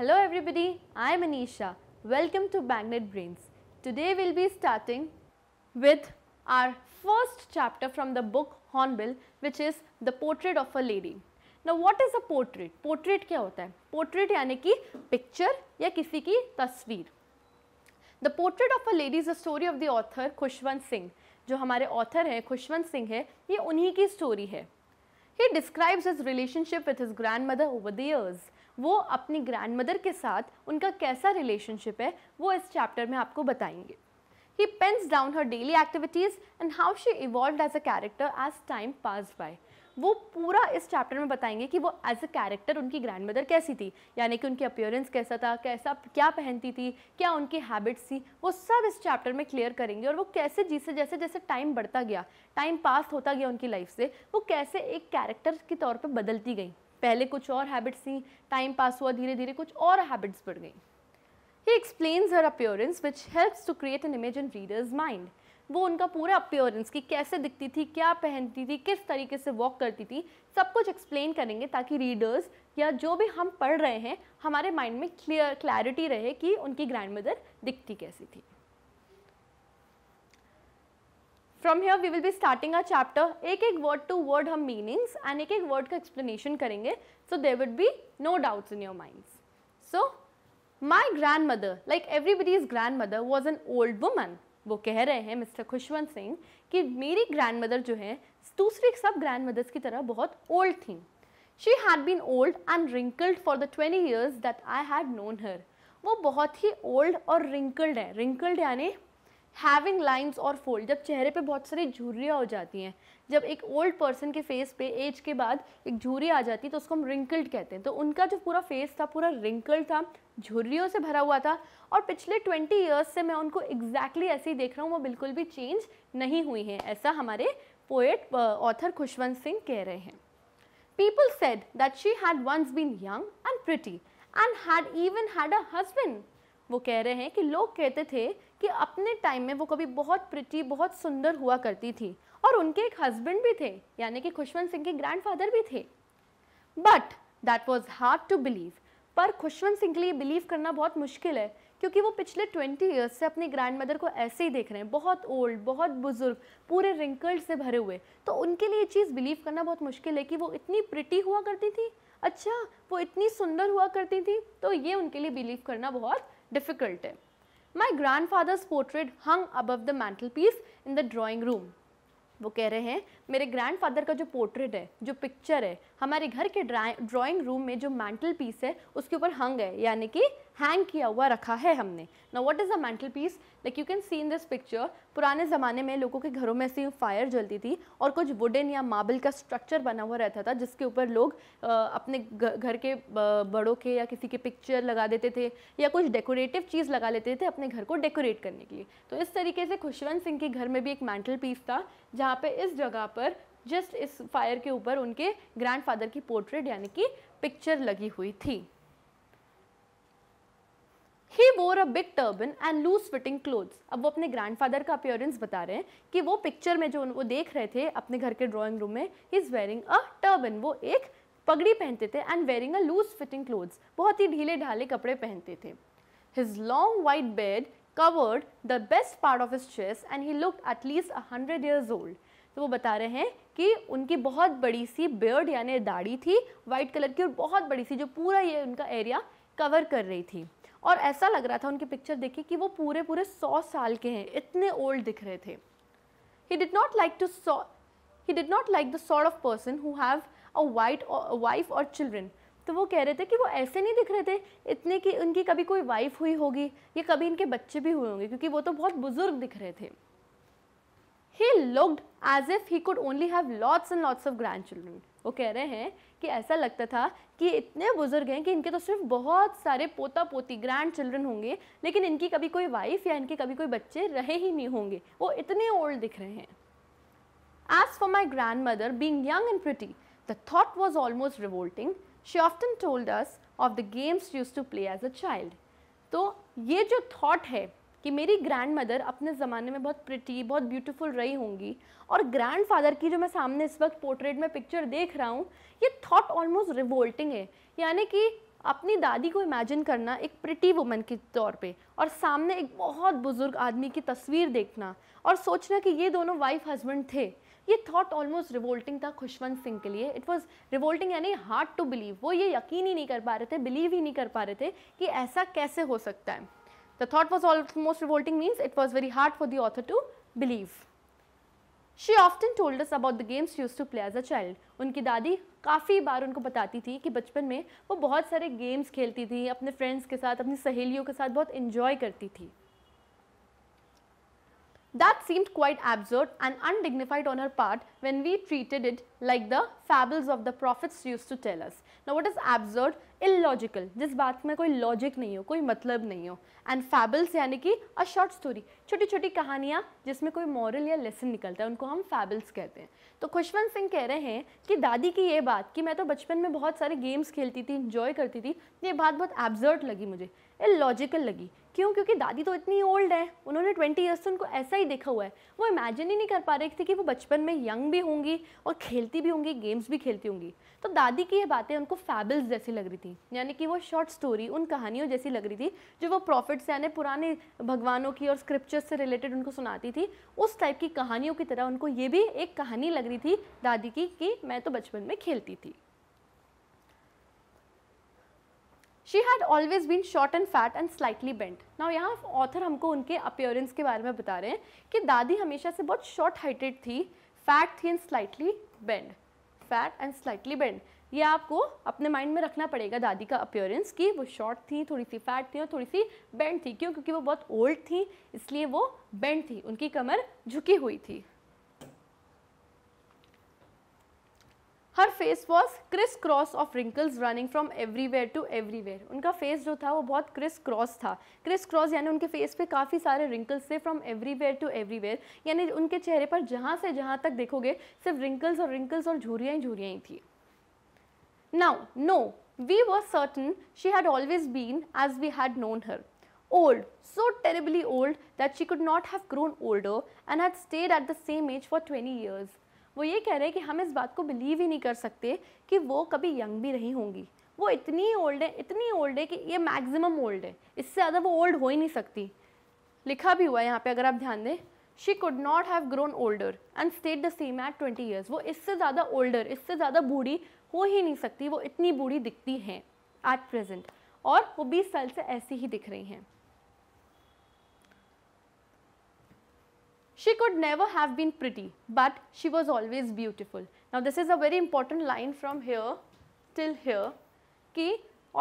Hello everybody, I am Anisha. Welcome to Magnet Brains. Today we'll be starting with our first chapter from the book Hornbill which is The Portrait of a Lady. Now what is a portrait? Portrait kya hota hai? Portrait yani ki picture ya kisi ki tasveer. The Portrait of a Lady is a story of the author Khushwant Singh, जो हमारे author हैं Khushwant Singh. He, ये उन्हीं story है. He describes his relationship with his grandmother over the years. वो अपनी grand mother के साथ उनका कैसा रिलेशनशिप है वो इस चैप्टर में आपको बताएंगे he pens down her daily activities and how she evolve as a character as time pass by वो पूरा इस चैप्टर में बताएंगे कि वो एज अ कैरेक्टर उनकी ग्रैंड मदर कैसी थी यानी कि उनकी अपियरेंस कैसा था कैसा क्या पहनती थी क्या उनकी हैबिट्स थी वो सब इस चैप्टर में क्लियर करेंगे और वो कैसे जिससे जैसे जैसे टाइम बढ़ता गया टाइम पास होता गया उनकी लाइफ से वो कैसे एक कैरेक्टर के तौर पर बदलती गई पहले कुछ और हैबिट्स थी टाइम पास हुआ धीरे धीरे कुछ और हैबिट्स बढ़ गई he explains her appearance which helps to create an image in readers mind वो उनका पूरा अपियरेंस कि कैसे दिखती थी क्या पहनती थी किस तरीके से वॉक करती थी सब कुछ एक्सप्लेन करेंगे ताकि रीडर्स या जो भी हम पढ़ रहे हैं हमारे माइंड में क्लियर क्लैरिटी रहे कि उनकी ग्रैंड मदर दिखती कैसी थी from here we will be starting a chapter एक एक वर्ड टू वर्ड हम मीनिंग्स एंड एक एक वर्ड का एक्सप्लेनेशन करेंगे so there would be no doubts in your minds so my grand grandmother like everybody's grandmother was an old woman वो कह रहे हैं मिस्टर खुशवंत सिंह कि मेरी ग्रैंड मदर जो है दूसरी सब ग्रैंड मदर्स की तरह बहुत ओल्ड थी she had been old and wrinkled for the twenty years that I had known her वो बहुत ही ओल्ड और रिंकल्ड है रिंकल्ड यानी हैविंग लाइन्स और फोल्ड जब चेहरे पे बहुत सारी झुर्रियाँ हो जाती हैं जब एक ओल्ड पर्सन के फेस पे एज के बाद एक झूरी आ जाती है तो उसको हम रिंकल्ड कहते हैं तो उनका जो पूरा फेस था पूरा रिंकल्ड था झुर्रियों से भरा हुआ था और पिछले ट्वेंटी ईयर्स से मैं उनको एग्जैक्टली exactly ऐसे ही देख रहा हूँ वो बिल्कुल भी चेंज नहीं हुई हैं ऐसा हमारे poet author uh, Khushwant Singh कह रहे हैं people said that she had once been young and pretty and had even had a husband. वो कह रहे हैं कि लोग कहते थे कि अपने टाइम में वो कभी बहुत प्रिटी बहुत सुंदर हुआ करती थी और उनके एक हस्बैंड भी थे यानी कि खुशवंत सिंह के ग्रैंडफादर भी थे but that was hard to believe पर खुशवंत सिंह के लिए बिलीव करना बहुत मुश्किल है क्योंकि वो पिछले ट्वेंटी ईयर्स से अपनी ग्रैंड मदर को ऐसे ही देख रहे हैं बहुत ओल्ड बहुत बुजुर्ग पूरे रिंकल्ड से भरे हुए तो उनके लिए ये चीज़ बिलीव करना बहुत मुश्किल है कि वो इतनी प्रिटी हुआ करती थी अच्छा वो इतनी सुंदर हुआ करती थी तो ये उनके लिए बिलीव करना बहुत डिफ़िकल्ट है my grand fathers portrait hung above the mantelpiece in the drawing room वो कह रहे हैं मेरे ग्रैंडफादर का जो पोर्ट्रेट है जो पिक्चर है हमारे घर के ड्राइंग रूम में जो मैंटल पीस है उसके ऊपर हंग है यानी कि हैंग किया हुआ रखा है हमने ना what is the mantelpiece like you can see in this picture पुराने ज़माने में लोगों के घरों में से फायर जलती थी और कुछ वुडन या मार्बल का स्ट्रक्चर बना हुआ रहता था जिसके ऊपर लोग आ, अपने घर के बड़ों के या किसी के पिक्चर लगा देते थे या कुछ डेकोरेटिव चीज़ लगा लेते थे अपने घर को डेकोरेट करने के लिए तो इस तरीके से खुशवंत सिंह के घर में भी एक मैंटल पीस था जहाँ पर इस जगह पर पर जस्ट इस फायर के ऊपर उनके ग्रैंडफादर की पोर्ट्रेट यानी कि पिक्चर लगी हुई थी he wore a big turban and loose fitting clothes अब वो अपने ग्रैंडफादर का अपियरेंस बता रहे हैं कि वो पिक्चर में जो वो देख रहे थे अपने घर के ड्राइंग रूम में इज़ वेयरिंग अ टर्बन वो एक पगड़ी पहनते थे and wearing a loose fitting clothes बहुत ही ढीले ढाले कपड़े पहनते थे his long white beard covered the best part of his chest and he looked at a hundred years old तो वो बता रहे हैं कि उनकी बहुत बड़ी सी बियर्ड यानी दाढ़ी थी वाइट कलर की और बहुत बड़ी सी जो पूरा ये उनका एरिया कवर कर रही थी और ऐसा लग रहा था उनकी पिक्चर देखी कि वो पूरे पूरे सौ साल के हैं इतने ओल्ड दिख रहे थे he did not like to saw he did not like the sort of person who have a white wife और चिल्ड्रेन तो वो कह रहे थे कि वो ऐसे नहीं दिख रहे थे इतने कि उनकी कभी कोई वाइफ हुई होगी या कभी इनके बच्चे भी हुए होंगे क्योंकि वो तो बहुत बुज़ुर्ग दिख रहे थे he looked as if he could only have lots and lots of grand children वो कह रहे हैं कि ऐसा लगता था कि इतने बुजुर्ग हैं कि इनके तो सिर्फ बहुत सारे पोता पोती ग्रैंड चिल्ड्रन होंगे लेकिन इनकी कभी कोई वाइफ या इनके कभी कोई बच्चे रहे ही नहीं होंगे वो इतने ओल्ड दिख रहे हैं as for my grand mother being young and pretty the thought was almost revolting she often told us of the games used to play as a child तो ये जो थॉट है कि मेरी ग्रैंड मदर अपने ज़माने में बहुत प्रिटी बहुत ब्यूटीफुल रही होंगी और ग्रैंड फादर की जो मैं सामने इस वक्त पोर्ट्रेट में पिक्चर देख रहा हूँ ये थॉट ऑलमोस्ट रिवोल्टिंग है यानी कि अपनी दादी को इमेजिन करना एक प्रिटी वुमन के तौर पे और सामने एक बहुत बुज़ुर्ग आदमी की तस्वीर देखना और सोचना कि ये दोनों वाइफ हस्बैंड थे ये थॉट ऑलमोस्ट रिवोल्टिंग था खुशवंत सिंह के लिए इट वॉज रिवोल्टिंग यानी हार्ड टू बिलीव वो ये यकीन ही नहीं कर पा रहे थे बिलीव ही नहीं कर पा रहे थे कि ऐसा कैसे हो सकता है The thought was almost revolting means it was very hard for the author to believe. she often told us about the games she used to play as a child unki dadi kafi baar unko batati thi ki bachpan mein wo bahut sare games khelti thi apne friends ke sath apni saheliyon ke sath bahut enjoy karti thi That seemed quite absurd and undignified on her part when we treated it like the fables of the prophets used to tell us. ना what is absurd illogical जिस बात में कोई logic नहीं हो कोई मतलब नहीं हो एंड फैबल्स यानी कि अ शॉर्ट स्टोरी छोटी छोटी कहानियाँ जिसमें कोई मॉरल या लेसन निकलता है उनको हम फैबल्स कहते हैं तो खुशवंत सिंह कह रहे हैं कि दादी की ये बात कि मैं तो बचपन में बहुत सारे गेम्स खेलती थी इंजॉय करती थी ये बात बहुत एब्जर्ड लगी मुझे लॉजिकल लगी क्यों क्योंकि दादी तो इतनी ओल्ड है उन्होंने ट्वेंटी ईयर्स से उनको ऐसा ही देखा हुआ है वो इमेजिन ही नहीं कर पा रही थी कि वो बचपन में यंग भी होंगी और खेलती भी होंगी गेम्स भी खेलती होंगी तो दादी की ये बातें उनको फैबल्स जैसी लग रही थी यानी कि वो शॉर्ट स्टोरी उन कहानियों जैसी लग रही थी जो वो प्रॉफिट्स यानी पुराने भगवानों की और स्क्रिप्चर्स से रिलेटेड उनको सुनाती थी उस टाइप की कहानियों की तरह उनको ये भी एक कहानी लग रही थी दादी की कि मैं तो बचपन में खेलती थी she had always been short and fat and slightly bent ना यहाँ ऑथर हमको उनके अपियरेंस के बारे में बता रहे हैं कि दादी हमेशा से बहुत शॉर्ट हाइटेड थी फैट थी and slightly bent fat and slightly bent ये आपको अपने माइंड में रखना पड़ेगा दादी का अपियरेंस कि वो शॉर्ट थी थोड़ी सी फैट थी और थोड़ी सी बेंड थी क्यों क्योंकि वो बहुत ओल्ड थी इसलिए वो बेंड थी उनकी कमर झुकी हुई थी her face was criss cross of wrinkles running from everywhere to everywhere उनका फेस जो था वो बहुत क्रिस क्रॉस था क्रिस क्रॉस यानी उनके फेस पे काफ़ी सारे रिंकल्स थे फ्रॉम एवरीवेयर टू एवरीवेयर यानी उनके चेहरे पर जहाँ से जहाँ तक देखोगे सिर्फ रिंकल्स और रिंकल्स और झूरियाँ ही झूरियाँ ही थी now no we was certain she had always been as we had known her old so terribly old that she could not have grown older and had stayed at the same age for twenty years वो ये कह रहे हैं कि हम इस बात को बिलीव ही नहीं कर सकते कि वो कभी यंग भी रही होंगी वो इतनी ओल्ड है इतनी ओल्ड है कि ये मैक्सिमम ओल्ड है इससे ज़्यादा वो ओल्ड हो ही नहीं सकती लिखा भी हुआ है यहाँ पे अगर आप ध्यान दें she could not have grown older and stayed the same at twenty years वो इससे ज़्यादा ओल्डर इससे ज़्यादा बूढ़ी हो ही नहीं सकती वो इतनी बूढ़ी दिखती हैं एट प्रेजेंट और वो बीस साल से ऐसी ही दिख रही हैं She could never have been pretty, but she was always beautiful. Now this is a very important line from here till here ki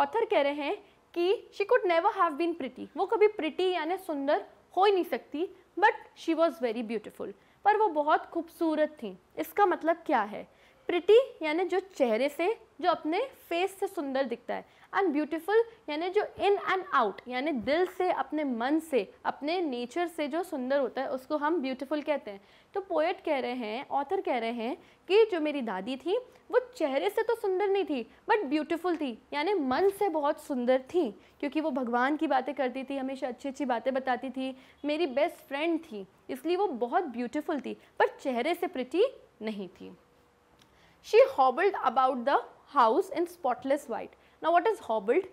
author keh rahe hain ki she could never have been pretty. wo kabhi pretty yani sundar ho hi nahi sakti but she was very beautiful. par wo bahut khoobsurat thi iska matlab kya hai pretty yani jo chehre se jo apne face se sundar dikhta hai and beautiful यानी जो in and out यानी दिल से अपने मन से अपने nature से जो सुंदर होता है उसको हम ब्यूटिफुल कहते हैं तो पोएट कह रहे हैं ऑथर कह रहे हैं कि जो मेरी दादी थी वो चेहरे से तो सुंदर नहीं थी बट ब्यूटिफुल थी यानी मन से बहुत सुंदर थी क्योंकि वो भगवान की बातें करती थी हमेशा अच्छी अच्छी बातें बताती थी मेरी बेस्ट फ्रेंड थी इसलिए वो बहुत ब्यूटिफुल थी पर चेहरे से प्रिटी नहीं थी she hobbled about the house in spotless white ना what is hobbled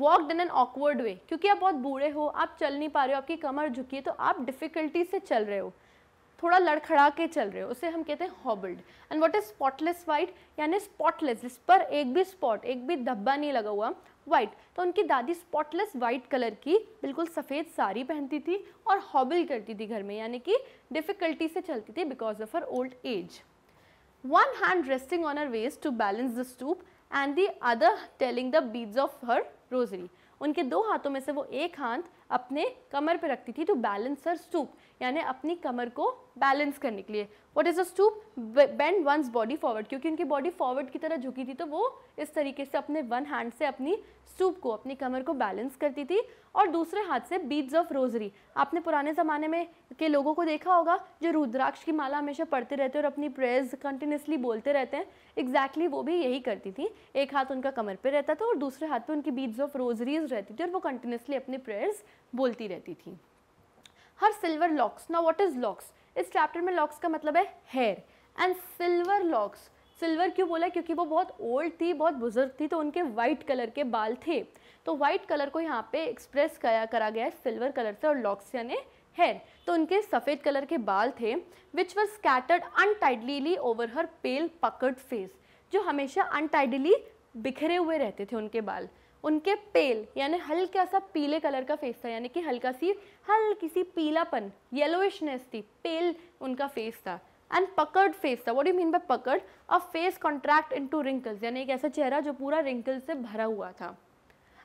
walked in an awkward way क्योंकि आप बहुत बूढ़े हो आप चल नहीं पा रहे हो आपकी कमर झुकी है तो आप डिफ़िकल्टी से चल रहे हो थोड़ा लड़खड़ा के चल रहे हो उसे हम कहते हैं hobbled and what is spotless white यानी स्पॉटलेस जिस पर एक भी स्पॉट एक भी धब्बा नहीं लगा हुआ वाइट तो उनकी दादी स्पॉटलेस वाइट कलर की बिल्कुल सफ़ेद साड़ी पहनती थी और हॉबल करती थी घर में यानी कि डिफ़िकल्टी से चलती थी because of her old age one hand resting on her waist to balance the stoop and the other telling the beads of her rosary उनके दो हाथों में से वो एक हाथ अपने कमर पर रखती थी टू बैलेंस हर स्टूप यानी अपनी कमर को बैलेंस करने के लिए what is a stoop bend one's body forward क्योंकि उनकी बॉडी फॉरवर्ड की तरह झुकी थी तो वो इस तरीके से अपने वन हैंड से अपनी स्टूप को अपनी कमर को बैलेंस करती थी और दूसरे हाथ से बीड्स ऑफ रोजरी आपने पुराने ज़माने में के लोगों को देखा होगा जो रुद्राक्ष की माला हमेशा पढ़ते रहते हैं और अपनी प्रेयर्स कंटिन्यूसली बोलते रहते हैं एग्जैक्टली exactly वो भी यही करती थी एक हाथ उनका कमर पर रहता था और दूसरे हाथ पर उनकी बीड्स ऑफ रोजरीज रहती थी और वो कंटिन्यूसली अपनी प्रेयर्स बोलती रहती थी हर सिल्वर लॉक्स ना वॉट इज लॉक्स इस चैप्टर में लॉक्स का मतलब है hair and silver locks silver क्यों बोला क्योंकि वो बहुत ओल्ड थी बहुत बुजुर्ग थी तो उनके वाइट कलर के बाल थे तो वाइट कलर को यहाँ पे एक्सप्रेस करा करा गया है सिल्वर कलर से और लॉक्स यानी हेयर तो उनके सफ़ेद कलर के बाल थे विच वर स्कैटर्ड अनटाइडलीली ओवर हर पेल पकड़ फेस जो हमेशा अनटाइडली बिखरे हुए रहते थे उनके बाल उनके पेल यानी हल्का सा पीले कलर का फेस था यानी कि हल्का सी हल्की सी पीलापन येलोइशनेस थी पेल उनका फेस था एंड पकर्ड फेस था what you mean by puckered a face contract into wrinkles यानी एक ऐसा चेहरा जो पूरा रिंकल्स से भरा हुआ था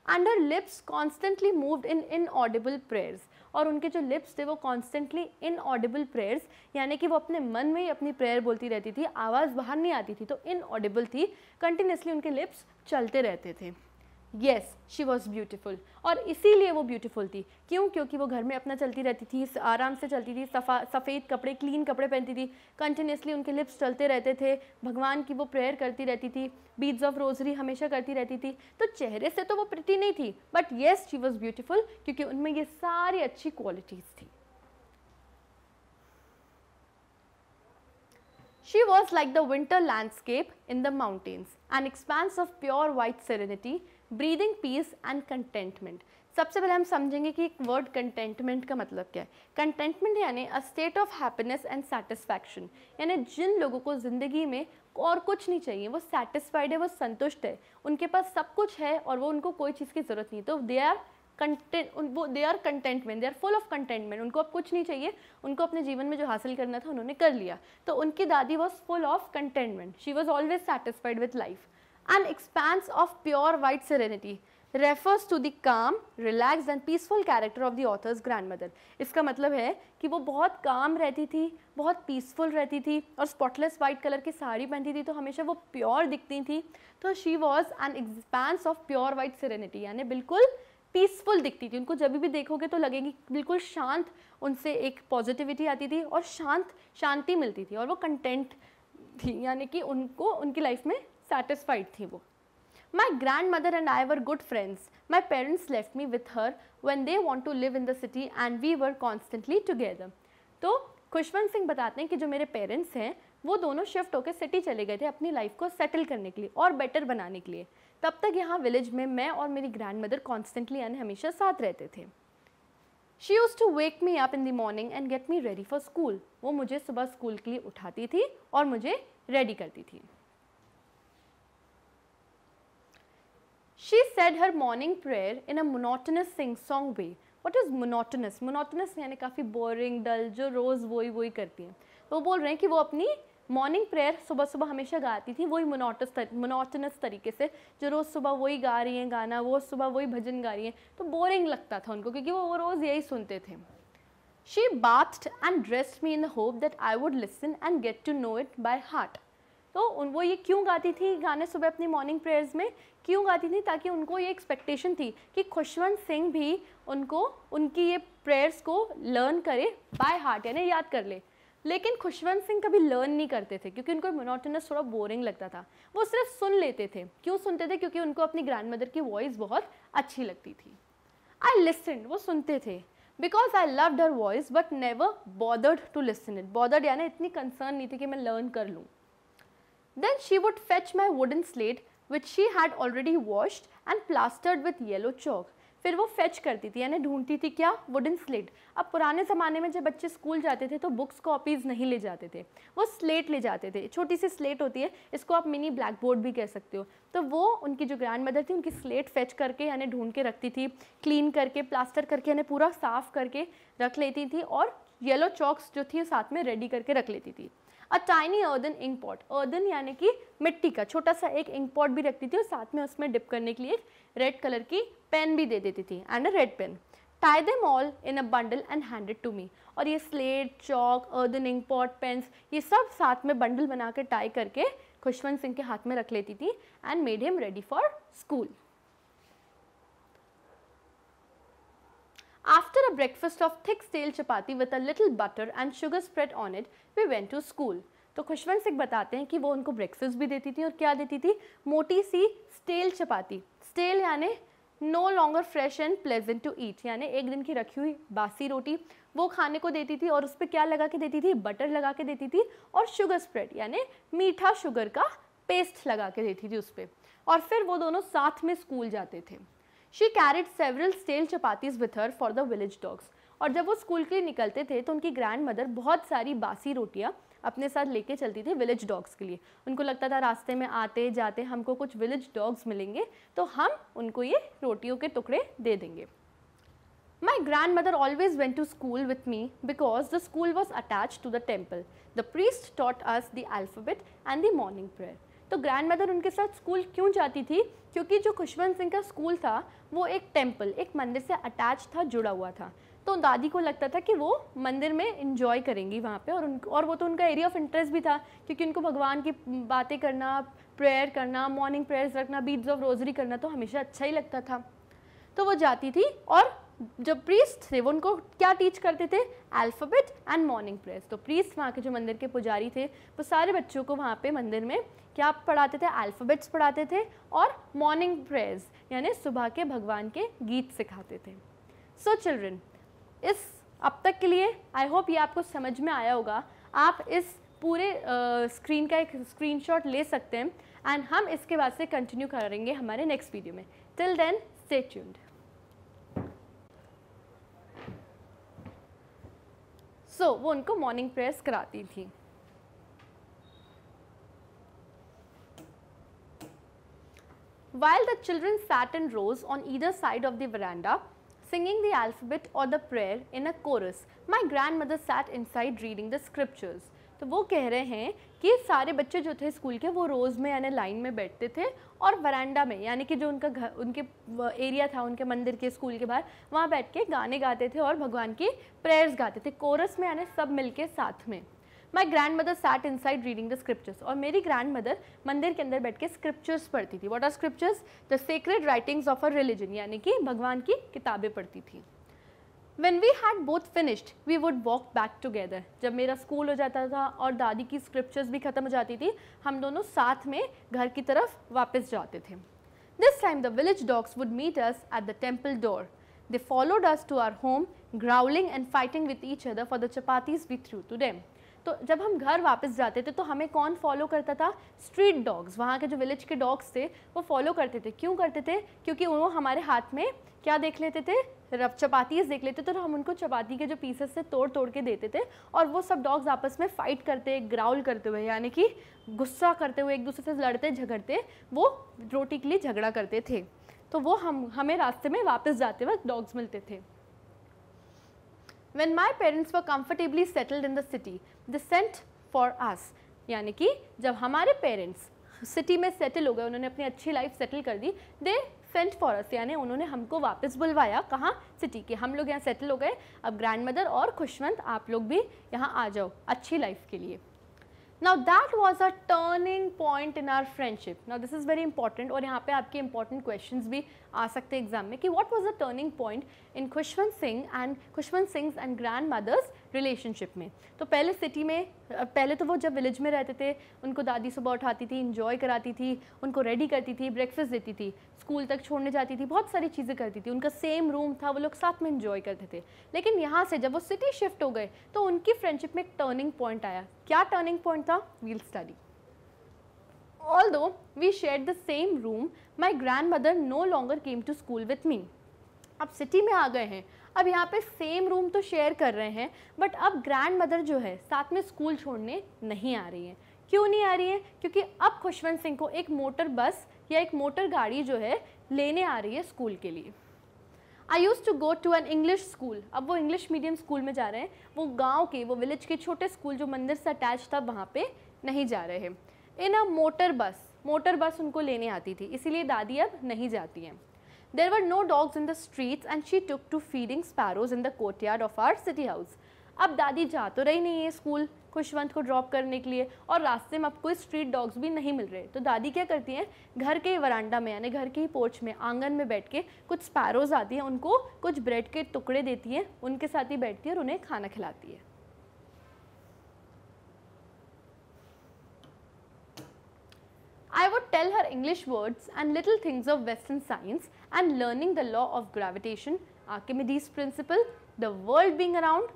and her lips constantly moved in inaudible prayers और उनके जो लिप्स थे वो कॉन्स्टेंटली इन ऑडिबल प्रेयर्स यानी कि वो अपने मन में ही अपनी प्रेयर बोलती रहती थी आवाज़ बाहर नहीं आती थी तो इन ऑडिबल थी कंटिन्यूसली उनके लिप्स चलते रहते थे येस शी वॉज़ ब्यूटिफुल और इसीलिए वो ब्यूटीफुल थी क्यों क्योंकि वो घर में अपना चलती रहती थी आराम से चलती थी सफ़ा सफ़ेद कपड़े क्लीन कपड़े पहनती थी कंटिन्यूसली उनके लिप्स चलते रहते थे भगवान की वो प्रेयर करती रहती थी बीड्स ऑफ रोजरी हमेशा करती रहती थी तो चेहरे से तो वो प्रति नहीं थी but yes she was beautiful क्योंकि उनमें ये सारी अच्छी क्वालिटीज़ थी She was like the winter landscape in the mountains, an expanse of pure white serenity breathing peace and contentment सबसे पहले हम समझेंगे कि एक वर्ड कंटेंटमेंट का मतलब क्या है कंटेंटमेंट यानी a state of happiness and satisfaction यानी जिन लोगों को ज़िंदगी में और कुछ नहीं चाहिए वो सेटिस्फाइड है वो संतुष्ट है उनके पास सब कुछ है और वो उनको कोई चीज़ की ज़रूरत नहीं है तो दे आर कंटेंट वो they are contentment they are full of contentment उनको अब कुछ नहीं चाहिए उनको अपने जीवन में जो हासिल करना था उन्होंने कर लिया तो उनकी दादी was full of contentment she was always satisfied with life an expanse of pure white serenity refers to the calm, relaxed and peaceful character of the author's grandmother. iska matlab hai ki wo bahut calm rehti thi bahut peaceful rehti thi aur spotless white color ki saree pehnti thi to hamesha wo pure dikhti thi तो she was an expanse of pure white serenity yani bilkul peaceful दिखती थी उनको जब भी देखोगे तो लगेगी बिल्कुल शांत उनसे एक पॉजिटिविटी आती थी और शांत शांति मिलती थी और वो कंटेंट थी यानी कि उनको उनकी लाइफ में सेटिस्फाइड थी वो my grand mother and I were good friends my parents left me with her when they went to live in the city and we were constantly together तो खुशवंत सिंह बताते हैं कि जो मेरे पेरेंट्स हैं वो दोनों शिफ्ट होकर सिटी चले गए थे अपनी लाइफ को सेटल करने के लिए और बेटर बनाने के लिए तब तक यहाँ विलेज में मैं और मेरी ग्रैंड मदर कॉन्स्टेंटली यानी हमेशा साथ रहते थे she used to wake me up in the morning and get me ready for school वो मुझे सुबह स्कूल के लिए उठाती थी और मुझे रेडी करती थी She said her morning prayer in a monotonous sing-song way. What is monotonous? Monotonous यानी काफ़ी boring, dull, जो रोज़ वही वही करती हैं तो वो बोल रहे हैं कि वो अपनी मॉर्निंग प्रेयर सुबह सुबह हमेशा गाती थी वही मोनोटस मोनोटनस तरीके से जो रोज़ सुबह वही गा रही हैं गाना वो सुबह वही भजन गा रही हैं तो बोरिंग लगता था उनको क्योंकि वो वो रोज़ यही सुनते थे she bath and dressed me in the hope that I would listen and get to know it by heart तो उन वो ये क्यों गाती थी गाने सुबह अपनी मॉर्निंग प्रेयर्स में क्यों गाती थी ताकि उनको ये एक्सपेक्टेशन थी कि खुशवंत सिंह भी उनको उनकी ये प्रेयर्स को लर्न करे बाय हार्ट यानी याद कर ले लेकिन खुशवंत सिंह कभी लर्न नहीं करते थे क्योंकि उनको मोनोटनस थोड़ा बोरिंग लगता था वो सिर्फ सुन लेते थे क्यों सुनते थे क्योंकि उनको अपनी ग्रैंड मदर की वॉइस बहुत अच्छी लगती थी आई लिसन वो सुनते थे because I love her voice but never bothered to listen it bothered यानी इतनी कंसर्न नहीं थी कि मैं लर्न कर लूँ Then she would fetch my wooden slate which she had already washed and plastered with yellow chalk. फिर वो फेच करती थी यानी ढूंढती थी क्या वुडन स्लेट अब पुराने ज़माने में जब बच्चे स्कूल जाते थे तो बुक्स कॉपीज़ नहीं ले जाते थे वो स्लेट ले जाते थे छोटी सी स्लेट होती है इसको आप मिनी ब्लैक बोर्ड भी कह सकते हो तो वो उनकी जो ग्रैंड मदर थी उनकी स्लेट फेच करके यानी ढूंढ के रखती थी क्लीन करके प्लास्टर करके यानी पूरा साफ़ करके रख लेती थी और येलो चॉक्स जो थी साथ में रेडी करके रख लेती थी a tiny earthen ink pot earthen यानी कि मिट्टी का छोटा सा एक इंक पॉट भी रखती थी और साथ में उसमें डिप करने के लिए एक रेड कलर की पेन भी दे देती थी and a red pen tie them all in a bundle and handed to me और ये slate chalk earthen ink pot pens ये सब साथ में बंडल बना कर टाई करके खुशवंत सिंह के हाथ में रख लेती थी and made him ready for school After a breakfast of thick stale chapati with a little butter and sugar spread on it, we went to school. तो खुशवंत सिंह बताते हैं कि वो उनको ब्रेकफास्ट भी देती थी और क्या देती थी मोटी सी स्टेल चपाती स्टेल यानी no longer fresh and pleasant to eat यानी एक दिन की रखी हुई बासी रोटी वो खाने को देती थी और उस पर क्या लगा के देती थी बटर लगा के देती थी और शुगर स्प्रेड यानी मीठा शुगर का पेस्ट लगा के देती थी उस पर और फिर वो दोनों साथ में स्कूल जाते थे she carried several stale chapatis with her for the village dogs और जब वो स्कूल के लिए निकलते थे तो उनकी ग्रैंड मदर बहुत सारी बासी रोटियाँ अपने साथ लेके चलती थी विलेज डॉग्स के लिए उनको लगता था रास्ते में आते जाते हमको कुछ विलेज डॉग्स मिलेंगे तो हम उनको ये रोटियों के टुकड़े दे देंगे my grand mother always went to school with me because the school was attach to the temple the priest taught us the alphabet and the morning prayer तो ग्रैंड मदर उनके साथ स्कूल क्यों जाती थी क्योंकि जो खुशवंत सिंह का स्कूल था वो एक टेम्पल एक मंदिर से अटैच था जुड़ा हुआ था तो दादी को लगता था कि वो मंदिर में इंजॉय करेंगी वहाँ पे और उन और वो तो उनका एरिया ऑफ इंटरेस्ट भी था क्योंकि उनको भगवान की बातें करना प्रेयर करना मॉर्निंग प्रेयर्स रखना बीड्स ऑफ रोजरी करना तो हमेशा अच्छा ही लगता था तो वो जाती थी और जो प्रीस्ट थे वो उनको क्या टीच करते थे अल्फ़ाबेट एंड मॉर्निंग प्रेयर्स तो प्रीस्ट वहाँ के जो मंदिर के पुजारी थे वो सारे बच्चों को वहाँ पे मंदिर में क्या पढ़ाते थे अल्फ़ाबेट्स पढ़ाते थे और मॉर्निंग प्रेयर्स यानी सुबह के भगवान के गीत सिखाते थे सो so, चिल्ड्रन इस अब तक के लिए आई होप ये आपको समझ में आया होगा आप इस पूरे स्क्रीन uh, का एक स्क्रीन ले सकते हैं एंड हम इसके बाद से कंटिन्यू करेंगे हमारे नेक्स्ट वीडियो में till then stay tuned so so, वो उनको मॉर्निंग प्रेयर्स कराती थी while the children sat and rose on either side of the verandah singing the alphabet और the prayer in a chorus my grand mother sat inside reading the scriptures तो वो कह रहे हैं कि सारे बच्चे जो थे स्कूल के वो रोज़ में यानी लाइन में बैठते थे और वरांडा में यानी कि जो उनका घर उनके एरिया था उनके मंदिर के स्कूल के बाहर वहाँ बैठ के गाने गाते थे और भगवान की प्रेयर्स गाते थे कोरस में यानी सब मिल के साथ में my grand mother sat inside reading the scriptures और मेरी ग्रैंड मदर मंदिर के अंदर बैठ के स्क्रिप्चर्स पढ़ती थी what are scriptures the secret writings of a religion यानी कि भगवान की किताबें पढ़ती थी when we had both finished we would walk back together जब मेरा स्कूल हो जाता था और दादी की स्क्रिप्चर्स भी ख़त्म हो जाती थी हम दोनों साथ में घर की तरफ वापस जाते थे this time the village dogs would meet us at the temple door they followed us to our home growling and fighting with each other for the chapatis we threw to them तो जब हम घर वापस जाते थे तो हमें कौन फॉलो करता था स्ट्रीट डॉग्स वहाँ के जो विलेज के डॉग्स थे वो फॉलो करते थे क्यों करते थे क्योंकि वो हमारे हाथ में क्या देख लेते थे रफ चपातीज़ देख लेते थे तो हम उनको चपाती के जो पीसेस से तोड़ तोड़ के देते थे और वो सब डॉग्स आपस में फ़ाइट करते ग्राउल करते हुए यानी कि गुस्सा करते हुए एक दूसरे से लड़ते झगड़ते वो रोटी के लिए झगड़ा करते थे तो वो हम हमें रास्ते में वापस जाते वक्त डॉग्स मिलते थे when my parents were comfortably settled in दिटी the sent for us us. यानी कि जब हमारे पेरेंट्स सिटी में सेटल हो गए उन्होंने अपनी अच्छी लाइफ सेटल कर दी दे सेंट फॉर अस यानी उन्होंने हमको वापस बुलवाया कहाँ सिटी के हम लोग यहाँ सेटल हो गए अब ग्रैंड मदर और खुशवंत आप लोग भी यहाँ आ जाओ अच्छी लाइफ के लिए now that was a turning point in our friendship now this is very important और यहाँ पे आपके इंपॉर्टेंट क्वेश्चन भी आ सकते हैं एग्जाम में कि what was the turning point in Khushwant Singh and Khushwant Singh and grand mother's relationship में तो पहले सिटी में पहले तो वो जब विलेज में रहते थे उनको दादी सुबह उठाती थी इंजॉय कराती थी उनको रेडी करती थी ब्रेकफास्ट देती थी स्कूल तक छोड़ने जाती थी बहुत सारी चीज़ें करती थी उनका सेम रूम था वो लोग साथ में इंजॉय करते थे लेकिन यहाँ से जब वो सिटी शिफ्ट हो गए तो उनकी फ्रेंडशिप में एक टर्निंग पॉइंट आया क्या टर्निंग पॉइंट था we'll study Although we shared the same room, my grandmother no longer came to school with me. अब सिटी में आ गए हैं अब यहाँ पे सेम रूम तो शेयर कर रहे हैं बट अब ग्रैंड मदर जो है साथ में स्कूल छोड़ने नहीं आ रही है क्यों नहीं आ रही है क्योंकि अब खुशवंत सिंह को एक मोटर बस या एक मोटर गाड़ी जो है लेने आ रही है स्कूल के लिए I used to go to an English school अब वो इंग्लिश मीडियम स्कूल में जा रहे हैं वो गांव के वो विलेज के छोटे स्कूल जो मंदिर से अटैच था वहाँ पे नहीं जा रहे हैं इन अ मोटर बस मोटर बस उनको लेने आती थी इसीलिए दादी अब नहीं जाती हैं there were no dogs in the streets and she took to feeding sparrows in the yard of our city house अब दादी जा तो रही नहीं है स्कूल खुशवंत को ड्रॉप करने के लिए और रास्ते में अब कोई स्ट्रीट डॉग्स भी नहीं मिल रहे तो दादी क्या करती हैं घर के ही वरांडा में यानी घर के ही पोर्च में आंगन में बैठ के कुछ स्पैरोज आती हैं उनको कुछ ब्रेड के टुकड़े देती हैं उनके साथ ही बैठती है और उन्हें खाना खिलाती है I would tell her English words and little things of Western science and learning the law of gravitation, Archimedes principle, the world being around,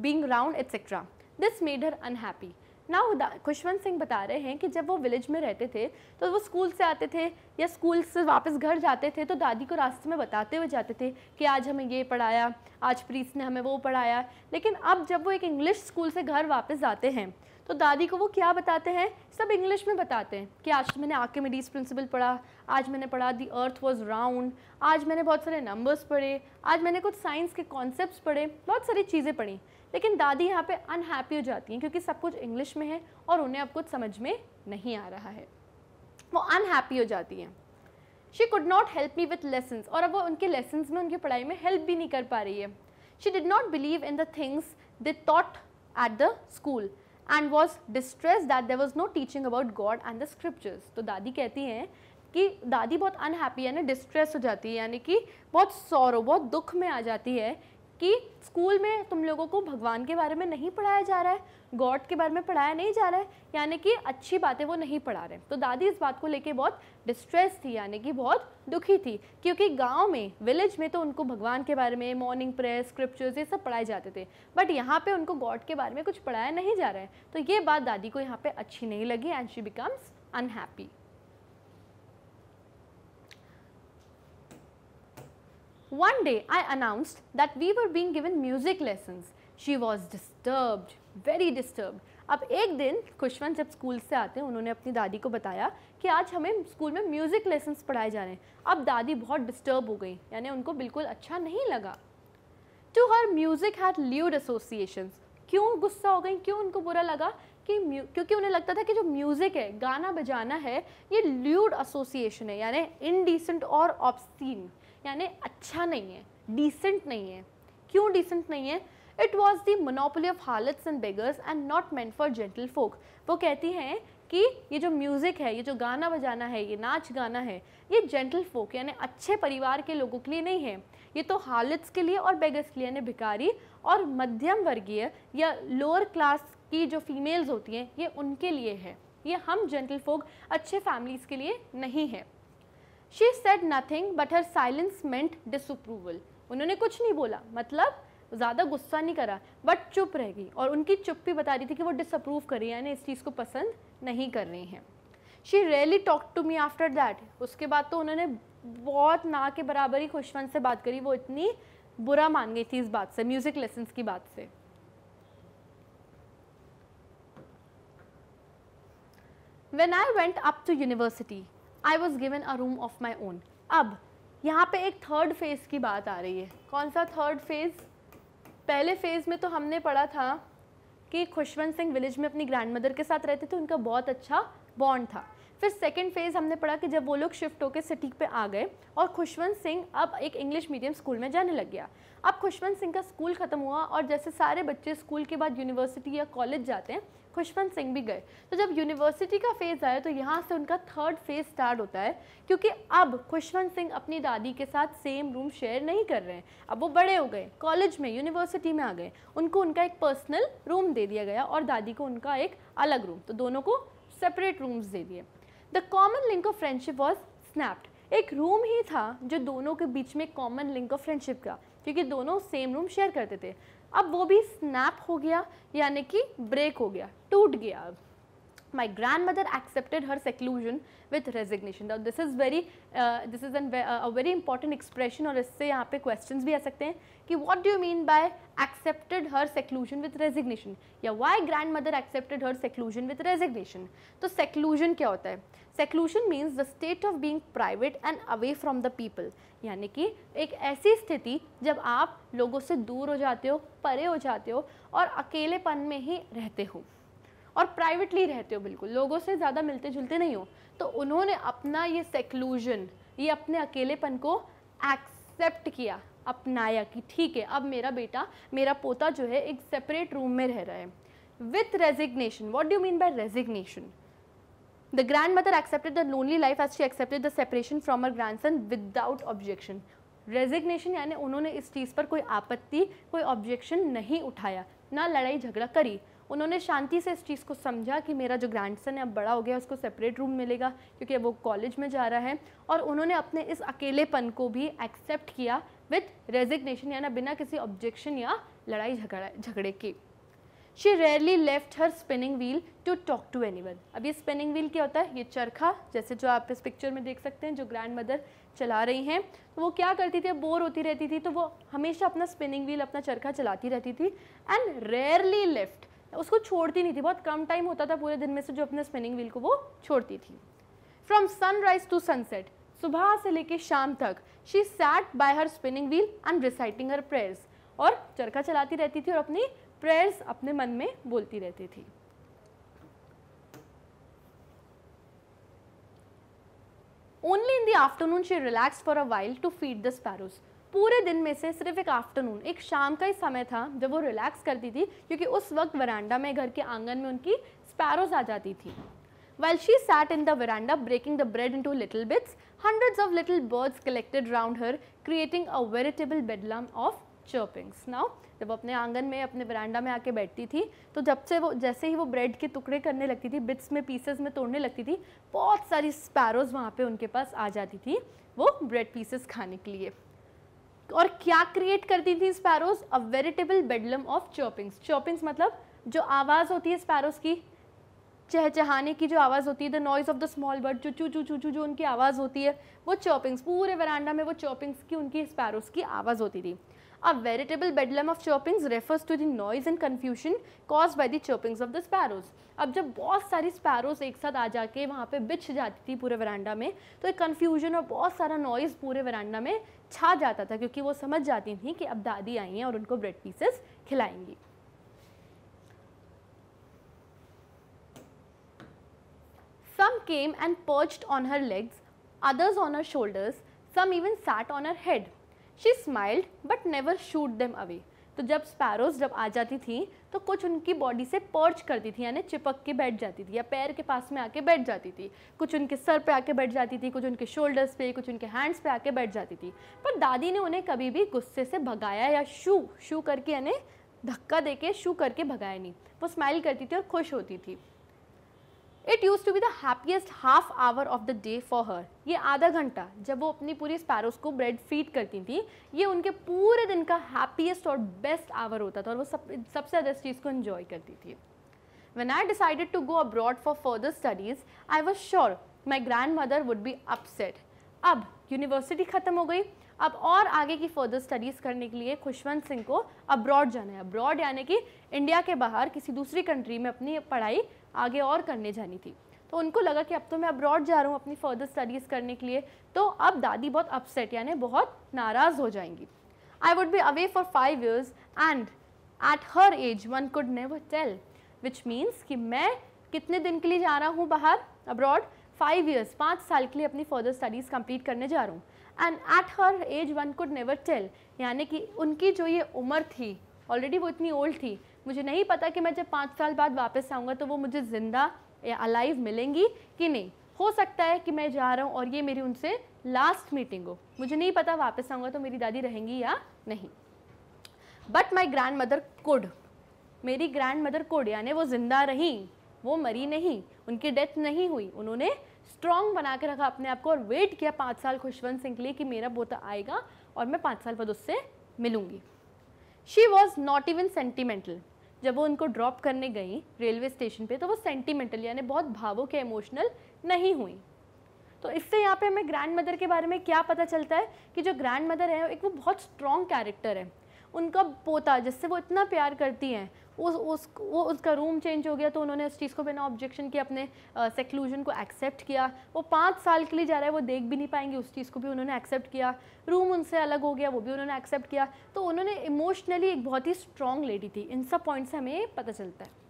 being round etc. This made her unhappy. ना खुशवंत सिंह बता रहे हैं कि जब वो village में रहते थे तो वो स्कूल से आते थे या स्कूल से वापस घर जाते थे तो दादी को रास्ते में बताते हुए जाते थे कि आज हमें ये पढ़ाया आज प्रीस ने हमें वो पढ़ाया लेकिन अब जब वो एक इंग्लिश स्कूल से घर वापस जाते हैं तो दादी को वो क्या बताते हैं सब इंग्लिश में बताते हैं कि आज मैंने आके आर्किमिडीज प्रिंसिपल पढ़ा आज मैंने पढ़ा दी अर्थ वॉज राउंड आज मैंने बहुत सारे नंबर्स पढ़े आज मैंने कुछ साइंस के कॉन्सेप्ट पढ़े बहुत सारी चीज़ें पढ़ी लेकिन दादी यहाँ पे अनहैप्पी हो जाती हैं क्योंकि सब कुछ इंग्लिश में है और उन्हें अब कुछ समझ में नहीं आ रहा है वो अनहैप्पी हो जाती हैं she could not help me with lesson और अब वो उनके लेसन्स में उनकी पढ़ाई में हेल्प भी नहीं कर पा रही है she did not believe in the things they taught at the school and was distress that there was no teaching about God and the scriptures तो दादी कहती हैं कि दादी बहुत अनहैप्पी यानी डिस्ट्रेस हो जाती है यानी कि बहुत सौरव बहुत दुख में आ जाती है कि स्कूल में तुम लोगों को भगवान के बारे में नहीं पढ़ाया जा रहा है गॉड के बारे में पढ़ाया नहीं जा रहा है यानी कि अच्छी बातें वो नहीं पढ़ा रहे तो दादी इस बात को लेके बहुत डिस्ट्रेस थी यानी कि बहुत दुखी थी क्योंकि गांव में विलेज में तो उनको भगवान के बारे में मॉर्निंग प्रेयर स्क्रिप्चर्स ये सब पढ़ाए जाते थे बट यहाँ पर उनको गॉड के बारे में कुछ पढ़ाया नहीं जा रहा है तो ये बात दादी को यहाँ पर अच्छी नहीं लगी and she becomes unhappy One day I announced that we were being given music lessons. She was disturbed, very disturbed. अब एक दिन खुशवंत जब स्कूल से आते हैं उन्होंने अपनी दादी को बताया कि आज हमें स्कूल में म्यूज़िक लेसन्स पढ़ाए जा रहे हैं अब दादी बहुत डिस्टर्ब हो गई यानी उनको बिल्कुल अच्छा नहीं लगा to her music had lewd associations क्यों गुस्सा हो गई क्यों उनको बुरा लगा कि क्योंकि उन्हें लगता था कि जो म्यूज़िक है गाना बजाना है ये ल्यूड एसोसिएशन है यानी इनडिसेंट और ऑप्सिन यानी अच्छा नहीं है डिसेंट नहीं है क्यों डिसेंट नहीं है it was the monopoly of harlots and beggars and not meant for gentle folk वो कहती हैं कि ये जो म्यूज़िक है ये जो गाना बजाना है ये नाच गाना है ये जेंटल फोक यानी अच्छे परिवार के लोगों के लिए नहीं है ये तो हालत्स के लिए और बेगर्स के लिए यानी भिकारी और मध्यम वर्गीय या लोअर क्लास की जो फीमेल्स होती हैं ये उनके लिए है ये हम जेंटल फोक अच्छे फैमिलीज़ के लिए नहीं है she said nothing but her silence meant disapproval उन्होंने कुछ नहीं बोला मतलब ज़्यादा गुस्सा नहीं करा बट चुप रह गई और उनकी चुप भी बता रही थी कि वो डिसअप्रूव कर रही है यानी इस चीज़ को पसंद नहीं कर रही हैं she really talk to me after that उसके बाद तो उन्होंने बहुत ना के बराबर ही खुशवंत से बात करी वो इतनी बुरा मान गई थी इस बात से म्यूज़िक लेसन्स की बात से when I went up to university I was given a room of my own अब यहाँ पे एक थर्ड फेज़ की बात आ रही है कौन सा थर्ड फेज़ पहले फेज़ में तो हमने पढ़ा था कि खुशवंत सिंह विलेज में अपनी ग्रैंड मदर के साथ रहते थे उनका बहुत अच्छा बॉन्ड था फिर सेकेंड फेज़ हमने पढ़ा कि जब वो लोग शिफ्ट होकर सिटी पे आ गए और खुशवंत सिंह अब एक इंग्लिश मीडियम स्कूल में जाने लग गया अब खुशवंत सिंह का स्कूल ख़त्म हुआ और जैसे सारे बच्चे स्कूल के बाद यूनिवर्सिटी या कॉलेज जाते हैं खुशवंत सिंह भी गए तो जब यूनिवर्सिटी का फेज़ आया तो यहाँ से उनका थर्ड फेज़ स्टार्ट होता है क्योंकि अब खुशवंत सिंह अपनी दादी के साथ सेम रूम शेयर नहीं कर रहे हैं अब वो बड़े हो गए कॉलेज में यूनिवर्सिटी में आ गए उनको उनका एक पर्सनल रूम दे दिया गया और दादी को उनका एक अलग रूम तो दोनों को सेपरेट रूम्स दे दिए the common link of friendship was snapped एक रूम ही था जो दोनों के बीच में कॉमन लिंक ऑफ फ्रेंडशिप का क्योंकि दोनों सेम रूम शेयर करते थे अब वो भी स्नैप हो गया यानी कि ब्रेक हो गया टूट गया अब my grandmother accepted her seclusion with resignation now this is very uh, this is an uh, a very important expression or isse yahan pe questions bhi aa sakte hain ki what do you mean by accepted her seclusion with resignation ya yeah, why grandmother accepted her seclusion with resignation तो seclusion kya hota hai seclusion means the state of being private and away from the people यानी कि एक ऐसी स्थिति जब आप लोगों से दूर हो जाते हो परे हो जाते हो और अकेलेपन में ही रहते हो और प्राइवेटली रहते हो बिल्कुल लोगों से ज़्यादा मिलते जुलते नहीं हो तो उन्होंने अपना ये सेक्लूजन ये अपने अकेलेपन को एक्सेप्ट किया अपनाया कि ठीक है अब मेरा बेटा मेरा पोता जो है एक सेपरेट रूम में रह रहा है with resignation what do mean by resignation mother accepted the lonely life as she accepted the separation from her grandson without objection resignation यानी उन्होंने इस चीज़ पर कोई आपत्ति कोई ऑब्जेक्शन नहीं उठाया ना लड़ाई झगड़ा करी उन्होंने शांति से इस चीज़ को समझा कि मेरा जो ग्रैंड है अब बड़ा हो गया उसको सेपरेट रूम मिलेगा क्योंकि वो कॉलेज में जा रहा है और उन्होंने अपने इस अकेलेपन को भी एक्सेप्ट किया विथ रेजिग्नेशन या ना बिना किसी ऑब्जेक्शन या लड़ाई झगड़ा झगड़े के she rarely left her spinning wheel to talk to anyone अब ये स्पिनिंग व्हील क्या होता है ये चरखा जैसे जो आप इस पिक्चर में देख सकते हैं जो ग्रैंड मदर चला रही हैं तो वो क्या करती थी बोर होती रहती थी तो वो हमेशा अपना स्पिनिंग व्हील अपना चरखा चलाती रहती थी एंड रेयरली लेफ्ट उसको छोड़ती नहीं थी बहुत कम टाइम होता था पूरे दिन में से जो अपने स्पिनिंग व्हील को वो छोड़ती थी फ्रॉम सनराइज टू सनसेट सुबह से लेकर शाम तक she sat by her spinning wheel and reciting her prayers और चरखा चलाती रहती थी और अपनी प्रेयर्स अपने मन में बोलती रहती थी only in the afternoon she relax for a while to feed the sparrows पूरे दिन में से सिर्फ एक आफ्टरनून एक शाम का ही समय था जब वो रिलैक्स करती थी क्योंकि उस वक्त वरांडा में घर के आंगन में उनकी स्पैरोज आ जाती थी she sat in the the breaking the bread into little bits hundreds of little birds collected round her creating a veritable bedlam of chirpings now जब अपने आंगन में अपने बरांडा में आके बैठती थी तो जब से वो जैसे ही वो ब्रेड के टुकड़े करने लगती थी बिट्स में पीसेस में तोड़ने लगती थी बहुत सारी स्पैरोज वहाँ पे उनके पास आ जाती थी वो ब्रेड पीसेस खाने के लिए और क्या क्रिएट करती थी sparrows a veritable bedlam of chirpings chirpings मतलब जो आवाज़ होती है स्पैरोज की चहचहाने की जो आवाज़ होती है the noise of the small bird जो चू चू चू चू जो उनकी आवाज़ होती है वो चॉपिंग्स पूरे वरांडा में वो चॉपिंग्स की उनकी स्पैरोज की आवाज़ होती थी a veritable bedlam of chirpings refers to the noise and confusion caused by the chirpings of the sparrows अब जब बहुत सारी स्पैरोज एक साथ आ जाके वहाँ पे बिछ जाती थी पूरे वरांडा में तो एक कन्फ्यूजन और बहुत सारा नॉइज़ पूरे वरांडा में छा जाता था क्योंकि वो समझ जाती थी कि अब दादी आई हैं और उनको ब्रेड पीसेस खिलाएंगी some came and perched on her legs others on her shoulders some even sat on her head she smiled but never shooed them away तो जब स्पैरोज जब आ जाती थी तो कुछ उनकी बॉडी से पर्च करती थी यानी चिपक के बैठ जाती थी या पैर के पास में आके बैठ जाती थी कुछ उनके सर पे आके बैठ जाती थी कुछ उनके शोल्डर्स पे कुछ उनके हैंड्स पे आके बैठ जाती थी पर दादी ने उन्हें कभी भी गुस्से से भगाया या शू शू करके यानी धक्का दे के शू करके भगाया नहीं वो स्माइल करती थी और खुश होती थी it used to be the happiest half hour of the day for her ये आधा घंटा जब वो अपनी पूरी स्पैरोस को ब्रेड फीड करती थी ये उनके पूरे दिन का हैप्पीएस्ट और बेस्ट आवर होता था और वो सब सबसे ज़्यादा इस चीज़ को इन्जॉय करती थी when I decided to go abroad for further studies I was sure my grand grandmother would be upset अब यूनिवर्सिटी ख़त्म हो गई अब और आगे की फर्दर स्टडीज़ करने के लिए खुशवंत सिंह को अब्रॉड जाना है अब्रॉड यानी कि इंडिया के बाहर किसी दूसरी कंट्री में अपनी पढ़ाई आगे और करने जानी थी तो उनको लगा कि अब तो मैं अब्रॉड जा रहा हूँ अपनी फर्दर स्टडीज़ करने के लिए तो अब दादी बहुत अपसेट यानी बहुत नाराज़ हो जाएंगी I would be away for five years and at her age one could never tell which means कि मैं कितने दिन के लिए जा रहा हूँ बाहर अब्रॉड फाइव ईयर्स पाँच साल के लिए अपनी फर्दर स्टडीज़ कंप्लीट करने जा रहा हूँ and at her age one could never tell यानी कि उनकी जो ये उम्र थी ऑलरेडी वो इतनी ओल्ड थी मुझे नहीं पता कि मैं जब पाँच साल बाद वापस आऊँगा तो वो मुझे ज़िंदा या अलाइव मिलेंगी कि नहीं हो सकता है कि मैं जा रहा हूँ और ये मेरी उनसे लास्ट मीटिंग हो मुझे नहीं पता वापस आऊँगा तो मेरी दादी रहेंगी या नहीं but my grand grandmother could मेरी ग्रैंड मदर कुड यानी वो ज़िंदा रहीं वो मरी नहीं उनकी डेथ नहीं हुई उन्होंने स्ट्रॉन्ग बना के रखा अपने आप को और वेट किया पाँच साल खुशवंत सिंह के लिए कि मेरा बोता आएगा और मैं पाँच साल बाद उससे मिलूँगी she was not even sentimental जब वो उनको ड्रॉप करने गई रेलवे स्टेशन पे तो वो सेंटिमेंटल यानी बहुत भावों के इमोशनल नहीं हुई तो इससे यहाँ पे हमें ग्रैंड मदर के बारे में क्या पता चलता है कि जो ग्रैंड मदर है एक वो बहुत स्ट्रॉन्ग कैरेक्टर है उनका पोता जिससे वो इतना प्यार करती हैं उस उस वो उसका रूम चेंज हो गया तो उन्होंने उस चीज़ को बिना ऑब्जेक्शन के अपने सेक्लूजन को एक्सेप्ट किया वो पाँच साल के लिए जा रहा है वो देख भी नहीं पाएंगे उस चीज़ को भी उन्होंने एक्सेप्ट किया रूम उनसे अलग हो गया वो भी उन्होंने एक्सेप्ट किया तो उन्होंने इमोशनली एक बहुत ही स्ट्रॉन्ग लेडी थी इन सब पॉइंट से हमें पता चलता है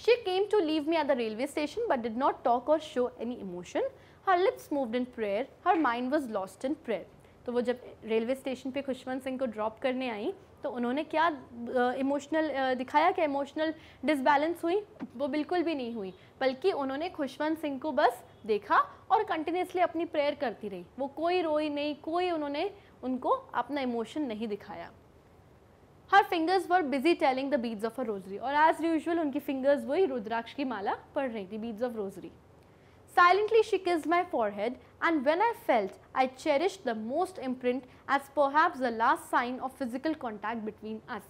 She came to leave me at the railway station but did not talk or show any emotion. Her lips moved in prayer. Her mind was lost in prayer. तो वो जब रेलवे स्टेशन पे खुशवंत सिंह को ड्रॉप करने आई तो उन्होंने क्या emotional दिखाया कि इमोशनल डिसबैलेंस हुई वो बिल्कुल भी नहीं हुई बल्कि उन्होंने खुशवंत सिंह को बस देखा और कंटिन्यूसली अपनी प्रेयर करती रही वो कोई रोई नहीं कोई उन्होंने उनको अपना इमोशन नहीं दिखाया her fingers were busy telling the beads of a rosary और एज यूजल उनकी फिंगर्स वही रुद्राक्ष की माला पढ़ रही थी beads of rosary Silently she kissed my forehead and when I felt I cherished the most imprint as perhaps the last sign of physical contact between us.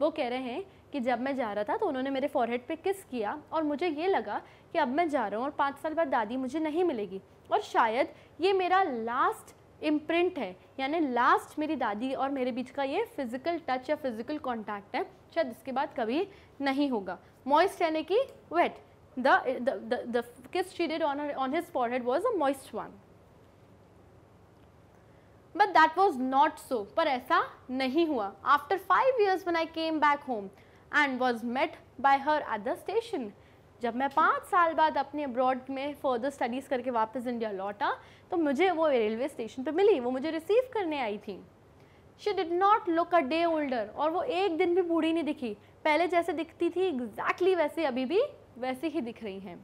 वो कह रहे हैं कि जब मैं जा रहा था तो उन्होंने मेरे फॉरहेड पे किस किया और मुझे ये लगा कि अब मैं जा रहा हूँ और पाँच साल बाद दादी मुझे नहीं मिलेगी और शायद ये मेरा लास्ट इम्प्रिंट है यानी लास्ट मेरी दादी और मेरे बीच का ये फिज़िकल टच या फिज़िकल कॉन्टैक्ट है शायद इसके बाद कभी नहीं होगा मॉइस्ट यानी कि wet the, the, the, the kiss she did on, her, on his forehead was a moist one. But that was not so. par aisa nahi hua After 5 years when I came back home and was met by her at the station. जब मैं पाँच साल बाद अपने abroad में further studies करके वापस India लौटा तो मुझे वो रेलवे स्टेशन पे मिली वो मुझे रिसीव करने आई थी she did not look a day older और वो एक दिन भी बूढ़ी नहीं दिखी पहले जैसे दिखती थी एग्जैक्टली exactly वैसे अभी भी वैसे ही दिख रही हैं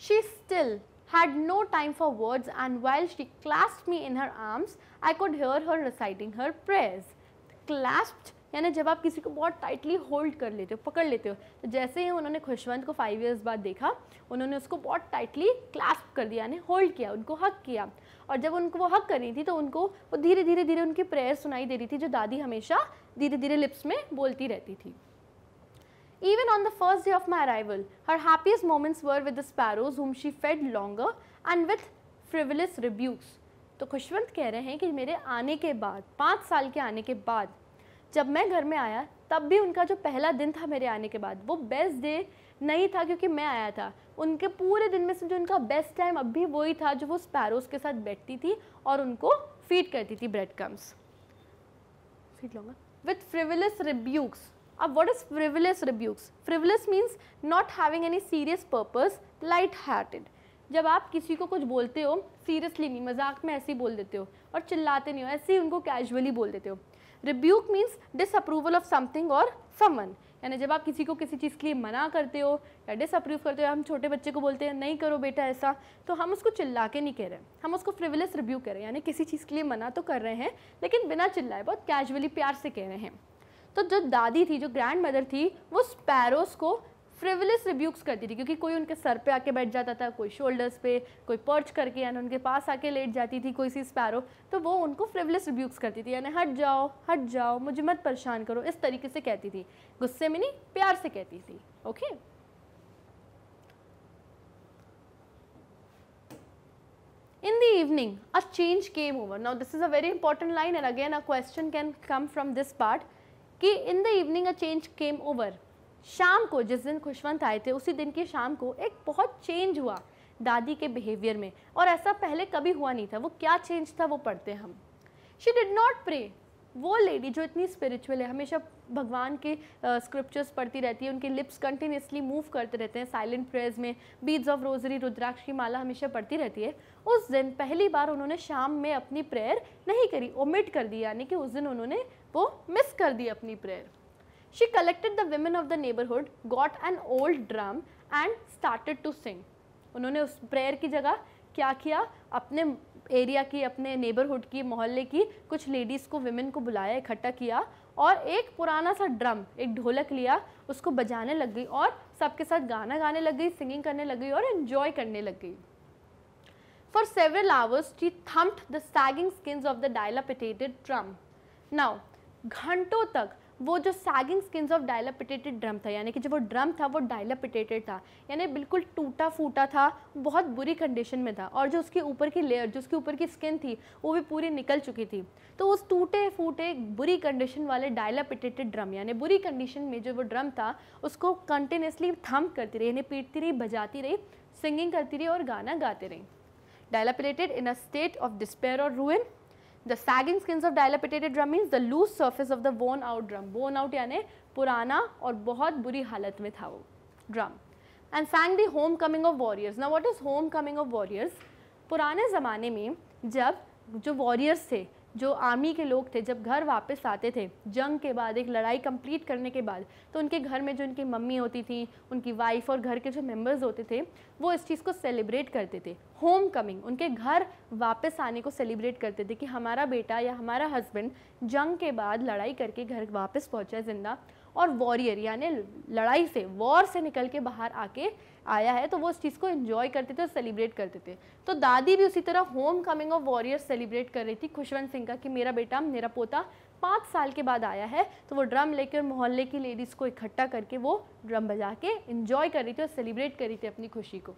she still had no time for words and while she clasped me in her arms I could hear her reciting her prayers clasped यानी जब आप किसी को बहुत टाइटली होल्ड कर लेते हो पकड़ लेते हो तो जैसे ही उन्होंने खुशवंत को फाइव इयर्स बाद देखा उन्होंने उसको बहुत टाइटली क्लास्प कर दिया यानी होल्ड किया उनको हक किया और जब उनको वो हक कर रही थी तो उनको वो धीरे धीरे धीरे उनकी प्रेयर सुनाई दे रही थी जो दादी हमेशा धीरे धीरे लिप्स में बोलती रहती थी Even on the first day of my arrival, her happiest moments were with the sparrows whom she fed longer and with frivolous rebukes. तो खुशवंत कह रहे हैं कि मेरे आने के बाद पाँच साल के आने के बाद जब मैं घर में आया तब भी उनका जो पहला दिन था मेरे आने के बाद वो बेस्ट डे नहीं था क्योंकि मैं आया था उनके पूरे दिन में से जो उनका बेस्ट टाइम अब भी वही था जो वो स्पैरोज के साथ बैठती थी और उनको फीड करती थी ब्रेड कम्स फीड लूँगा विथ फ्रिविलस रिब्यूक्स अब what is frivolous rebukes frivolous means not having any serious purpose light hearted जब आप किसी को कुछ बोलते हो सीरियसली नहीं मजाक में ऐसे ही बोल देते हो और चिल्लाते नहीं हो ऐसे ही उनको कैजुअली बोल देते हो rebuke means disapproval of something और समन यानी जब आप किसी को किसी चीज़ के लिए मना करते हो या डिसअप्रूव करते हो हम छोटे बच्चे को बोलते हैं नहीं करो बेटा ऐसा तो हम उसको चिल्ला के नहीं कह रहे हम उसको फ्रिविलस रिव्यू कह रहे हैं यानी किसी चीज़ के लिए मना तो कर रहे हैं लेकिन बिना चिल्लाए बहुत कैजुअली प्यार से कह रहे हैं तो जो दादी थी जो ग्रैंड मदर थी वो स्पैरोस को फ्रिविलिस रिब्यूक्स करती थी क्योंकि कोई उनके सर पे आके बैठ जाता था कोई शोल्डर्स पे कोई पर्च करके यानी उनके पास आके लेट जाती थी कोई सी स्पैरो तो वो उनको फ्रिविलिस रिब्यूक्स करती थी यानी हट जाओ हट जाओ मुझे मत परेशान करो इस तरीके से कहती थी गुस्से में नहीं प्यार से कहती थी okay in the evening a change came over now this is a very important line and again a question can come from this part कि in the evening a change came over शाम को जिस दिन खुशवंत आए थे उसी दिन की शाम को एक बहुत चेंज हुआ दादी के बिहेवियर में और ऐसा पहले कभी हुआ नहीं था वो क्या चेंज था वो पढ़ते हम शी डिड नॉट प्रे वो लेडी जो इतनी स्पिरिचुअल है हमेशा भगवान के स्क्रिप्चर्स uh, पढ़ती रहती है उनके लिप्स कंटिन्यूसली मूव करते रहते हैं साइलेंट प्रेयर्स में बीड्स ऑफ रोजरी रुद्राक्ष की माला हमेशा पढ़ती रहती है उस दिन पहली बार उन्होंने शाम में अपनी प्रेयर नहीं करी ओमिट कर दी यानी कि उस दिन उन्होंने वो मिस कर दी अपनी prayer she collected the women of the neighbourhood got an old drum and started to sing उन्होंने उस प्रेयर की जगह क्या किया अपने एरिया की अपने नेबरहुड की मोहल्ले की कुछ लेडीज़ को वेमेन को बुलाया इकट्ठा किया और एक पुराना सा ड्रम एक ढोलक लिया उसको बजाने लग गई और सबके साथ गाना गाने लग गई सिंगिंग करने लग गई और इन्जॉय करने लग गई for several hours she thumped the sagging skins of the dilapidated drum now घंटों तक वो जो sagging skins of dilapidated drum था यानी कि जो वो ड्रम था वो डायलापिटेटेड था यानी बिल्कुल टूटा फूटा था बहुत बुरी कंडीशन में था और जो उसके ऊपर की लेयर जो उसके ऊपर की स्किन थी वो भी पूरी निकल चुकी थी तो उस टूटे फूटे बुरी कंडीशन वाले डायलापिटेटेड ड्रम यानी बुरी कंडीशन में जो वो ड्रम था उसको कंटिन्यूसली थम करती रही यानी पीटती रही बजाती रही सिंगिंग करती रही और गाना गाती रही dilapidated in a state of despair और ruin the sagging skins of dilapidated drum means the loose surface of the worn out drum worn out यानी पुराना और बहुत बुरी हालत में था वो drum and sang the homecoming of warriors ना what is homecoming of warriors पुराने ज़माने में जब जो वॉरियर्स थे जो आर्मी के लोग थे जब घर वापस आते थे जंग के बाद एक लड़ाई कंप्लीट करने के बाद तो उनके घर में जो उनकी मम्मी होती थी उनकी वाइफ और घर के जो मेंबर्स होते थे वो इस चीज़ को सेलिब्रेट करते थे होम कमिंग उनके घर वापस आने को सेलिब्रेट करते थे कि हमारा बेटा या हमारा हस्बैंड जंग के बाद लड़ाई करके घर वापस पहुँचा ज़िंदा और वॉरियर यानी लड़ाई से वॉर से निकल के बाहर आके आया है तो वो उस चीज़ को इन्जॉय करते थे और सेलिब्रेट करते थे तो दादी भी उसी तरह homecoming of warrior celebrate कर रही थी खुशवंत सिंह का कि मेरा बेटा मेरा पोता पाँच साल के बाद आया है तो वो ड्रम लेकर मोहल्ले की लेडीज़ को इकट्ठा करके वो ड्रम बजा के इन्जॉय कर रही थी और सेलिब्रेट कर रही थी अपनी खुशी को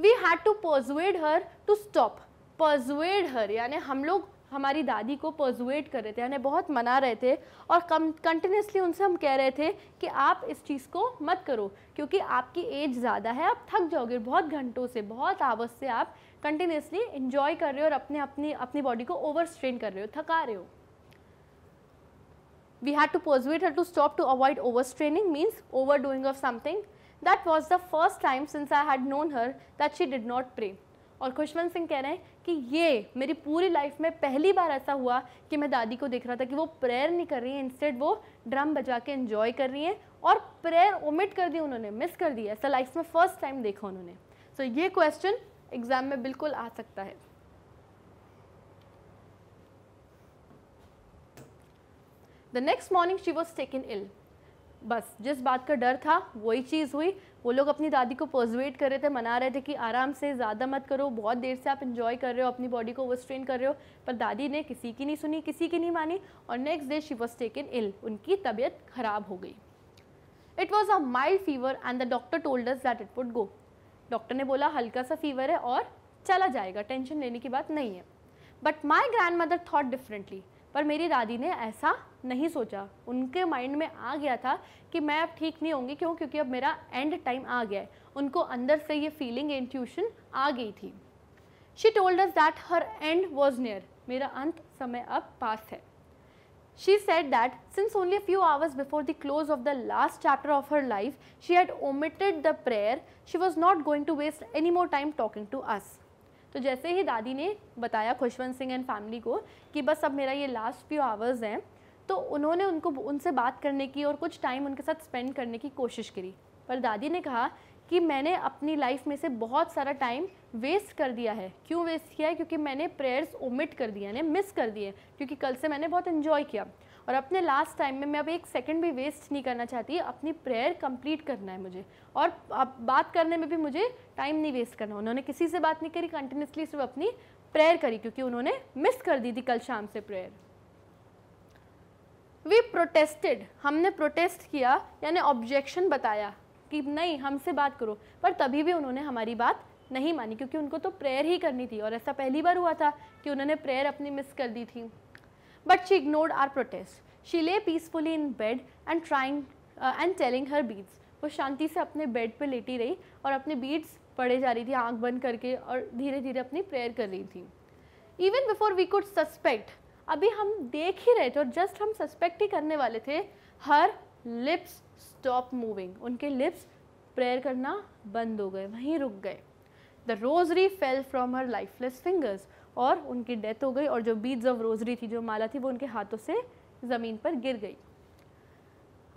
we had to persuade her to stop persuade her यानी हम लोग हमारी दादी को परजुएट कर रहे थे यानी बहुत मना रहे थे और कम कंटिन्यूसली उनसे हम कह रहे थे कि आप इस चीज़ को मत करो क्योंकि आपकी एज ज़्यादा है आप थक जाओगे बहुत घंटों से बहुत आवर्स से आप कंटिन्यूसली इन्जॉय कर रहे हो और अपने अपनी अपनी बॉडी को ओवर स्ट्रेन कर रहे हो थका रहे हो we to had her to stop to avoid over straining means over doing of something that was the first time since I had known her that she did not pray और खुशवंत सिंह कह रहे हैं कि ये मेरी पूरी लाइफ में पहली बार ऐसा हुआ कि मैं दादी को देख रहा था कि वो प्रेयर नहीं कर रही हैं इंस्टेड वो ड्रम बजा के इन्जॉय कर रही हैं और प्रेयर ओमिट कर दी उन्होंने मिस कर दी ऐसा लाइफ में फर्स्ट टाइम देखा उन्होंने सो so, ये क्वेश्चन एग्ज़ाम में बिल्कुल आ सकता है the next morning she was taken ill बस जिस बात का डर था वही चीज़ हुई वो लोग अपनी दादी को पर्जुएट कर रहे थे मना रहे थे कि आराम से ज़्यादा मत करो बहुत देर से आप इन्जॉय कर रहे हो अपनी बॉडी को ओवर स्ट्रेन कर रहे हो पर दादी ने किसी की नहीं सुनी किसी की नहीं मानी और next day she was taken ill उनकी तबीयत खराब हो गई it was a mild fever and the doctor told us that it would go doctor ने बोला हल्का सा फीवर है और चला जाएगा टेंशन लेने की बात नहीं है but my grand grandmother thought differently पर मेरी दादी ने ऐसा नहीं सोचा उनके माइंड में आ गया था कि मैं अब ठीक नहीं होंगी क्यों क्योंकि अब मेरा एंड टाइम आ गया है उनको अंदर से ये फीलिंग इंट्यूशन आ गई थी she told us that her end was near मेरा अंत समय अब पास है she said that since only few hours before the close of the last chapter of her life she had omitted the prayer she was not going to waste any more time talking to us तो जैसे ही दादी ने बताया Khushwant Singh and family को कि बस अब मेरा ये लास्ट फ्यू आवर्स हैं तो उन्होंने उनको उनसे बात करने की और कुछ टाइम उनके साथ स्पेंड करने की कोशिश करी पर दादी ने कहा कि मैंने अपनी लाइफ में से बहुत सारा टाइम वेस्ट कर दिया है क्यों वेस्ट किया है क्योंकि मैंने प्रेयर्स ओमिट कर दिए मिस कर दिए क्योंकि कल से मैंने बहुत इन्जॉय किया और अपने लास्ट टाइम में मैं अब एक सेकंड भी वेस्ट नहीं करना चाहती अपनी प्रेयर कंप्लीट करना है मुझे और अब बात करने में भी मुझे टाइम नहीं वेस्ट करना उन्होंने किसी से बात नहीं करी कंटिन्यूसली सिर्फ अपनी प्रेयर करी क्योंकि उन्होंने मिस कर दी थी कल शाम से प्रेयर वी प्रोटेस्टेड हमने प्रोटेस्ट किया यानी ऑब्जेक्शन बताया कि नहीं हमसे बात करो पर तभी भी उन्होंने हमारी बात नहीं मानी क्योंकि उनको तो प्रेयर ही करनी थी और ऐसा पहली बार हुआ था कि उन्होंने प्रेयर अपनी मिस कर दी थी but she ignored our protest. She lay peacefully in bed and trying uh, and telling her beads. वो शांति से अपने बेड पर लेटी रही और अपने बीड्स पढ़े जा रही थी आंख बंद करके और धीरे धीरे अपनी प्रेयर कर रही थी even before we could suspect अभी हम देख ही रहे थे और जस्ट हम सस्पेक्ट ही करने वाले थे हर लिप्स स्टॉप मूविंग उनके लिप्स प्रेयर करना बंद हो गए वहीं रुक गए the rosary fell from her lifeless fingers और उनकी डेथ हो गई और जो बीज ऑफ रोजरी थी जो माला थी वो उनके हाथों से ज़मीन पर गिर गई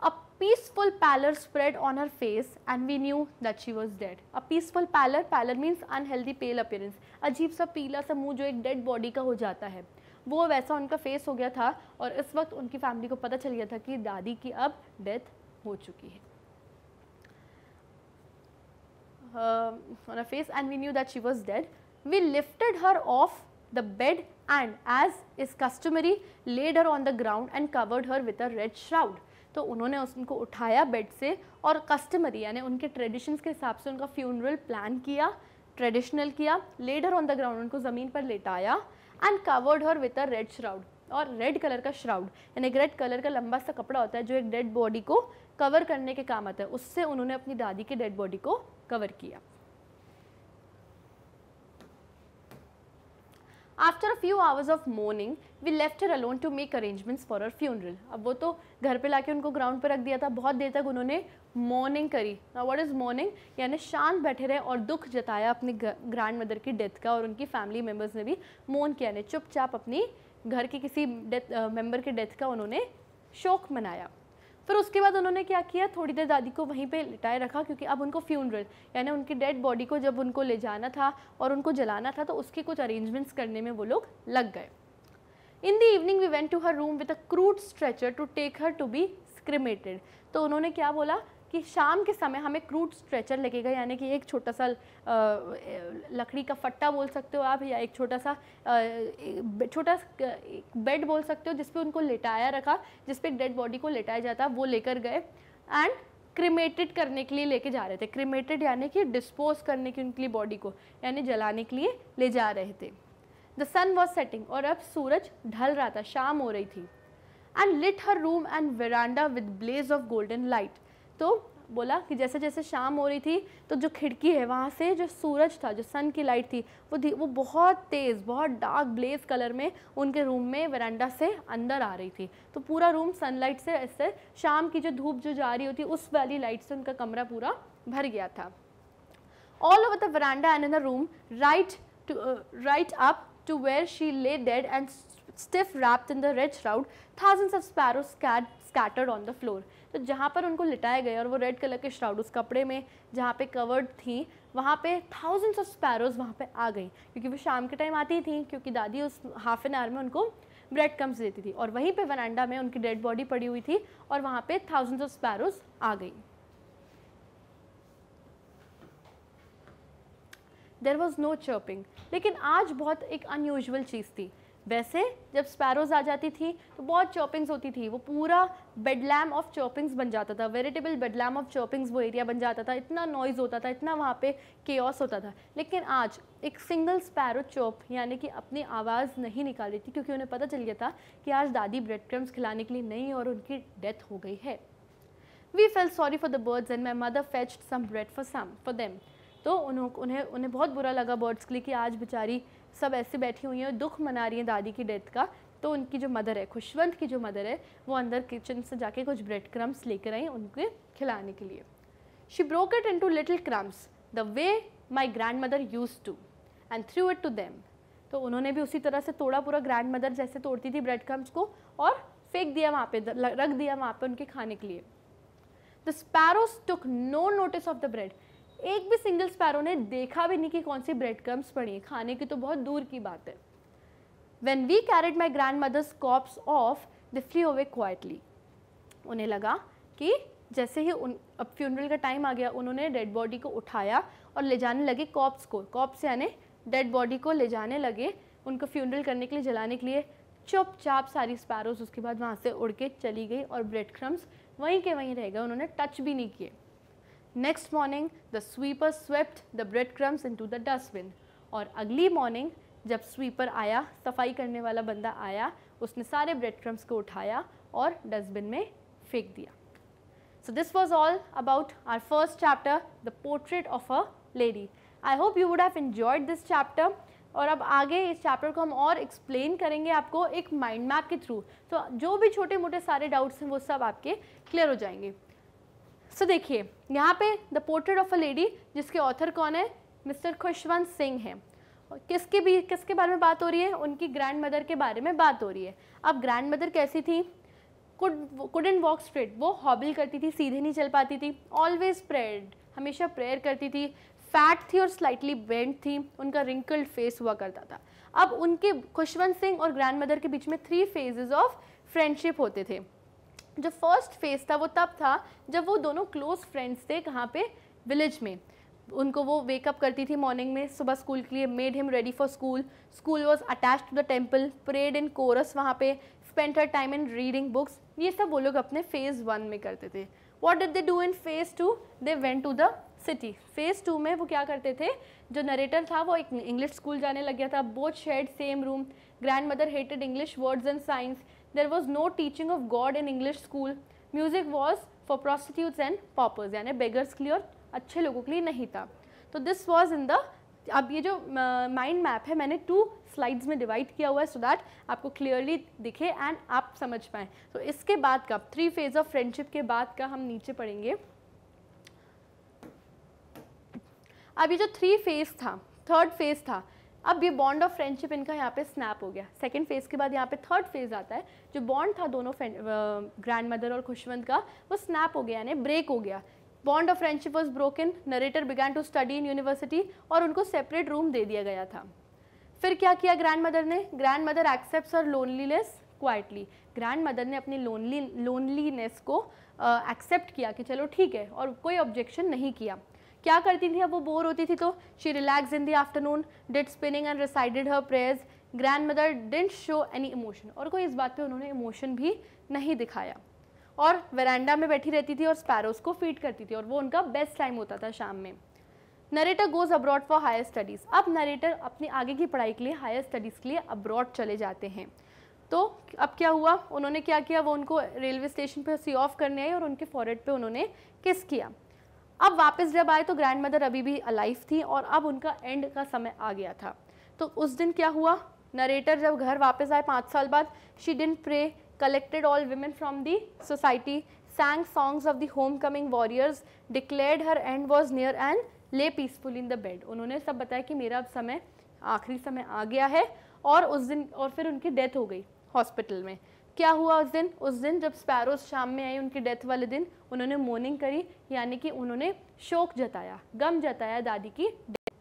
a peaceful pallor spread on her face and we knew that she was dead a peaceful pallor pallor means unhealthy pale appearance अजीब सा पीला सा मुंह जो एक डेड बॉडी का हो जाता है वो वैसा उनका फेस हो गया था और इस वक्त उनकी फैमिली को पता चल गया था कि दादी की अब डेथ हो चुकी है face and we knew that she was dead we lifted her off the bed and as is customary laid her on the ground and covered her with a red shroud तो उन्होंने उनको उठाया bed से और customary यानी उनके traditions के हिसाब से उनका फ्यूनरल प्लान किया ट्रेडिशनल किया लेडर ऑन द ग्राउंड उनको ज़मीन पर लेटाया and covered her with a red shroud और रेड कलर का श्राउड यानी एक रेड कलर का लंबा सा कपड़ा होता है जो एक डेड बॉडी को कवर करने के काम आता है उससे उन्होंने अपनी दादी के डेड बॉडी को कवर किया after a few hours of mourning we left her alone to make arrangements for her funeral अब वो तो घर पे लाके उनको ग्राउंड पे रख दिया था बहुत देर तक उन्होंने मॉर्निंग करी वट इज़ मॉर्निंग यानी शांत बैठे रहे और दुख जताया अपने ग्रैंड मदर की डेथ का और उनकी फैमिली मेम्बर्स ने भी मौन किया यानी चुपचाप अपनी घर के किसी डेथ मेम्बर की डेथ का उन्होंने शोक मनाया फिर उसके बाद उन्होंने क्या किया थोड़ी देर दादी को वहीं पे लिटाए रखा क्योंकि अब उनको फ्यूनरल यानी उनकी डेड बॉडी को जब उनको ले जाना था और उनको जलाना था तो उसके कुछ अरेंजमेंट्स करने में वो लोग लग गए in the evening we went to her room with a crude stretcher to take her to be cremated तो उन्होंने क्या बोला कि शाम के समय हमें क्रूड स्ट्रेचर लगेगा यानी कि एक छोटा सा लकड़ी का फट्टा बोल सकते हो आप या एक छोटा सा छोटा बेड बोल सकते हो जिसपे उनको लेटाया रखा जिसपे डेड बॉडी को लेटाया जाता वो लेकर गए एंड क्रिमेटेड करने के लिए लेके जा रहे थे क्रिमेटेड यानी कि डिस्पोज करने की उनके लिए बॉडी को यानी जलाने के लिए ले जा रहे थे द सन वॉज सेटिंग और अब सूरज ढल रहा था शाम हो रही थी and lit her room and veranda with blaze of golden light तो बोला कि जैसे जैसे शाम हो रही थी तो जो खिड़की है वहाँ से जो सूरज था जो सन की लाइट थी वो वो बहुत तेज़ बहुत डार्क ब्लेज कलर में उनके रूम में वरांडा से अंदर आ रही थी तो पूरा रूम सनलाइट से ऐसे शाम की जो धूप जो जा रही होती उस वाली लाइट से उनका कमरा पूरा भर गया था all over the veranda and in the right right to uh, right up to where she lay dead and stiff wrapped in the red shroud thousands of scattered on the floor तो जहाँ पर उनको लिटाया गया और वो red colour के shroud उस कपड़े में जहाँ पे कवर्ड थी वहाँ पे थाउजेंड्स ऑफ स्पैरोज वहाँ पे आ गई क्योंकि वो शाम के टाइम आती थी क्योंकि दादी उस हाफ एन आवर में उनको ब्रेड कम्स देती थी और वहीं पे वरांडा में उनकी डेड बॉडी पड़ी हुई थी और वहाँ पे थाउजेंड्स ऑफ स्पैरोज आ गई देर वॉज नो चर्पिंग लेकिन आज बहुत एक अनयूजल चीज़ थी वैसे जब स्पैरोज आ जाती थी तो बहुत चॉपिंग्स होती थी वो पूरा बेडलैम ऑफ चॉपिंग्स बन जाता था वेरिटेबल बेडलैम ऑफ चॉपिंग्स वो एरिया बन जाता था इतना नॉइज़ होता था इतना वहाँ पे केओस होता था लेकिन आज एक सिंगल स्पैरो चॉप यानी कि अपनी आवाज़ नहीं निकाल रही थी क्योंकि उन्हें पता चल गया था कि आज दादी ब्रेड क्रम्स खिलाने के लिए नहीं और उनकी डेथ हो गई है we felt sorry for the birds and my mother fetched some bread for some for them तो उन्हों उन्हें उन्हें बहुत बुरा लगा बर्ड्स के लिए कि आज बेचारी सब ऐसे बैठी हुई हैं दुख मना रही हैं दादी की डेथ का तो उनकी जो मदर है खुशवंत की जो मदर है वो अंदर किचन से जाके कुछ ब्रेड क्रम्स लेकर आई उनके खिलाने के लिए she broke it into little crumbs the way my grand grandmother used to and threw it to them तो उन्होंने भी उसी तरह से तोड़ा पूरा ग्रैंड मदर जैसे तोड़ती थी ब्रेड क्रम्स को और फेंक दिया वहाँ पे रख दिया वहाँ पे उनके खाने के लिए the sparrows took no notice of the bread एक भी सिंगल स्पैरो ने देखा भी नहीं कि कौन सी ब्रेड क्रम्स पड़ी है खाने की तो बहुत दूर की बात है when we carried my grandmother's corpse off the flew away quietly उन्हें लगा कि जैसे ही उन अब फ्यूनरल का टाइम आ गया उन्होंने डेड बॉडी को उठाया और ले जाने लगे कॉप्स को कॉप्स यानी डेड बॉडी को ले जाने लगे उनको फ्यूनरल करने के लिए जलाने के लिए चुपचाप सारी स्पैरोज उसके बाद वहाँ से उड़ के चली गई और ब्रेड क्रम्स वहीं के वहीं रह गए उन्होंने टच भी नहीं किए next morning the sweeper swept the bread crumbs into the dustbin और अगली मॉर्निंग जब स्वीपर आया सफाई करने वाला बंदा आया उसने सारे ब्रेड क्रम्स को उठाया और डस्टबिन में फेंक दिया so this was all about our first chapter the portrait of a lady I hope you would have enjoyed this chapter और अब आगे इस चैप्टर को हम और एक्सप्लेन करेंगे आपको एक माइंड मैप के थ्रू तो जो भी छोटे मोटे सारे डाउट्स हैं वो सब आपके क्लियर हो जाएंगे सो देखिए यहाँ पे the portrait of a lady जिसके ऑथर कौन है मिस्टर खुशवंत सिंह है किसके भी किसके बारे में बात हो रही है उनकी ग्रैंड मदर के बारे में बात हो रही है अब ग्रैंड मदर कैसी थी कुड कुडन वॉक स्ट्रेट वो हॉबल करती थी सीधे नहीं चल पाती थी ऑलवेज प्रेयर्ड हमेशा प्रेयर करती थी फैट थी और स्लाइटली बेंड थी उनका रिंकल्ड फेस हुआ करता था अब उनके खुशवंत सिंह और ग्रैंड मदर के बीच में थ्री फेजेस ऑफ फ्रेंडशिप होते थे जो फर्स्ट फेज था वो तब था जब वो दोनों क्लोज फ्रेंड्स थे कहाँ पे विलेज में उनको वो वेकअप करती थी मॉर्निंग में सुबह स्कूल के लिए made him ready for school school was attach to the temple parade in chorus वहाँ पे spend her time in reading books ये सब वो लोग अपने फेज़ वन में करते थे what did they do in phase two they went to the city phase two में वो क्या करते थे जो नरेटर था वो एक इंग्लिश स्कूल जाने लग गया था both shared same room grand mother hated English words and science there was no teaching of God in English school music was for prostitutes and paupers यानी बेगर्स के लिए और अच्छे लोगों के लिए नहीं था तो दिस वॉज इन द अब ये जो माइंड uh, मैप है मैंने टू स्लाइड्स में डिवाइड किया हुआ है सो so दैट आपको क्लियरली दिखे एंड आप समझ पाए तो so, इसके बाद का थ्री फेज ऑफ फ्रेंडशिप के बाद का हम नीचे पढ़ेंगे अब ये जो थ्री फेज था थर्ड फेज था अब ये बॉन्ड ऑफ फ्रेंडशिप इनका यहाँ पे स्नैप हो गया सेकेंड फेज़ के बाद यहाँ पे थर्ड फेज़ आता है जो बॉन्ड था दोनों ग्रैंड मदर और खुशवंत का वो स्नैप हो गया यानी ब्रेक हो गया bond of friendship was broken narrator began to study in university और उनको सेपरेट रूम दे दिया गया था फिर क्या किया ग्रैंड मदर ने ग्रैंड मदर एक्सेप्ट और लोनलीनेस क्वाइटली ग्रैंड मदर ने अपनी लोनली लोनलीनेस को एक्सेप्ट uh, किया कि चलो ठीक है और कोई ऑब्जेक्शन नहीं किया क्या करती थी अब वो बोर होती थी तो she relax in the afternoon did spinning and recited her prayers grand mother didn't show any emotion और कोई इस बात पे उन्होंने इमोशन भी नहीं दिखाया और वेरांडा में बैठी रहती थी और स्पैरोज को फीड करती थी और वो उनका बेस्ट टाइम होता था शाम में narrator goes abroad for higher studies अब नरेटर अपनी आगे की पढ़ाई के लिए हायर स्टडीज़ के लिए अब्रॉड चले जाते हैं तो अब क्या हुआ उन्होंने क्या किया वो उनको रेलवे स्टेशन पर सी ऑफ करने आई और उनके फॉरेड पे उन्होंने किस किया अब वापस जब आए तो ग्रैंड मदर अभी भी अलाइफ थी और अब उनका एंड का समय आ गया था तो उस दिन क्या हुआ नरेटर जब घर वापस आए पाँच साल बाद she didn't pray collected all women from the society sang songs of the home coming warriors declared her end was near and lay peaceful in the bed उन्होंने सब बताया कि मेरा अब समय आखिरी समय आ गया है और उस दिन और फिर उनकी डेथ हो गई हॉस्पिटल में क्या हुआ उस दिन उस दिन जब स्पैरोज शाम में आई उनकी डेथ वाले दिन उन्होंने मोर्निंग करी यानी कि उन्होंने शोक जताया गम जताया दादी की डेथ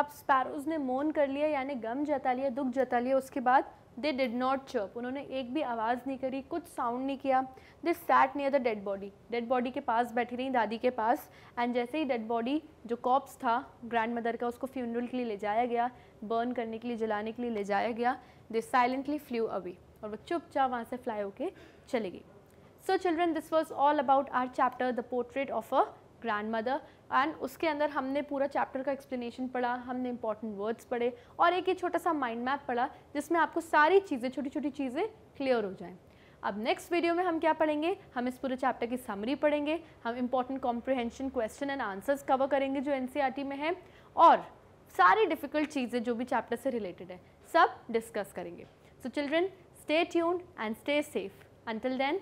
अब स्पैरोज ने मोन कर लिया यानी गम जता लिया दुख जता लिया उसके बाद दे डिड नॉट चर्प उन्होंने एक भी आवाज़ नहीं करी कुछ साउंड नहीं किया they sat near the dead body dead body के पास बैठी रही दादी के पास एंड जैसे ही डेड बॉडी जो कॉप्स था ग्रैंड मदर का उसको फ्यूनरल के लिए ले जाया गया बर्न करने के लिए जलाने के लिए ले जाया गया दे साइलेंटली फ्लू अवे और वो चुपचाप वहाँ से फ्लाई होके चली गई so children this was all about our chapter the portrait of a grand mother and उसके अंदर हमने पूरा चैप्टर का एक्सप्लेनेशन पढ़ा हमने इंपॉर्टेंट वर्ड्स पढ़े और एक ये छोटा सा माइंड मैप पढ़ा जिसमें आपको सारी चीज़ें छोटी छोटी चीज़ें क्लियर हो जाएँ अब नेक्स्ट वीडियो में हम क्या पढ़ेंगे हम इस पूरे चैप्टर की समरी पढ़ेंगे हम important comprehension question and answers cover करेंगे जो एन e में है और सारी डिफ़िकल्ट चीज़ें जो भी चैप्टर से रिलेटेड है सब डिस्कस करेंगे so children Stay tuned and stay safe. Until then,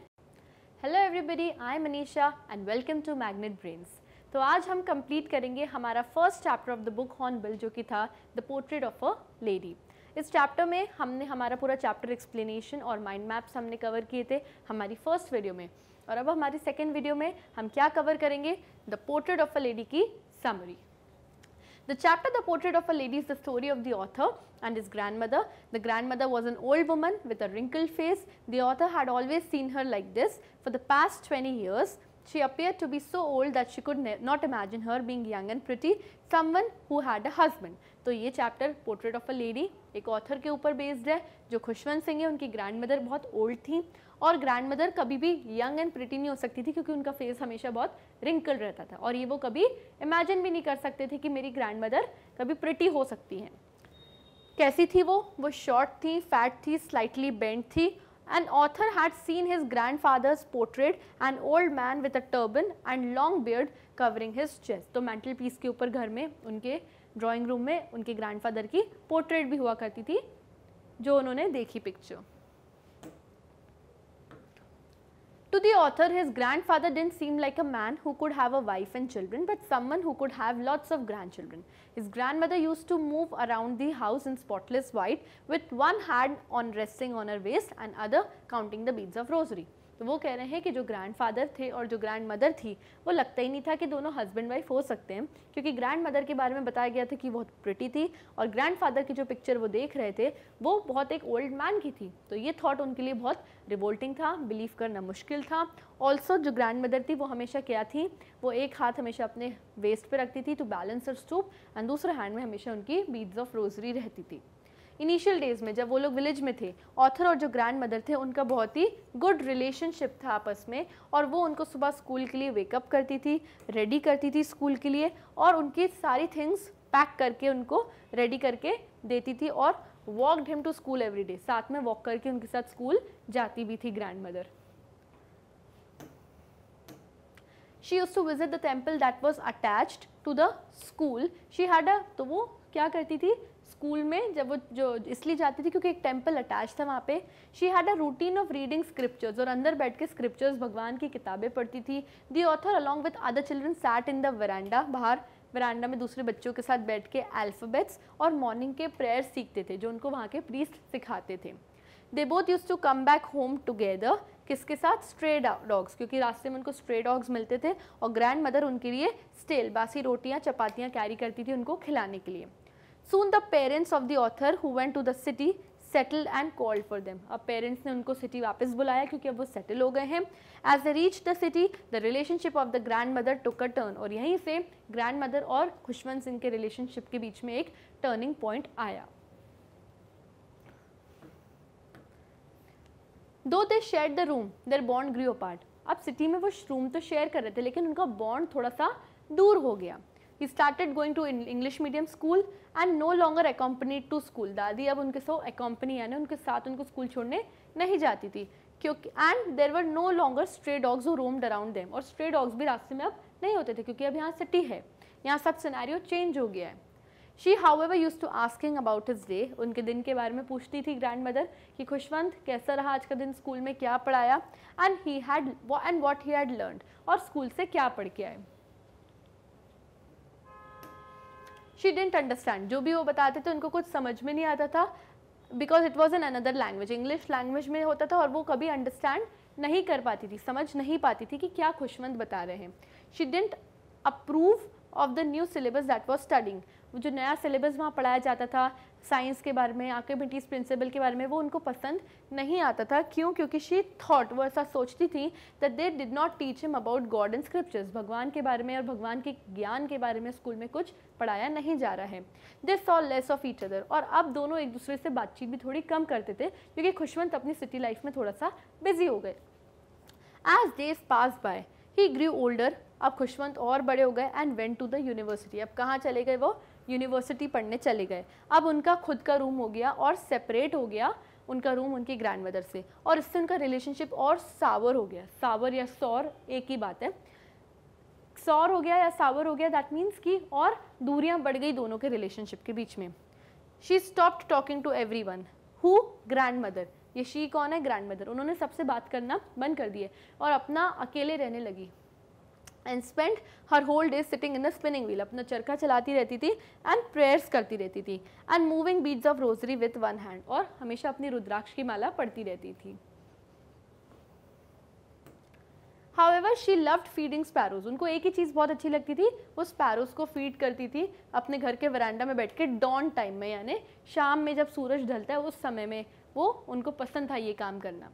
hello everybody I am Manisha and welcome to magnet brains तो आज हम कंप्लीट करेंगे हमारा first chapter of the book Hornbill जो कि था the portrait of a lady इस chapter में हमने हमारा पूरा चैप्टर एक्सप्लेनेशन और माइंड मैप्स हमने कवर किए थे हमारी फर्स्ट वीडियो में और अब हमारी सेकेंड वीडियो में हम क्या कवर करेंगे the portrait of a lady की summary The chapter The Portrait of a Lady is the story of the author and his grandmother. The grandmother was an old woman with a wrinkled face. The author had always seen her like this for the past 20 years. She appeared to be so old that she could not imagine her being young and pretty, someone who had a husband. to ye chapter portrait of a lady ek author ke upar based hai jo Khushwant singh hai unki grandmother bahut old thi और grand mother कभी भी young and pretty नहीं हो सकती थी क्योंकि उनका face हमेशा बहुत रिंकल रहता था और ये वो कभी इमेजिन भी नहीं कर सकते थे कि मेरी ग्रैंड मदर कभी प्रिटी हो सकती हैं कैसी थी वो वो शॉर्ट थी फैट थी स्लाइटली बेंड थी and author had seen his grand fathers portrait and old man with a turban and long beard covering his chest तो मेंटल पीस के ऊपर घर में उनके ड्राइंग रूम में उनके ग्रैंड फादर की पोर्ट्रेट भी हुआ करती थी जो उन्होंने देखी picture To the author, his grandfather didn't seem like a man who could have a wife and children, but someone who could have lots of grandchildren. His grandmother used to move around the house in spotless white with one hand on resting on her waist and other counting the beads of rosary. तो वो कह रहे हैं कि जो grand father थे और जो ग्रैंड मदर थी वो लगता ही नहीं था कि दोनों हस्बैंड वाइफ हो सकते हैं क्योंकि ग्रैंड मदर के बारे में बताया गया था कि बहुत प्रिटी थी और ग्रैंड फादर की जो पिक्चर वो देख रहे थे वो बहुत एक ओल्ड मैन की थी तो ये थाट उनके लिए बहुत रिवोल्टिंग था बिलीव करना मुश्किल था ऑल्सो जो ग्रैंड मदर थी वो हमेशा क्या थी वो एक हाथ हमेशा अपने वेस्ट पर रखती थी टू बैलेंस और स्टूप एंड दूसरे हैंड में हमेशा उनकी बीड्स ऑफ रोजरी रहती थी इनिशियल डेज में जब वो लोग विलेज में थे ऑथर और जो ग्रैंड मदर थे उनका बहुत ही गुड रिलेशनशिप था आपस में और वो उनको सुबह स्कूल के लिए वेकअप करती थी रेडी करती थी स्कूल के लिए और उनकी सारी थिंग्स पैक करके उनको रेडी करके देती थी और walked him to school every day साथ में वॉक करके उनके साथ स्कूल जाती भी थी grand mother she use to visit the temple that was attached to the school she had a तो वो क्या करती थी स्कूल में जब वो जो इसलिए जाती थी क्योंकि एक टेम्पल अटैच था वहाँ पे she had a routine of reading scriptures और अंदर बैठ के स्क्रिप्चर्स भगवान की किताबें पढ़ती थी the author along with other children sat in the veranda बाहर वरांडा में दूसरे बच्चों के साथ बैठ के अल्फ़ाबेट्स और मॉर्निंग के प्रेयर सीखते थे जो उनको वहाँ के प्रीस्ट सिखाते थे they both use to come back home together किसके साथ स्ट्रे डॉग्स क्योंकि रास्ते में उनको स्ट्रे डॉग्स मिलते थे और ग्रैंड मदर उनके लिए स्टेल बासी रोटियाँ चपातियाँ कैरी करती थी उनको खिलाने के लिए soon the parents of the author who went to the city settle and call for them अब पेरेंट्स ने उनको सिटी वापस बुलाया क्योंकि अब वो सेटल हो गए हैं as a reach the city the relationship of the grand mother took a turn और यहीं से ग्रैंड मदर और खुशवंत सिंह के रिलेशनशिप के बीच में एक टर्निंग पॉइंट आया though they share the room their bond grew apart अब सिटी में वो रूम तो शेयर कर रहे थे लेकिन उनका बॉन्ड थोड़ा सा दूर हो गया he started going to English medium school and no longer accompanied to school दादी अब उनके सो accompany यानी उनके साथ उनको स्कूल छोड़ने नहीं जाती थी क्योंकि and there were no longer stray dogs who roamed around them और स्ट्रे डॉग्स भी रास्ते में अब नहीं होते थे क्योंकि अब यहाँ सिटी है यहाँ सब सिनारियो चेंज हो गया है she however use to asking about his day उनके दिन के बारे में पूछती थी ग्रैंड मदर कि खुशवंत कैसा रहा आज का दिन स्कूल में क्या पढ़ाया and he had and what he had learn और स्कूल से क्या पढ़ के आए शी डेंट अंडरस्टैंड जो भी वो बताते थे उनको कुछ समझ में नहीं आता था because it was an another language English language में होता था और वो कभी अंडरस्टैंड नहीं कर पाती थी समझ नहीं पाती थी कि क्या खुशवंत बता रहे हैं she didn't approve of the new syllabus that was studying जो नया सिलेबस वहाँ पढ़ाया जाता था साइंस के बारे में आर्किमिडीज प्रिंसिपल के बारे में वो उनको पसंद नहीं आता था क्यों क्योंकि शी थॉट वो ऐसा सोचती थी that they did not teach him about God and scriptures भगवान के बारे में और भगवान के ज्ञान के बारे में स्कूल में कुछ पढ़ाया नहीं जा रहा है they saw less of each other और अब दोनों एक दूसरे से बातचीत भी थोड़ी कम करते थे क्योंकि खुशवंत अपनी सिटी लाइफ में थोड़ा सा बिजी हो गए as days pass by he grew older अब खुशवंत और बड़े हो गए and went to the university अब कहाँ चले गए वो यूनिवर्सिटी पढ़ने चले गए अब उनका खुद का रूम हो गया और सेपरेट हो गया उनका रूम उनकी ग्रैंड मदर से और इससे उनका रिलेशनशिप और सावर हो गया सावर या सौर एक ही बात है सौर हो गया या सावर हो गया दैट मीन्स कि और दूरियां बढ़ गई दोनों के रिलेशनशिप के बीच में she stopped talking to everyone who grand mother ये शी कौन है ग्रैंड मदर उन्होंने सबसे बात करना बंद कर दिए और अपना अकेले रहने लगी and spend her whole day sitting in the spinning wheel अपना चरखा चलाती रहती थी एंड प्रेयर्स करती रहती थी and moving beads of rosary with one hand और हमेशा अपनी रुद्राक्ष की माला पढ़ती रहती थी however she loved feeding sparrows उनको एक ही चीज़ बहुत अच्छी लगती थी वो स्पैरोज को फीड करती थी अपने घर के वरांडा में बैठ के डॉन टाइम में यानी शाम में जब सूरज ढलता है उस समय में वो उनको पसंद था ये काम करना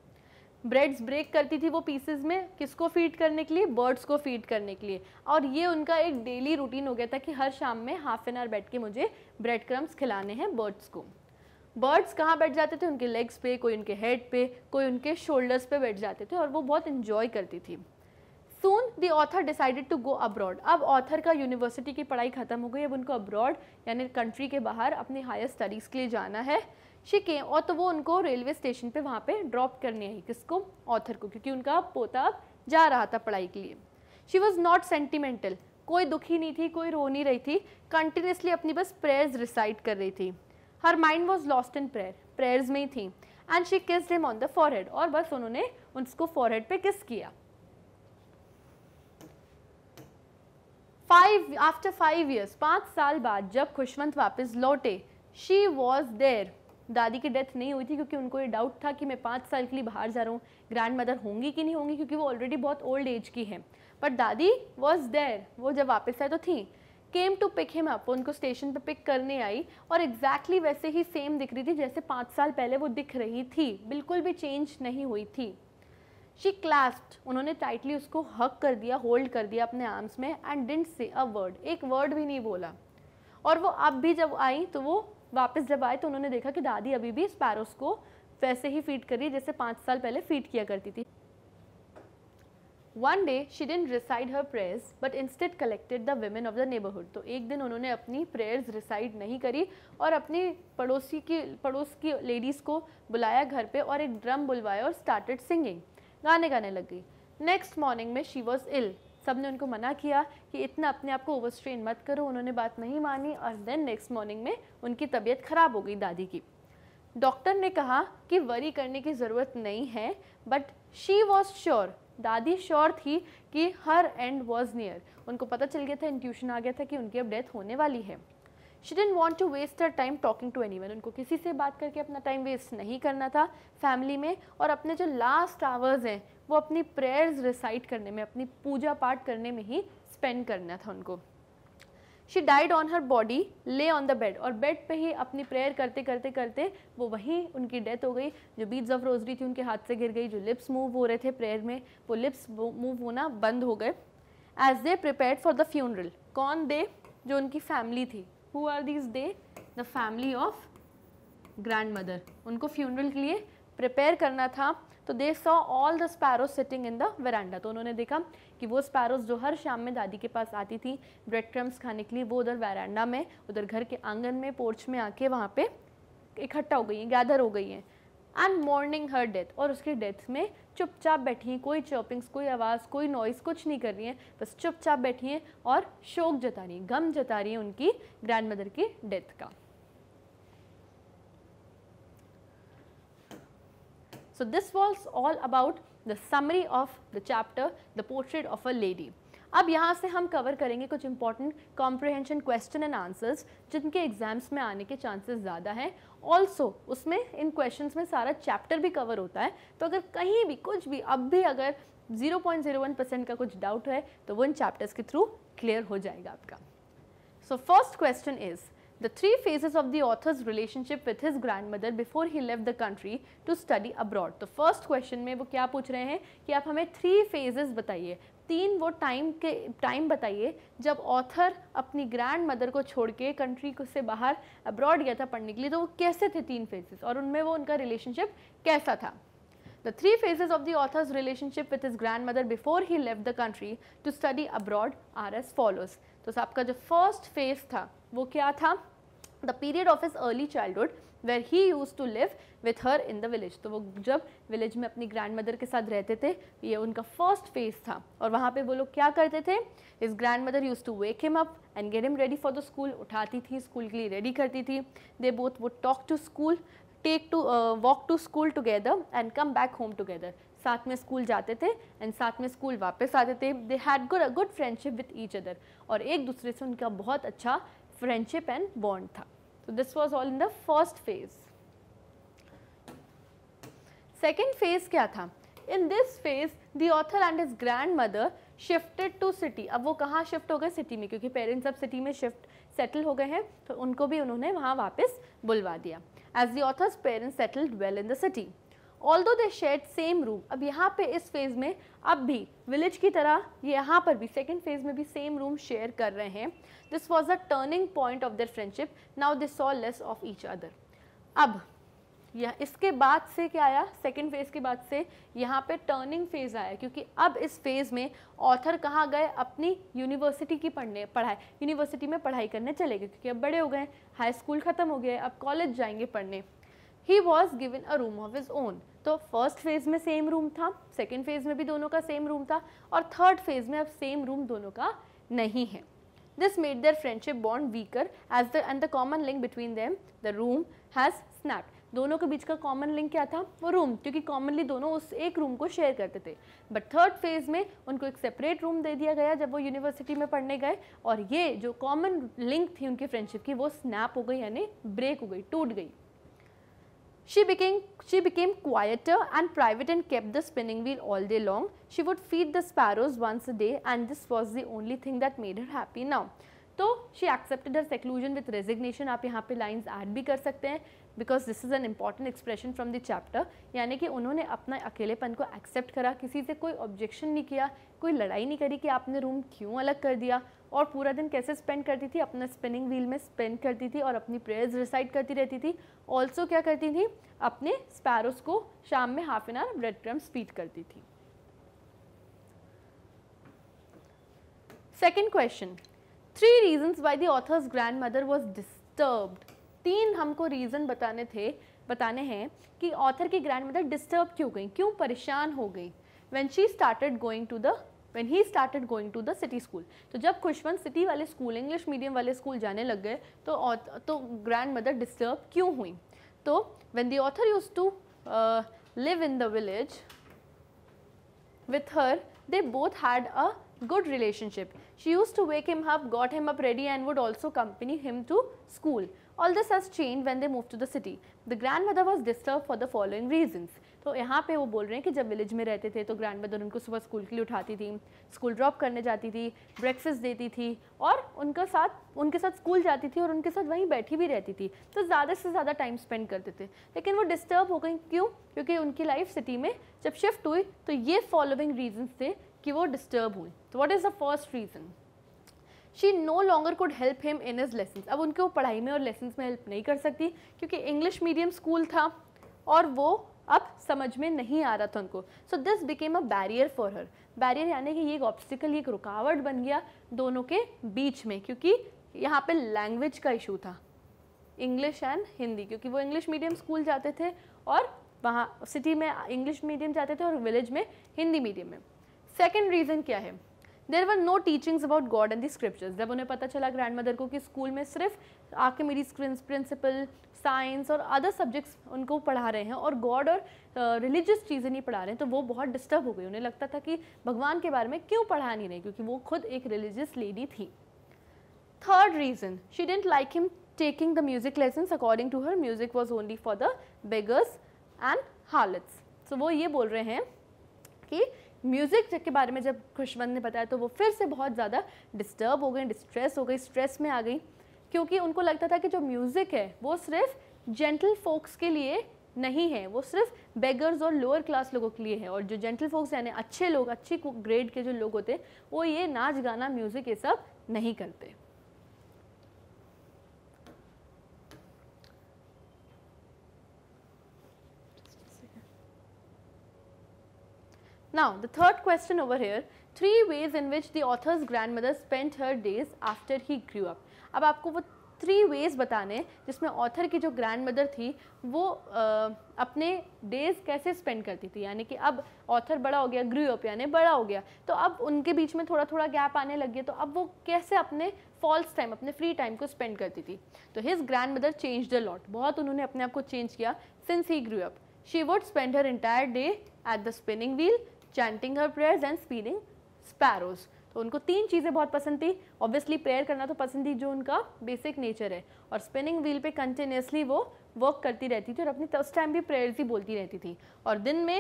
ब्रेड्स ब्रेक करती थी वो पीसेज में किसको फीड करने के लिए बर्ड्स को फीड करने के लिए और ये उनका एक डेली रूटीन हो गया था कि हर शाम में हाफ एन आवर बैठ के मुझे ब्रेड क्रम्स खिलाने हैं बर्ड्स को बर्ड्स कहाँ बैठ जाते थे उनके लेग्स पे कोई उनके हेड पे कोई उनके शोल्डर्स पे बैठ जाते थे और वो बहुत इन्जॉय करती थी soon the author decided to go abroad अब ऑथर का यूनिवर्सिटी की पढ़ाई ख़त्म हो गई अब उनको अब्रॉड यानी कंट्री के बाहर अपनी हायर स्टडीज़ के लिए जाना है शी केम और तो वो उनको रेलवे स्टेशन पे वहाँ पे ड्रॉप करने आई किसको ऑथर को क्योंकि उनका पोता अब जा रहा था पढ़ाई के लिए शी वॉज़ नॉट सेंटिमेंटल कोई दुखी नहीं थी कोई रो नहीं रही थी कंटिन्यूसली अपनी बस प्रेयर्स रिसाइट कर रही थी her mind was lost in prayer prayers में ही थी and she kissed him on the forehead और बस उन्होंने उसको फॉरहेड पे किस किया फाइव आफ्टर फाइव ईयर्स पाँच साल बाद जब खुशवंत वापस लौटे शी वॉज देयर दादी की डेथ नहीं हुई थी क्योंकि उनको ये डाउट था कि मैं पाँच साल के लिए बाहर जा रहा हूँ ग्रैंड मदर होंगी कि नहीं होंगी क्योंकि वो ऑलरेडी बहुत ओल्ड एज की है बट दादी वॉज देर वो जब वापस आए तो थी came to pick him up उनको स्टेशन पे पिक करने आई और एग्जैक्टली exactly वैसे ही सेम दिख रही थी जैसे पाँच साल पहले वो दिख रही थी बिल्कुल भी चेंज नहीं हुई थी शी क्लास्ट उन्होंने टाइटली उसको हक कर दिया होल्ड कर दिया अपने आर्म्स में and didn't say a word एक वर्ड भी नहीं बोला और वो अब भी जब आई तो वो वापस जब आए तो उन्होंने देखा कि दादी अभी भी स्पैरोस को वैसे ही फीड कर रही है जैसे पाँच साल पहले फीड किया करती थी one day she didn't recite her prayers but instead collected the women of the neighbourhood तो एक दिन उन्होंने अपनी प्रेयर्स रिसाइड नहीं करी और अपनी पड़ोसी की पड़ोस की लेडीज़ को बुलाया घर पे और एक ड्रम बुलवाया और स्टार्टेड सिंगिंग गाने गाने लग गई नेक्स्ट मॉर्निंग में शी वॉज इल सब ने उनको मना किया कि इतना अपने आप को ओवर स्ट्रेन मत करो उन्होंने बात नहीं मानी और देन नेक्स्ट मॉर्निंग में उनकी तबीयत ख़राब हो गई दादी की डॉक्टर ने कहा कि वरी करने की ज़रूरत नहीं है बट शी वॉज श्योर दादी श्योर थी कि हर एंड वॉज नियर उनको पता चल गया था इंट्यूशन आ गया था कि उनकी अब डेथ होने वाली है she didn't want to waste her time talking to anyone उनको किसी से बात करके अपना टाइम वेस्ट नहीं करना था फैमिली में और अपने जो लास्ट आवर्स हैं वो अपनी प्रेयर्स रिसाइट करने में अपनी पूजा पाठ करने में ही स्पेंड करना था उनको she died on her body lay on the bed और बेड पे ही अपनी प्रेयर करते करते करते वो वहीं उनकी डेथ हो गई जो बीट्स ऑफ रोजरी थी उनके हाथ से गिर गई जो लिप्स मूव हो रहे थे प्रेयर में वो लिप्स मूव होना बंद हो गए as they prepare for the funeral कौन दे जो उनकी फैमिली थी who are these they the family of grand mother उनको फ्यूनरल के लिए प्रिपेयर करना था तो they saw all the sparrows sitting in the veranda तो उन्होंने देखा कि वो स्पैरोज जो हर शाम में दादी के पास आती थी ब्रेड क्रम्स खाने के लिए वो उधर वरान्डा में उधर घर के आंगन में पोर्च में आके वहाँ पे इकट्ठा हो गई हैं गैदर हो गई हैं एंड मॉर्निंग हर डेथ और उसकी डेथ में चुपचाप बैठी हैं कोई चॉपिंग्स कोई आवाज़ कोई नॉइज़ कुछ नहीं कर रही हैं बस चुपचाप बैठी हैं और शोक जता रही हैं गम जता रही हैं उनकी ग्रैंड मदर की डेथ का So this was all about the summary of the chapter, the portrait of a lady. अब यहाँ से हम कवर करेंगे कुछ important comprehension question and answers जिनके एग्जाम्स में आने के चांसेस ज़्यादा हैं ऑल्सो उसमें इन क्वेश्चंस में सारा चैप्टर भी कवर होता है तो अगर कहीं भी कुछ भी अब भी अगर 0.01 परसेंट का कुछ डाउट है तो वो इन चैप्टर्स के थ्रू क्लियर हो जाएगा आपका so first question is the three phases of the author's relationship with his grandmother before he left the country to study abroad. तो first question में वो क्या पूछ रहे हैं कि आप हमें three phases बताइए तीन वो time के time बताइए जब author अपनी grandmother मदर को छोड़ के कंट्री से बाहर अब्रॉड गया था पढ़ने के लिए तो वो कैसे थे तीन फेजेस और उनमें वो उनका रिलेशनशिप कैसा था The three phases of the author's relationship with his grandmother before he left the country to study abroad are as follows. तो so, आपका जो first phase था वो क्या था the period of is early childhood where he use to live with her in the village तो वो जब विलेज में अपनी ग्रैंड मदर के साथ रहते थे ये उनका फर्स्ट फेज था और वहाँ पे वो लोग क्या करते थे इस grand mother use to wake him up and get him ready for the school उठाती थी स्कूल के लिए रेडी करती थी दे बोथ वो talk to school take to walk to school together and come back home together साथ में school जाते थे एंड साथ में स्कूल वापस आते थे they had good good friendship with each other और एक दूसरे से उनका बहुत अच्छा फ्रेंडशिप एंड बॉन्ड था तो this was all in the first phase second phase क्या था in this phase the author and his grand mother shifted to city अब वो कहाँ शिफ्ट हो गए सिटी में क्योंकि पेरेंट्स अब सिटी में शिफ्ट सेटल हो गए हैं तो उनको भी उन्होंने वहाँ वापस बुलवा दिया as the author's parents settled well in the city although they shade same room अब यहाँ पे इस फेज़ में अब भी विलेज की तरह यहाँ पर भी सेकेंड फेज़ में भी सेम रूम शेयर कर रहे हैं this was a turning point of their friendship now this saw less of each other अब यह इसके बाद से क्या आया सेकेंड फेज़ के बाद से यहाँ पे टर्निंग फेज़ आया क्योंकि अब इस फेज़ में ऑथर कहाँ गए अपनी यूनिवर्सिटी की पढ़ने पढ़ाई यूनिवर्सिटी में पढ़ाई करने चले गए क्योंकि अब बड़े हो गए हाई स्कूल ख़त्म हो गए अब कॉलेज जाएंगे पढ़ने he was given a room of his own तो फर्स्ट फेज में सेम रूम था सेकेंड फेज में भी दोनों का सेम रूम था और थर्ड फेज में अब सेम रूम दोनों का नहीं है this made their friendship bond weaker as the end the common link between them the room has snap दोनों के बीच का कॉमन लिंक क्या था वो रूम क्योंकि कॉमनली दोनों उस एक रूम को शेयर करते थे बट थर्ड फेज में उनको एक सेपरेट रूम दे दिया गया जब वो यूनिवर्सिटी में पढ़ने गए और ये जो कॉमन लिंक थी उनकी फ्रेंडशिप की वो स्नैप हो गई यानी ब्रेक हो गई टूट गई She became, she became quieter and private and kept the spinning wheel all day long. She would feed the sparrows once a day and this was the only thing that made her happy now. तो she accepted her seclusion with resignation आप यहाँ पे lines add भी कर सकते हैं because this is an important expression from the chapter यानी कि उन्होंने अपना अकेलेपन ko accept kara kisi se koi objection nahi kiya koi ladai nahi kari ki aapne room kyun alag kar diya और पूरा दिन कैसे स्पेंड करती थी अपना स्पिनिंग व्हील में स्पेंड करती थी और अपनी प्रेयर्स रिसाइट करती रहती थी ऑल्सो क्या करती थी अपने स्पैरोस को शाम में half an hour bread crumbs feed करती थी second question three reason why the author's grandmother was disturbed तीन हमको रीज़न बताने थे बताने हैं कि ऑथर की ग्रैंड मदर डिस्टर्ब क्यों गई क्यों परेशान हो गई when she started going to the when he started going to the city school तो जब खुशवंत सिटी वाले स्कूल इंग्लिश मीडियम वाले स्कूल जाने लग गए तो तो ग्रैंड मदर डिस्टर्ब क्यों हुई तो when the author used to uh, live in the village with her they both had a good relationship she used to wake him up got him up ready and would also accompany him to school all this has changed when they moved to the city the grandmother was disturbed for the following reasons तो यहाँ पे वो बोल रहे हैं कि जब village में रहते थे तो ग्रैंड मदर उनको सुबह स्कूल के लिए उठाती थी स्कूल ड्रॉप करने जाती थी ब्रेकफास्ट देती थी और उनका साथ उनके साथ स्कूल जाती थी और उनके साथ वहीं बैठी भी रहती थी तो ज़्यादा से ज़्यादा टाइम स्पेंड करते थे लेकिन वो डिस्टर्ब हो गई क्यों क्योंकि उनकी लाइफ सिटी में जब शिफ्ट हुई तो ये फॉलोइंग रीजन्स थे कि वो डिस्टर्ब हुई तो what is the first reason she no longer could help him in his lesson अब उनके वो पढ़ाई में और लेसन में हेल्प नहीं कर सकती क्योंकि इंग्लिश मीडियम स्कूल था और वो अब समझ में नहीं आ रहा था उनको so this became a barrier for her barrier यानी कि ये एक ऑब्स्टिकल एक रुकावट बन गया दोनों के बीच में क्योंकि यहाँ पे लैंग्वेज का इशू था इंग्लिश एंड हिंदी क्योंकि वो इंग्लिश मीडियम स्कूल जाते थे और वहाँ सिटी में इंग्लिश मीडियम जाते थे और विलेज में हिंदी मीडियम में सेकेंड रीज़न क्या है there were no teachings about God and the scriptures जब उन्हें पता चला ग्रैंड मदर को कि स्कूल में सिर्फ आके मेरी प्रिंसिपल साइंस और अदर सब्जेक्ट्स उनको पढ़ा रहे हैं और गॉड और रिलीजियस uh, चीज़ें नहीं पढ़ा रहे हैं तो वो बहुत डिस्टर्ब हो गई उन्हें लगता था कि भगवान के बारे में क्यों पढ़ा नहीं रहे क्योंकि वो खुद एक रिलीजियस लेडी थी third reason she didn't like him taking the music lesson according to her music was only for the beggars and harlots so वो ये बोल रहे हैं कि म्यूज़िक के बारे में जब खुशवंत ने बताया तो वो फिर से बहुत ज़्यादा डिस्टर्ब हो गई डिस्ट्रेस हो गई स्ट्रेस में आ गई क्योंकि उनको लगता था कि जो म्यूज़िक है वो सिर्फ जेंटल फोक्स के लिए नहीं है वो सिर्फ बेगर्स और लोअर क्लास लोगों के लिए है और जो जेंटल फोक्स यानी अच्छे लोग अच्छी ग्रेड के जो लोग होते हैं वो ये नाच गाना म्यूज़िक ये सब नहीं करते Now, the third question over here, three ways in which the author's grandmother spent her days after he grew up. अब आपको वो थ्री वेज बताने जिसमें ऑथर की जो ग्रैंड मदर थी वो आ, अपने डेज कैसे स्पेंड करती थी यानी कि अब ऑथर बड़ा हो गया ग्रू अप यानी बड़ा हो गया तो अब उनके बीच में थोड़ा थोड़ा गैप आने लग गया तो अब वो कैसे अपने फॉल्स टाइम अपने फ्री टाइम को स्पेंड करती थी तो his grand grandmother change the lot बहुत उन्होंने अपने आप को चेंज किया since he grew up she would spend her entire day at the spinning wheel chanting her prayers and spinning sparrows तो उनको तीन चीज़ें बहुत पसंद थी ऑब्वियसली प्रेयर करना तो पसंद थी जो उनका बेसिक नेचर है और स्पिनिंग व्हील पे कंटिन्यूसली वो वर्क करती रहती थी और अपनी उस टाइम भी प्रेयर्स ही बोलती रहती थी और दिन में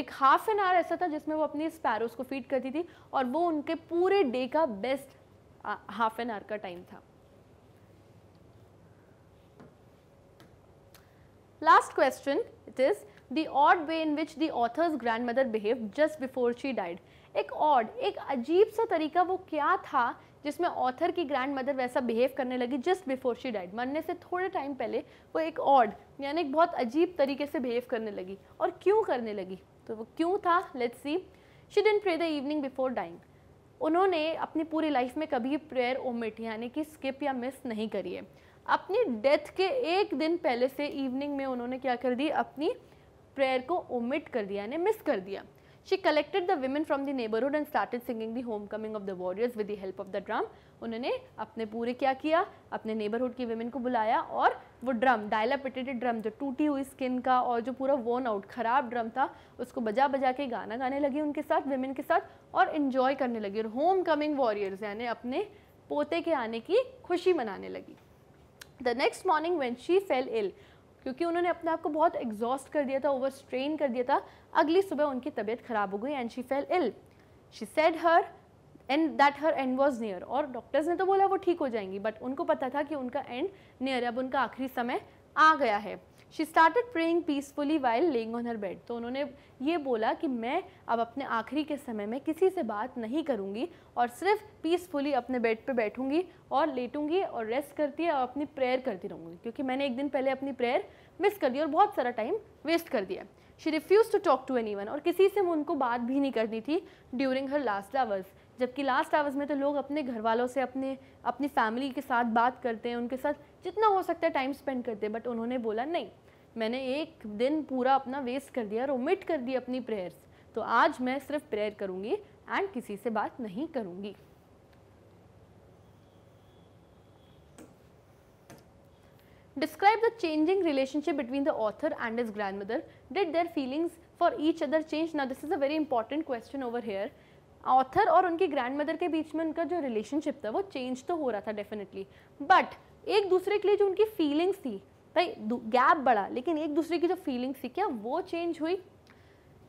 एक हाफ एन आवर ऐसा था जिसमें वो अपनी स्पैरोज को फीड करती थी और वो उनके पूरे डे का बेस्ट हाफ एन आवर का टाइम था last question it is the the way in which the author's grandmother behave just before she died एक ऑड एक अजीब सा तरीका वो क्या था जिसमें ऑथर की ग्रैंड मदर वैसा बिहेव करने लगी जस्ट बिफोर शी डाइड मरने से थोड़े टाइम पहले वो एक ऑड यानी एक बहुत अजीब तरीके से बिहेव करने लगी और क्यों करने लगी तो वो क्यों था let's see she didn't pray the evening before dying उन्होंने अपनी पूरी लाइफ में कभी प्रेयर ओमिट यानी कि स्किप या मिस नहीं करी है अपनी डेथ के एक दिन पहले से इवनिंग में उन्होंने क्या कर दी अपनी प्रेयर को ओमिट कर दिया यानी मिस कर दिया She collected the women the neighbourhood and and singing the home homecoming of the warriors with the help of the drum. उन्होंने अपने पूरे क्या किया अपने नेबरहुड की वेमेन को बुलाया और वो ड्रम डायलापिटेटेड ड्रम जो टूटी हुई स्किन का और जो पूरा वोन आउट ख़राब ड्रम था उसको बजा बजा के गाना गाने लगी उनके साथ वेमेन के साथ और इन्जॉय करने लगी और होम कमिंग वॉरियर्स यानी अपने पोते के आने की खुशी मनाने लगी the next morning when she fell ill क्योंकि उन्होंने अपने आप को बहुत एग्जॉस्ट कर दिया था ओवर स्ट्रेन कर दिया था अगली सुबह उनकी तबीयत खराब हो गई and she fell ill she said her end that her end was near और डॉक्टर्स ने तो बोला वो ठीक हो जाएंगी बट उनको पता था कि उनका एंड नियर है अब उनका आखिरी समय आ गया है she started praying peacefully while lying on her bed तो उन्होंने ये बोला कि मैं अब अपने आखिरी के समय में किसी से बात नहीं करूँगी और सिर्फ पीसफुली अपने बेड पर बैठूँगी और लेटूँगी और रेस्ट करती है और अपनी प्रेयर करती रहूँगी क्योंकि मैंने एक दिन पहले अपनी प्रेयर मिस कर दी और बहुत सारा टाइम वेस्ट कर दिया she refuse to talk to anyone और किसी से मैं उनको बात भी नहीं करनी थी ड्यूरिंग हर लास्ट आवर्स जबकि लास्ट आवर्स में तो लोग अपने घर वालों से अपने अपनी फैमिली के साथ बात करते हैं उनके साथ जितना हो सकता है टाइम स्पेंड करते बट उन्होंने बोला नहीं मैंने एक दिन पूरा अपना वेस्ट कर दिया और ओमिट कर दी अपनी प्रेयर्स तो आज मैं सिर्फ प्रेयर करूंगी एंड किसी से बात नहीं करूंगी describe the changing relationship between the author and his grandmother did their feelings for each other change ना this is a very important question over here author और उनकी ग्रैंड मदर के बीच में उनका जो रिलेशनशिप था वो चेंज तो हो रहा था डेफिनेटली बट एक दूसरे के लिए जो उनकी फीलिंग्स थी भाई गैप बढ़ा लेकिन एक दूसरे की जो फीलिंग्स थी क्या वो चेंज हुई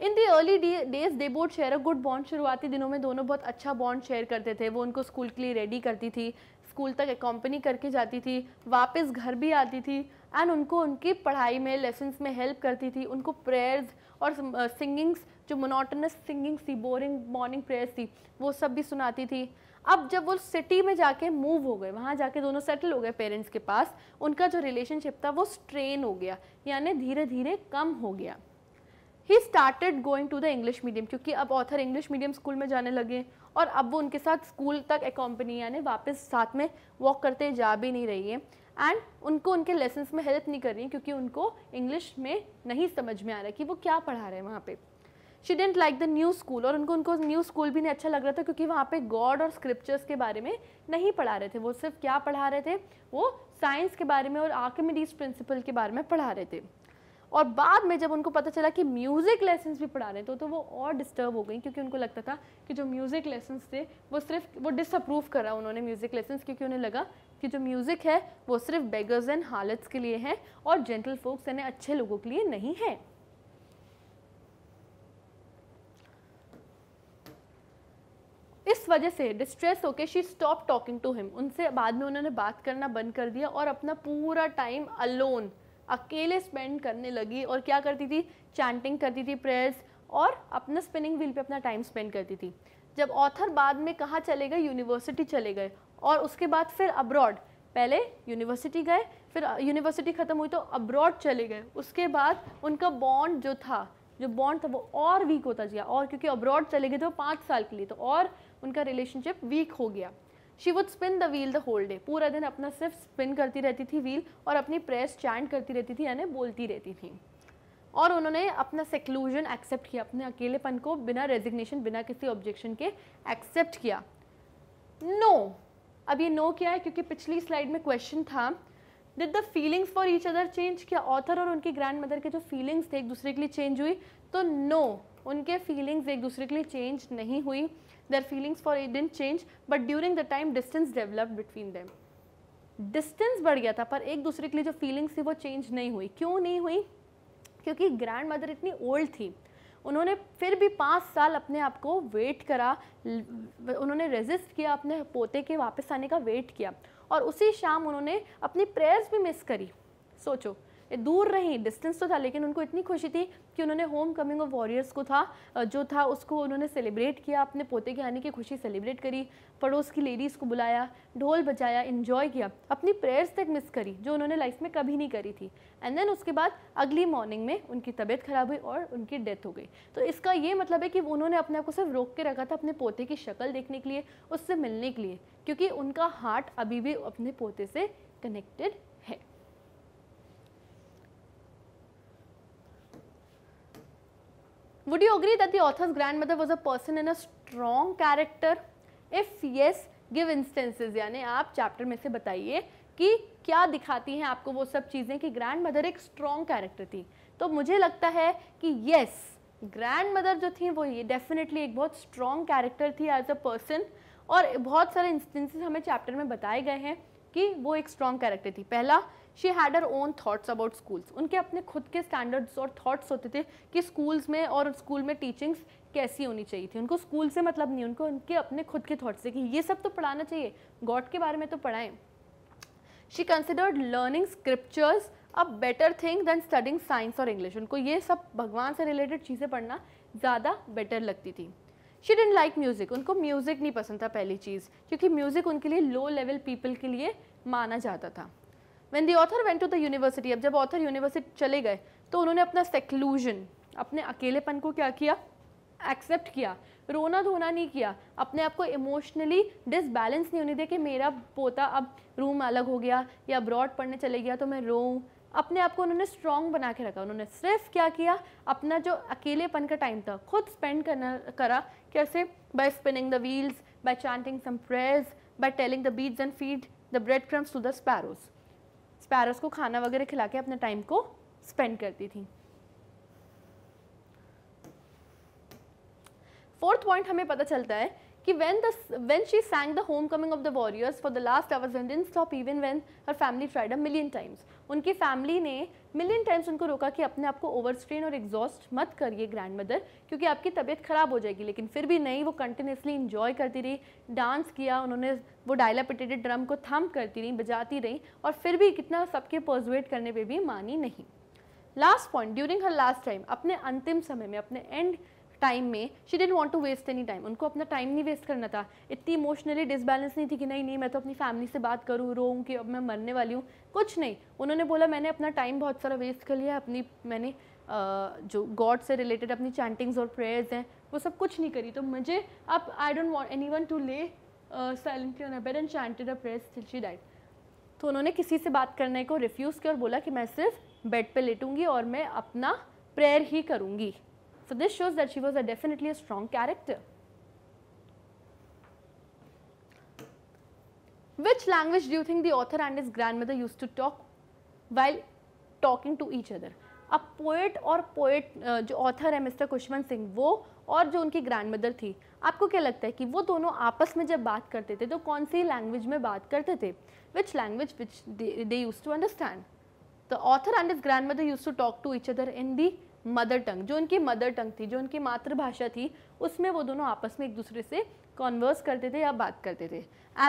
in the early days they both share a good bond शुरुआती दिनों में दोनों बहुत अच्छा बॉन्ड शेयर करते थे वो उनको स्कूल के लिए रेडी करती थी स्कूल तक कंपनी करके जाती थी वापस घर भी आती थी एंड उनको उनकी पढ़ाई में लेसन्स में हेल्प करती थी उनको प्रेयर्स और सिंगिंग्स जो मोनोटनस सिंगिंग्स थी बोरिंग मॉर्निंग प्रेयर्स थी वो सब भी सुनाती थी अब जब वो सिटी में जाके मूव हो गए वहाँ जाके दोनों सेटल हो गए पेरेंट्स के पास उनका जो रिलेशनशिप था वो स्ट्रेन हो गया यानी धीरे धीरे कम हो गया he started going to the English medium क्योंकि अब ऑथर इंग्लिश मीडियम स्कूल में जाने लगे और अब वो उनके साथ स्कूल तक कंपनी यानी वापस साथ में वॉक करते जा भी नहीं रही है एंड उनको उनके लेसन्स में हेल्प नहीं कर रही क्योंकि उनको इंग्लिश में नहीं समझ में आ रहा कि वो क्या पढ़ा रहे हैं वहाँ पर she didn't like the new school और उनको उनको न्यू स्कूल भी नहीं अच्छा लग रहा था क्योंकि वहाँ पे गॉड और स्क्रिप्चर्स के बारे में नहीं पढ़ा रहे थे वो सिर्फ क्या पढ़ा रहे थे वो साइंस के बारे में और आर्कमिडीज प्रिंसिपल के बारे में पढ़ा रहे थे और बाद में जब उनको पता चला कि म्यूज़िक लेसन्स भी पढ़ा रहे थे तो, तो, वो और डिस्टर्ब हो गई क्योंकि उनको लगता था कि जो म्यूज़िक लेसन्स थे वो सिर्फ वो डिसअप्रूव करा उन्होंने म्यूज़िक लेसन्स क्योंकि उन्हें लगा कि जो म्यूज़िक है वो सिर्फ बेगर्स एंड हालत्स के लिए है और जेंटल फोक्स यानी अच्छे लोगों के लिए नहीं है इस वजह से डिस्ट्रेस होके she stop talking to him उनसे बाद में उन्होंने बात करना बंद कर दिया और अपना पूरा टाइम अलोन अकेले स्पेंड करने लगी और क्या करती थी चैंटिंग करती थी प्रेयर्स और अपना स्पिनिंग व्हील पे अपना टाइम स्पेंड करती थी जब ऑथर बाद में कहाँ चले गए यूनिवर्सिटी चले गए और उसके बाद फिर अब्रॉड पहले यूनिवर्सिटी गए फिर यूनिवर्सिटी ख़त्म हुई तो अब्रॉड चले गए उसके बाद उनका बॉन्ड जो था जो बॉन्ड था वो और वीक होता गया और क्योंकि अब्रॉड चले गए थे वो पाँच साल के लिए तो और उनका रिलेशनशिप वीक हो गया she would spin the wheel the whole day पूरा दिन अपना सिर्फ स्पिन करती रहती थी व्हील और अपनी प्रेस चैंट करती रहती थी यानी बोलती रहती थी और उन्होंने अपना सेक्लूजन एक्सेप्ट किया अपने अकेलेपन को बिना रेजिग्नेशन बिना किसी ऑब्जेक्शन के एक्सेप्ट किया नो no. अब ये नो no क्या है क्योंकि पिछली स्लाइड में क्वेश्चन था did the feelings for each other change क्या ऑथर और उनकी ग्रैंड मदर के जो फीलिंग्स थे एक दूसरे के लिए चेंज हुई तो नो no, उनके फीलिंग्स एक दूसरे के लिए चेंज नहीं हुई their feelings for it didn't change but during the time distance developed between them distance बढ़ गया था पर एक दूसरे के लिए जो फीलिंग्स थी वो चेंज नहीं हुई क्यों नहीं हुई क्योंकि ग्रैंड मदर इतनी ओल्ड थी उन्होंने फिर भी पाँच साल अपने आप को वेट करा उन्होंने रेजिस्ट किया अपने पोते के वापस आने का वेट किया और उसी शाम उन्होंने अपनी प्रेयर्स भी मिस करी सोचो दूर रहीं डिस्टेंस तो था लेकिन उनको इतनी खुशी थी कि उन्होंने होम कमिंग ऑफ वॉरियर्स को था जो था उसको उन्होंने सेलिब्रेट किया अपने पोते के आने की खुशी सेलिब्रेट करी पड़ोस की लेडीज़ को बुलाया ढोल बजाया इन्जॉय किया अपनी प्रेयर्स तक मिस करी जो उन्होंने लाइफ में कभी नहीं करी थी एंड देन उसके बाद अगली मॉर्निंग में उनकी तबीयत ख़राब हुई और उनकी डेथ हो गई तो इसका ये मतलब है कि उन्होंने अपने आप को सिर्फ रोक के रखा था अपने पोते की शक्ल देखने के लिए उससे मिलने के लिए क्योंकि उनका हार्ट अभी भी अपने पोते से connected Would you agree that the author's grandmother was a person in a strong character? If yes, give instances यानी आप चैप्टर में से बताइए कि क्या दिखाती हैं आपको वो सब चीज़ें कि ग्रैंड मदर एक स्ट्रॉन्ग कैरेक्टर थी तो मुझे लगता है कि येस ग्रैंड मदर जो थी वो ये डेफिनेटली एक बहुत स्ट्रॉन्ग कैरेक्टर थी एज अ पर्सन और बहुत सारे इंस्टेंसेस हमें चैप्टर में बताए गए हैं कि वो एक स्ट्रॉन्ग कैरेक्टर थी पहला she had her own thoughts about schools उनके अपने खुद के स्टैंडर्ड्स और थाट्स होते थे कि स्कूल्स में और स्कूल में टीचिंग्स कैसी होनी चाहिए थी उनको स्कूल से मतलब नहीं उनको उनके अपने खुद के थाट्स थे कि ये सब तो पढ़ाना चाहिए गॉड के बारे में तो पढ़ाएं she considered learning scriptures a better thing than studying science और इंग्लिश उनको ये सब भगवान से रिलेटेड चीज़ें पढ़ना ज़्यादा बेटर लगती थी शी डेंट लाइक म्यूज़िक उनको म्यूज़िक नहीं पसंद था पहली चीज़ क्योंकि म्यूज़िक उनके लिए लो लेवल पीपल के लिए माना जाता था when the author went to the university अब जब ऑथर यूनिवर्सिटी चले गए तो उन्होंने अपना सेक्लूजन अपने अकेलेपन को क्या किया एक्सेप्ट किया रोना धोना नहीं किया अपने आप को इमोशनली डिसबैलेंस नहीं होने दिया कि मेरा पोता अब रूम अलग हो गया या अब्रॉड पढ़ने चले गया तो मैं रोऊँ अपने आप को उन्होंने स्ट्रॉन्ग बना के रखा उन्होंने सिर्फ क्या किया अपना जो अकेलेपन का टाइम था खुद स्पेंड करना करा कैसे by spinning the wheels by chanting some prayers by telling the beads and feed the bread crumbs to the sparrows sparrows को खाना वगैरह खिला के अपने टाइम को स्पेंड करती थी फोर्थ पॉइंट हमें पता चलता है कि when the when she sang the home homecoming of the warriors for the last and didn't stop stop even when family family freedom million times उनकी फैमिली ने मिलियन टाइम्स उनको रोका कि अपने आप को स्ट्रेन और एग्जॉस्ट मत करिए ग्रैंड मदर क्योंकि आपकी तबीयत ख़राब हो जाएगी लेकिन फिर भी नहीं वो कंटिन्यूसली इन्जॉय करती रही डांस किया उन्होंने वो डायलापिटेटेड ड्रम को थम करती रही बजाती रही और फिर भी कितना सबके पर्जुएट करने पर भी मानी नहीं last point during her last time अपने अंतिम समय में अपने एंड टाइम में she didn't want to waste any time उनको अपना टाइम नहीं वेस्ट करना था इतनी इमोशनली डिसबैलेंस नहीं थी कि नहीं नहीं मैं तो अपनी फैमिली से बात करूँ रोऊँ कि अब मैं मरने वाली हूँ कुछ नहीं उन्होंने बोला मैंने अपना टाइम बहुत सारा वेस्ट कर लिया अपनी मैंने जो गॉड से रिलेटेड अपनी चैंटिंग्स और प्रेयर्स हैं वो सब कुछ नहीं करी तो मुझे अब I don't want anyone to lay silently on bed and chanted a prayers till she died तो उन्होंने किसी से बात करने को रिफ्यूज़ किया और बोला कि मैं सिर्फ बेड पर लेटूंगी और मैं अपना प्रेयर ही करूँगी So this shows that she was a definitely a strong character. Which language do you think the author and his grandmother used to talk while talking to each other? अब poet और poet जो author है Mr. Khushwant Singh वो और जो उनकी grand mother थी आपको क्या लगता है कि वो दोनों आपस में जब बात करते थे तो कौन सी लैंग्वेज में बात करते थे which language which they use to understand the author and his grand mother use to talk to each other in the mother tongue जो उनकी मदर टंग थी जो उनकी मातृभाषा थी उसमें वो दोनों आपस में एक दूसरे से कॉन्वर्स करते थे या बात करते थे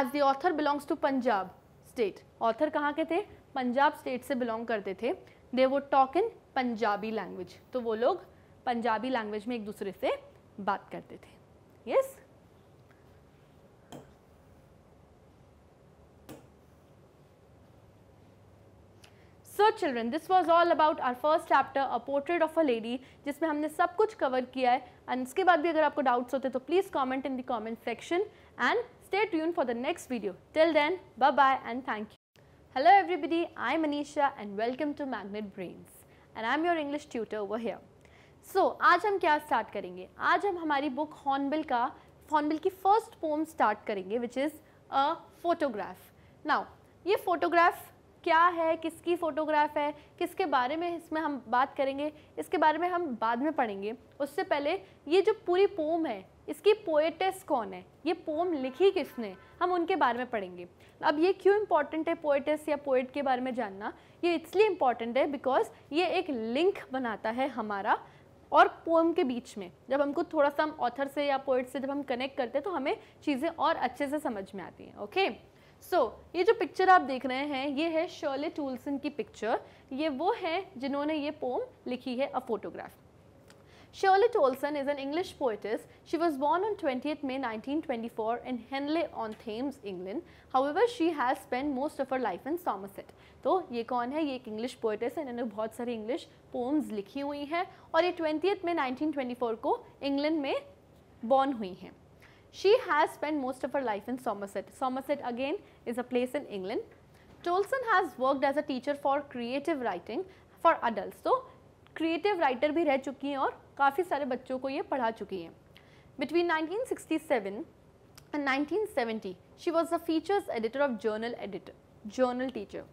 as the author belongs to Punjab state author कहाँ के थे पंजाब स्टेट से बिलोंग करते थे दे वो टॉक इन पंजाबी लैंग्वेज तो वो लोग पंजाबी लैंग्वेज में एक दूसरे से बात करते थे yes yes? So children this was all about our first chapter a portrait of a lady जिसमें हमने सब कुछ कवर किया है एंड इसके बाद भी अगर आपको डाउट्स होते हैं तो please comment in the comment section and stay tune for the next video till then bye and thank you hello everybody I Manisha and welcome to Magnet Brains and I am your English tutor वो here so आज हम क्या start करेंगे आज हम हमारी book Hornbill का Hornbill की फर्स्ट पोम स्टार्ट करेंगे which is a photograph now ये फोटोग्राफ क्या है किसकी फ़ोटोग्राफ है किसके बारे में इसमें हम बात करेंगे इसके बारे में हम बाद में पढ़ेंगे उससे पहले ये जो पूरी पोम है इसकी पोएटेस कौन है ये पोम लिखी किसने हम उनके बारे में पढ़ेंगे अब ये क्यों इम्पॉर्टेंट है पोएटेस या पोइट के बारे में जानना ये इसलिए इम्पॉर्टेंट है बिकॉज ये एक लिंक बनाता है हमारा और पोम के बीच में जब हमको थोड़ा सा हम ऑथर से या पोइट से जब हम कनेक्ट करते हैं तो हमें चीज़ें और अच्छे से समझ में आती हैं ओके सो so, ये जो पिक्चर आप देख रहे हैं ये है शर्ले टूल्सन की पिक्चर ये वो है जिन्होंने ये पोम लिखी है a photograph Charlotte Olsen is an English poetess. She was born on 20th May 1924 in Henley on Thames, England. However, she has spent most of her life in Somerset. तो ये कौन है ये एक इंग्लिश पोएटेस है इन्होंने बहुत सारी इंग्लिश पोम्स लिखी हुई हैं और ये ट्वेंटी में 1924 को इंग्लैंड में बॉर्न हुई हैं She has spent most of her life in Somerset. Somerset again is a place in England. Tolson has worked as a teacher for creative writing for adults. So, creative writer bhi reh chuki हैं aur kafi sare bachcho ko ye padha chuki हैं. Between 1967 and 1970, she was the features editor of journal editor, journal teacher.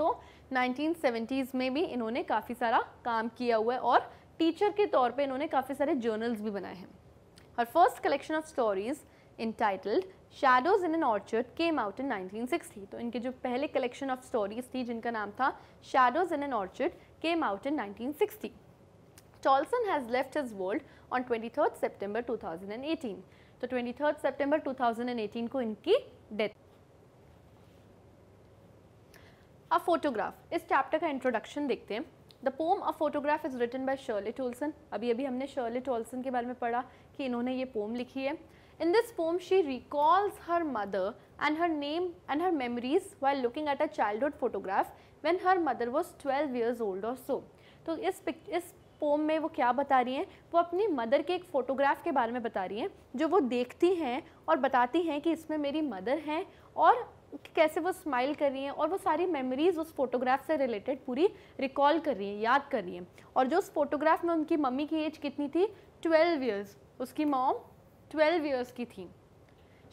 तो 1970s में भी इन्होंने काफ़ी सारा काम किया हुआ है और टीचर के तौर पे इन्होंने काफ़ी सारे जर्नल्स भी बनाए हैं Her first collection of stories entitled shadows in an orchard came out in 1960 तो इनके जो पहले कलेक्शन ऑफ स्टोरीज थी जिनका नाम था shadows in an orchard came out in 1960 Toulson has left his world on 23 सितंबर 2018 तो 23 सितंबर 2018 को इनकी डेथ अ फोटोग्राफ इस चैप्टर का इंट्रोडक्शन देखते हैं the poem a photograph is written by Shirley Toulson अभी अभी हमने शर्ले टोल्सन के बारे में पढ़ा कि इन्होंने ये पोम लिखी है In this poem, she recalls her mother and her name and her memories looking at a childhood photograph when her mother was twelve years old और सो तो इस पिक इस पोम में वो क्या बता रही हैं वो अपनी मदर के एक फ़ोटोग्राफ के बारे में बता रही हैं जो वो देखती हैं और बताती हैं कि इसमें मेरी मदर हैं और कैसे वो स्माइल कर रही हैं और वो सारी मेमोरीज़ उस फोटोग्राफ से रिलेटेड पूरी रिकॉल कर रही हैं याद कर रही हैं और जो उस फोटोग्राफ में उनकी मम्मी की एज कितनी थी ट्वेल्व ईयर्स उसकी मॉम 12 ईयर्स की थी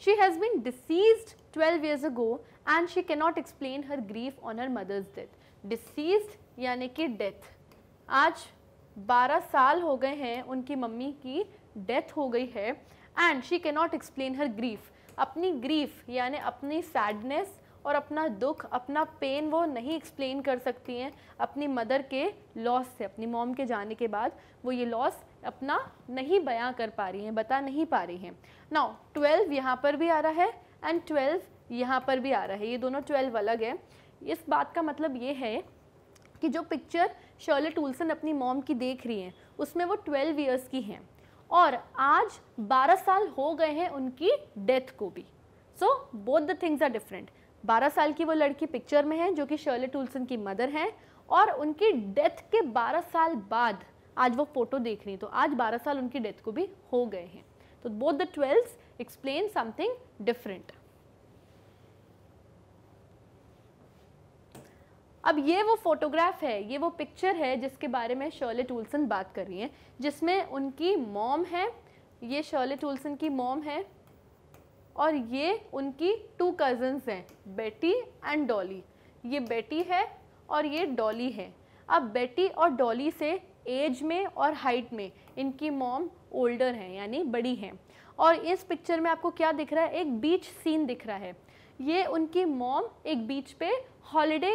she has been deceased 12 years ago and she not explain her grief on her mother's death deceased यानी कि डेथ आज 12 साल हो गए हैं उनकी मम्मी की डेथ हो गई है and she not explain her grief अपनी ग्रीफ यानी अपनी सैडनेस और अपना दुख अपना पेन वो नहीं एक्सप्लेन कर सकती हैं अपनी मदर के लॉस से अपनी मॉम के जाने के बाद वो ये लॉस अपना नहीं बयां कर पा रही हैं बता नहीं पा रही हैं नाउ ट्वेल्व यहाँ पर भी आ रहा है एंड ट्वेल्व यहाँ पर भी आ रहा है ये दोनों ट्वेल्व अलग है इस बात का मतलब ये है कि जो पिक्चर शर्लेट उल्सन अपनी मॉम की देख रही हैं उसमें वो ट्वेल्व ईयर्स की हैं और आज बारह साल हो गए हैं उनकी डेथ को भी so both the things are different बारह साल की वो लड़की पिक्चर में है जो कि शर्लेट उल्सन की मदर हैं और उनकी डेथ के बारह साल बाद आज वो फोटो देख रही तो आज 12 साल उनकी डेथ को भी हो गए हैं तो both the twelfth explain something different अब ये वो फोटोग्राफ है ये वो पिक्चर है जिसके बारे में शर्ले टूल्सन बात कर रही हैं जिसमें उनकी मॉम है ये शर्ले टूल्सन की मॉम है और ये उनकी टू कज़न्स हैं बेटी एंड डॉली ये बेटी है और ये डॉली है अब बेटी और डॉली से एज में और हाइट में इनकी मॉम ओल्डर हैं यानी बड़ी हैं और इस पिक्चर में आपको क्या दिख रहा है एक बीच सीन दिख रहा है ये उनकी मॉम एक बीच पे हॉलीडे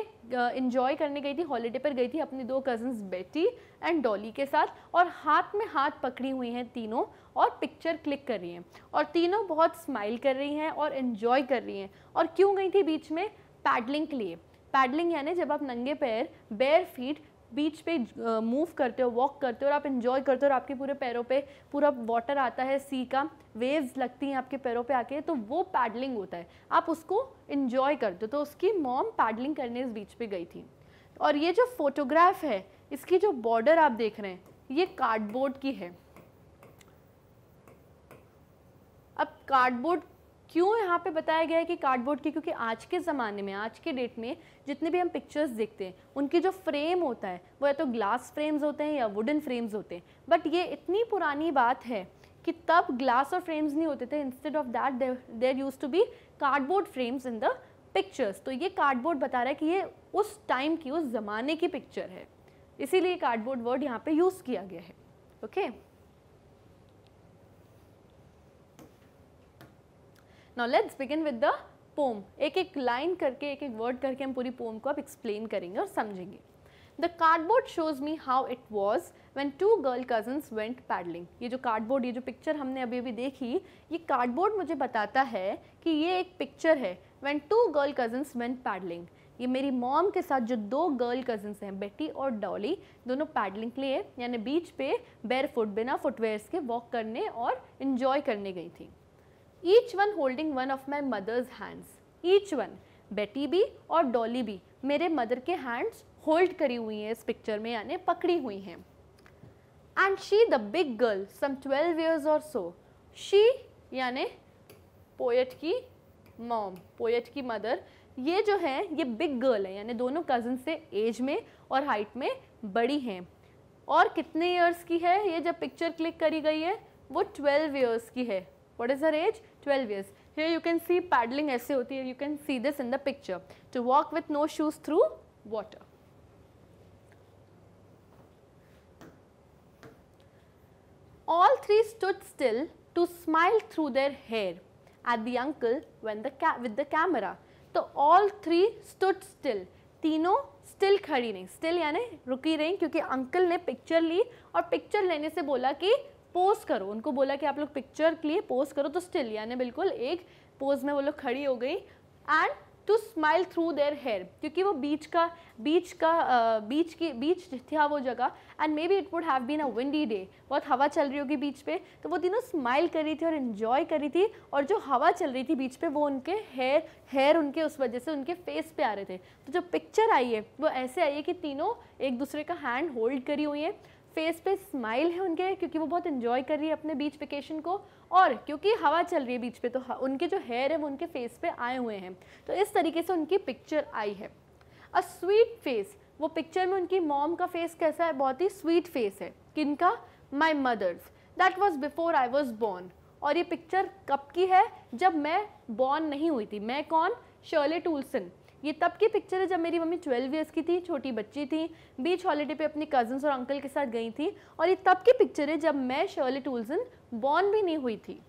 इन्जॉय करने गई थी हॉलीडे पर गई थी अपनी दो कजन्स बेटी एंड डॉली के साथ और हाथ में हाथ पकड़ी हुई हैं तीनों और पिक्चर क्लिक कर रही हैं और तीनों बहुत स्माइल कर रही हैं और इन्जॉय कर रही हैं और क्यों गई थी बीच में पैडलिंग के लिए पैडलिंग यानी जब आप नंगे पैर बेयर फीट बीच पे मूव करते हो वॉक करते हो और आप इन्जॉय करते हो और आपके पूरे पैरों पे पूरा वाटर आता है सी का वेव्स लगती हैं आपके पैरों पे आके तो वो पैडलिंग होता है आप उसको इन्जॉय करते हो तो उसकी मॉम पैडलिंग करने इस बीच पे गई थी और ये जो फोटोग्राफ है इसकी जो बॉर्डर आप देख रहे हैं ये कार्डबोर्ड की है अब कार्डबोर्ड क्यों यहाँ पे बताया गया है कि कार्डबोर्ड की क्योंकि आज के ज़माने में आज के डेट में जितने भी हम पिक्चर्स देखते हैं उनकी जो फ्रेम होता है वो या तो ग्लास फ्रेम्स होते हैं या वुडन फ्रेम्स होते हैं बट ये इतनी पुरानी बात है कि तब ग्लास और फ्रेम्स नहीं होते थे instead of that there use to be cardboard frames in the pictures तो ये कार्डबोर्ड बता रहा है कि ये उस टाइम की उस ज़माने की पिक्चर है इसीलिए कार्डबोर्ड वर्ड यहाँ पे यूज़ किया गया है okay okay? Now let's begin with the poem एक एक लाइन करके एक एक वर्ड करके हम पूरी पोम को आप एक्सप्लेन करेंगे और समझेंगे the cardboard shows me how it was when two girl cousins went paddling ये जो कार्डबोर्ड ये जो पिक्चर हमने अभी अभी देखी ये कार्डबोर्ड मुझे बताता है कि ये एक पिक्चर है when two girl cousins went paddling ये मेरी मॉम के साथ जो दो गर्ल कजन्स हैं बेटी और डॉली दोनों पैडलिंग के लिए यानी बीच पे बेर फुट बिना फुटवेयर्स के वॉक करने और इन्जॉय करने गई थी each one holding one of my mother's hands each one बेटी भी और डॉली भी मेरे मदर के हैंड्स होल्ड करी हुई हैं इस पिक्चर में यानी पकड़ी हुई हैं and she the big girl some twelve years और सो शी यानि पोएट की मॉम पोएट की मदर ये जो है ये बिग गर्ल है यानी दोनों कज़न से एज में और हाइट में बड़ी हैं और कितने ईयर्स की है ये जब पिक्चर क्लिक करी गई है वो ट्वेल्व ईयर्स की है what is her age 12 years here you can see paddling ऐसे होती है you can see this in the picture to walk with no shoes through water all three stood still to smile through their hair at the uncle when the with the camera तो all three stood still तीनों still खड़ी नहीं still यानी रुकी रही क्योंकि uncle ने picture ली और पिक्चर लेने से बोला कि पोज करो उनको बोला कि आप लोग पिक्चर के लिए पोज करो तो स्टिल यानी बिल्कुल एक पोज में वो लोग खड़ी हो गई and to smile through their hair क्योंकि वो बीच का बीच का बीच की बीच था वो जगह and may be it would have been a windy day बहुत हवा चल रही होगी बीच पे तो वो तीनों स्माइल कर रही थी और इन्जॉय कर रही थी और जो हवा चल रही थी बीच पे वो उनके हेयर हेयर उनके उस वजह से उनके फेस पे आ रहे थे तो जो पिक्चर आई है वो ऐसे आई है कि तीनों एक दूसरे का हैंड होल्ड करी हुई है फेस पे स्माइल है उनके क्योंकि वो बहुत इंजॉय कर रही है अपने बीच वेकेशन को और क्योंकि हवा चल रही है बीच पे तो उनके जो हेयर है वो उनके फेस पे आए हुए हैं तो इस तरीके से उनकी पिक्चर आई है अ स्वीट फेस वो पिक्चर में उनकी मॉम का फेस कैसा है बहुत ही स्वीट फेस है किन का my mother's that was before I was born और ये पिक्चर कब की है जब मैं बॉर्न नहीं हुई थी मैं कौन शर्ले टूल्सन ये तब की पिक्चर है जब मेरी मम्मी ट्वेल्व ईयर्स की थी छोटी बच्ची थी बीच हॉलीडे पे अपने कजन्स और अंकल के साथ गई थी और ये तब की पिक्चर है जब मैं शर्ली टूल्सन बॉर्न भी नहीं हुई थी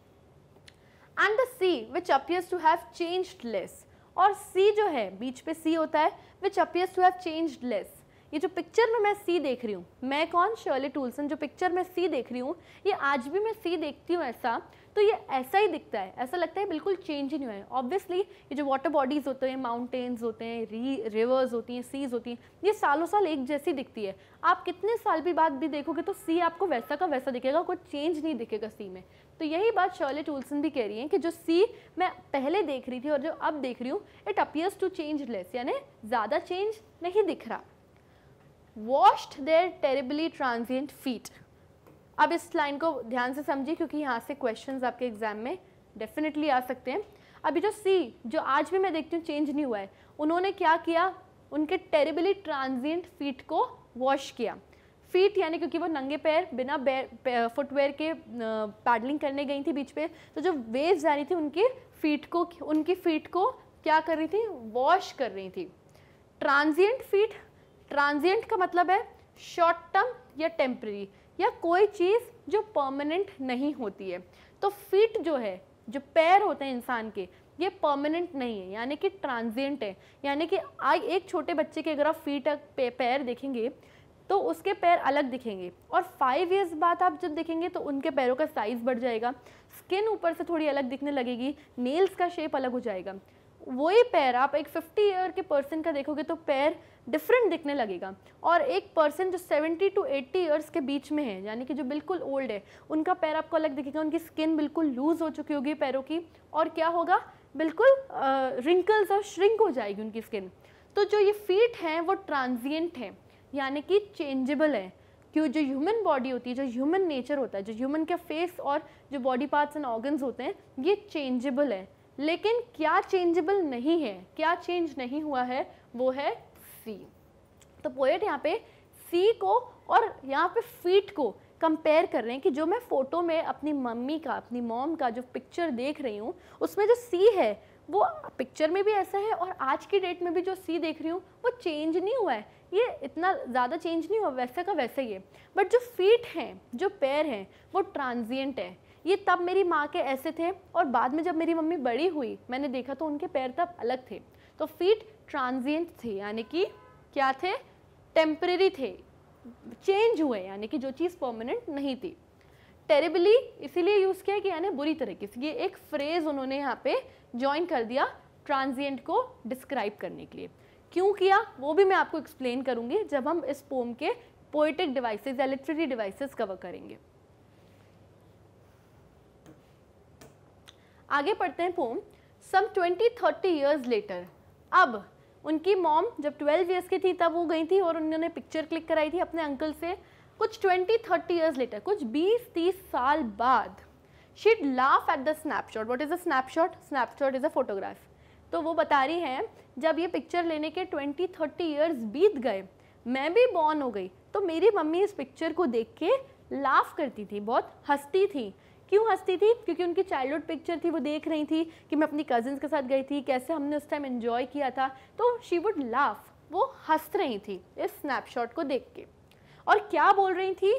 and the sea which appears to have changed less और सी जो है बीच पे सी होता है which appears to have changed less ये जो पिक्चर में मैं सी देख रही हूँ मैं कौन शर्ली टूल्सन जो पिक्चर में सी देख रही हूँ ये आज भी मैं सी देखती हूँ ऐसा तो ये ऐसा ही दिखता है ऐसा लगता है बिल्कुल चेंज ही नहीं हुआ है ऑब्वियसली ये जो वाटर बॉडीज़ होते हैं माउंटेन्स होते हैं री रिवर्स होती हैं सीज़ होती हैं ये सालों साल एक जैसी दिखती है आप कितने साल भी बाद भी देखोगे तो सी आपको वैसा का वैसा दिखेगा कुछ चेंज नहीं दिखेगा सी में तो यही बात शर्ले टूल्सन भी कह रही हैं कि जो सी मैं पहले देख रही थी और जो अब देख रही हूँ it appears to change less यानी ज़्यादा चेंज नहीं दिख रहा washed their terribly transient feet अब इस लाइन को ध्यान से समझिए क्योंकि यहाँ से क्वेश्चन आपके एग्जाम में डेफिनेटली आ सकते हैं अभी जो सी जो आज भी मैं देखती हूँ चेंज नहीं हुआ है उन्होंने क्या किया उनके टेरेबली ट्रांजिएंट फीट को वॉश किया फीट यानी क्योंकि वो नंगे पैर बिना फुटवेयर के पैडलिंग करने गई थी बीच पे तो जो वेव्स आ रही थी उनके फीट को उनकी फीट को क्या कर रही थी वॉश कर रही थी ट्रांजिएंट फीट ट्रांजिएंट का मतलब है शॉर्ट टर्म या टेम्प्रेरी या कोई चीज़ जो परमानेंट नहीं होती है तो फीट जो है जो पैर होते हैं इंसान के ये परमानेंट नहीं है यानी कि ट्रांजिएंट है यानी कि आज एक छोटे बच्चे के अगर आप फीट पैर देखेंगे तो उसके पैर अलग दिखेंगे और फाइव ईयर्स बाद आप जब देखेंगे तो उनके पैरों का साइज़ बढ़ जाएगा स्किन ऊपर से थोड़ी अलग दिखने लगेगी नेल्स का शेप अलग हो जाएगा वही पैर आप एक 50 ईयर के पर्सन का देखोगे तो पैर डिफरेंट दिखने लगेगा और एक पर्सन जो 70 टू 80 ईयर्स के बीच में है यानी कि जो बिल्कुल ओल्ड है उनका पैर आपको अलग दिखेगा उनकी स्किन बिल्कुल लूज़ हो चुकी होगी पैरों की और क्या होगा बिल्कुल रिंकल्स और श्रिंक हो जाएगी उनकी स्किन तो जो ये फीट हैं वो ट्रांजियंट हैं यानी कि चेंजेबल है क्यों जो ह्यूमन बॉडी होती है जो ह्यूमन नेचर होता है जो ह्यूमन का फेस और जो बॉडी पार्ट्स एंड ऑर्गन्स होते हैं ये चेंजेबल है लेकिन क्या चेंजेबल नहीं है क्या चेंज नहीं हुआ है वो है सी तो पोएट यहाँ पे सी को और यहाँ पे फीट को कंपेयर कर रहे हैं कि जो मैं फ़ोटो में अपनी मम्मी का अपनी मॉम का जो पिक्चर देख रही हूँ उसमें जो सी है वो पिक्चर में भी ऐसा है और आज की डेट में भी जो सी देख रही हूँ वो चेंज नहीं हुआ है ये इतना ज़्यादा चेंज नहीं हुआ वैसे का वैसे ही है बट जो फीट हैं जो पैर हैं वो ट्रांजिएंट है ये तब मेरी माँ के ऐसे थे और बाद में जब मेरी मम्मी बड़ी हुई मैंने देखा तो उनके पैर तब अलग थे तो फीट ट्रांजिएंट थे यानी कि क्या थे टेम्परेरी थे चेंज हुए यानी कि जो चीज़ परमानेंट नहीं थी टेरेबली इसीलिए यूज़ किया कि यानी बुरी तरीके से ये एक फ्रेज़ उन्होंने यहाँ पे ज्वाइन कर दिया ट्रांजिएंट को डिस्क्राइब करने के लिए क्यों किया वो भी मैं आपको एक्सप्लेन करूँगी जब हम इस पोम के पोइटिक डिवाइसेज या लिटरेरी डिवाइसेज कवर करेंगे आगे पढ़ते हैं poem some twenty thirty years later अब उनकी मॉम जब ट्वेल्व ईयर्स की थी तब वो गई थी और उन्होंने पिक्चर क्लिक कराई थी अपने अंकल से कुछ ट्वेंटी थर्टी ईयर्स लेटर कुछ बीस तीस साल बाद she'd laugh at the snapshot what is a snapshot snapshot is a photograph तो वो बता रही हैं जब ये पिक्चर लेने के ट्वेंटी थर्टी ईयर्स बीत गए मैं भी बॉर्न हो गई तो मेरी मम्मी इस पिक्चर को देख के लाफ करती थी बहुत हंसती थी क्यों हंसती थी क्योंकि उनकी चाइल्डहुड पिक्चर थी वो देख रही थी कि मैं अपनी कजिन्स के साथ गई थी कैसे हमने उस टाइम इन्जॉय किया था तो शी वुड लाफ वो हंस रही थी इस स्नैपशॉट को देख के और क्या बोल रही थी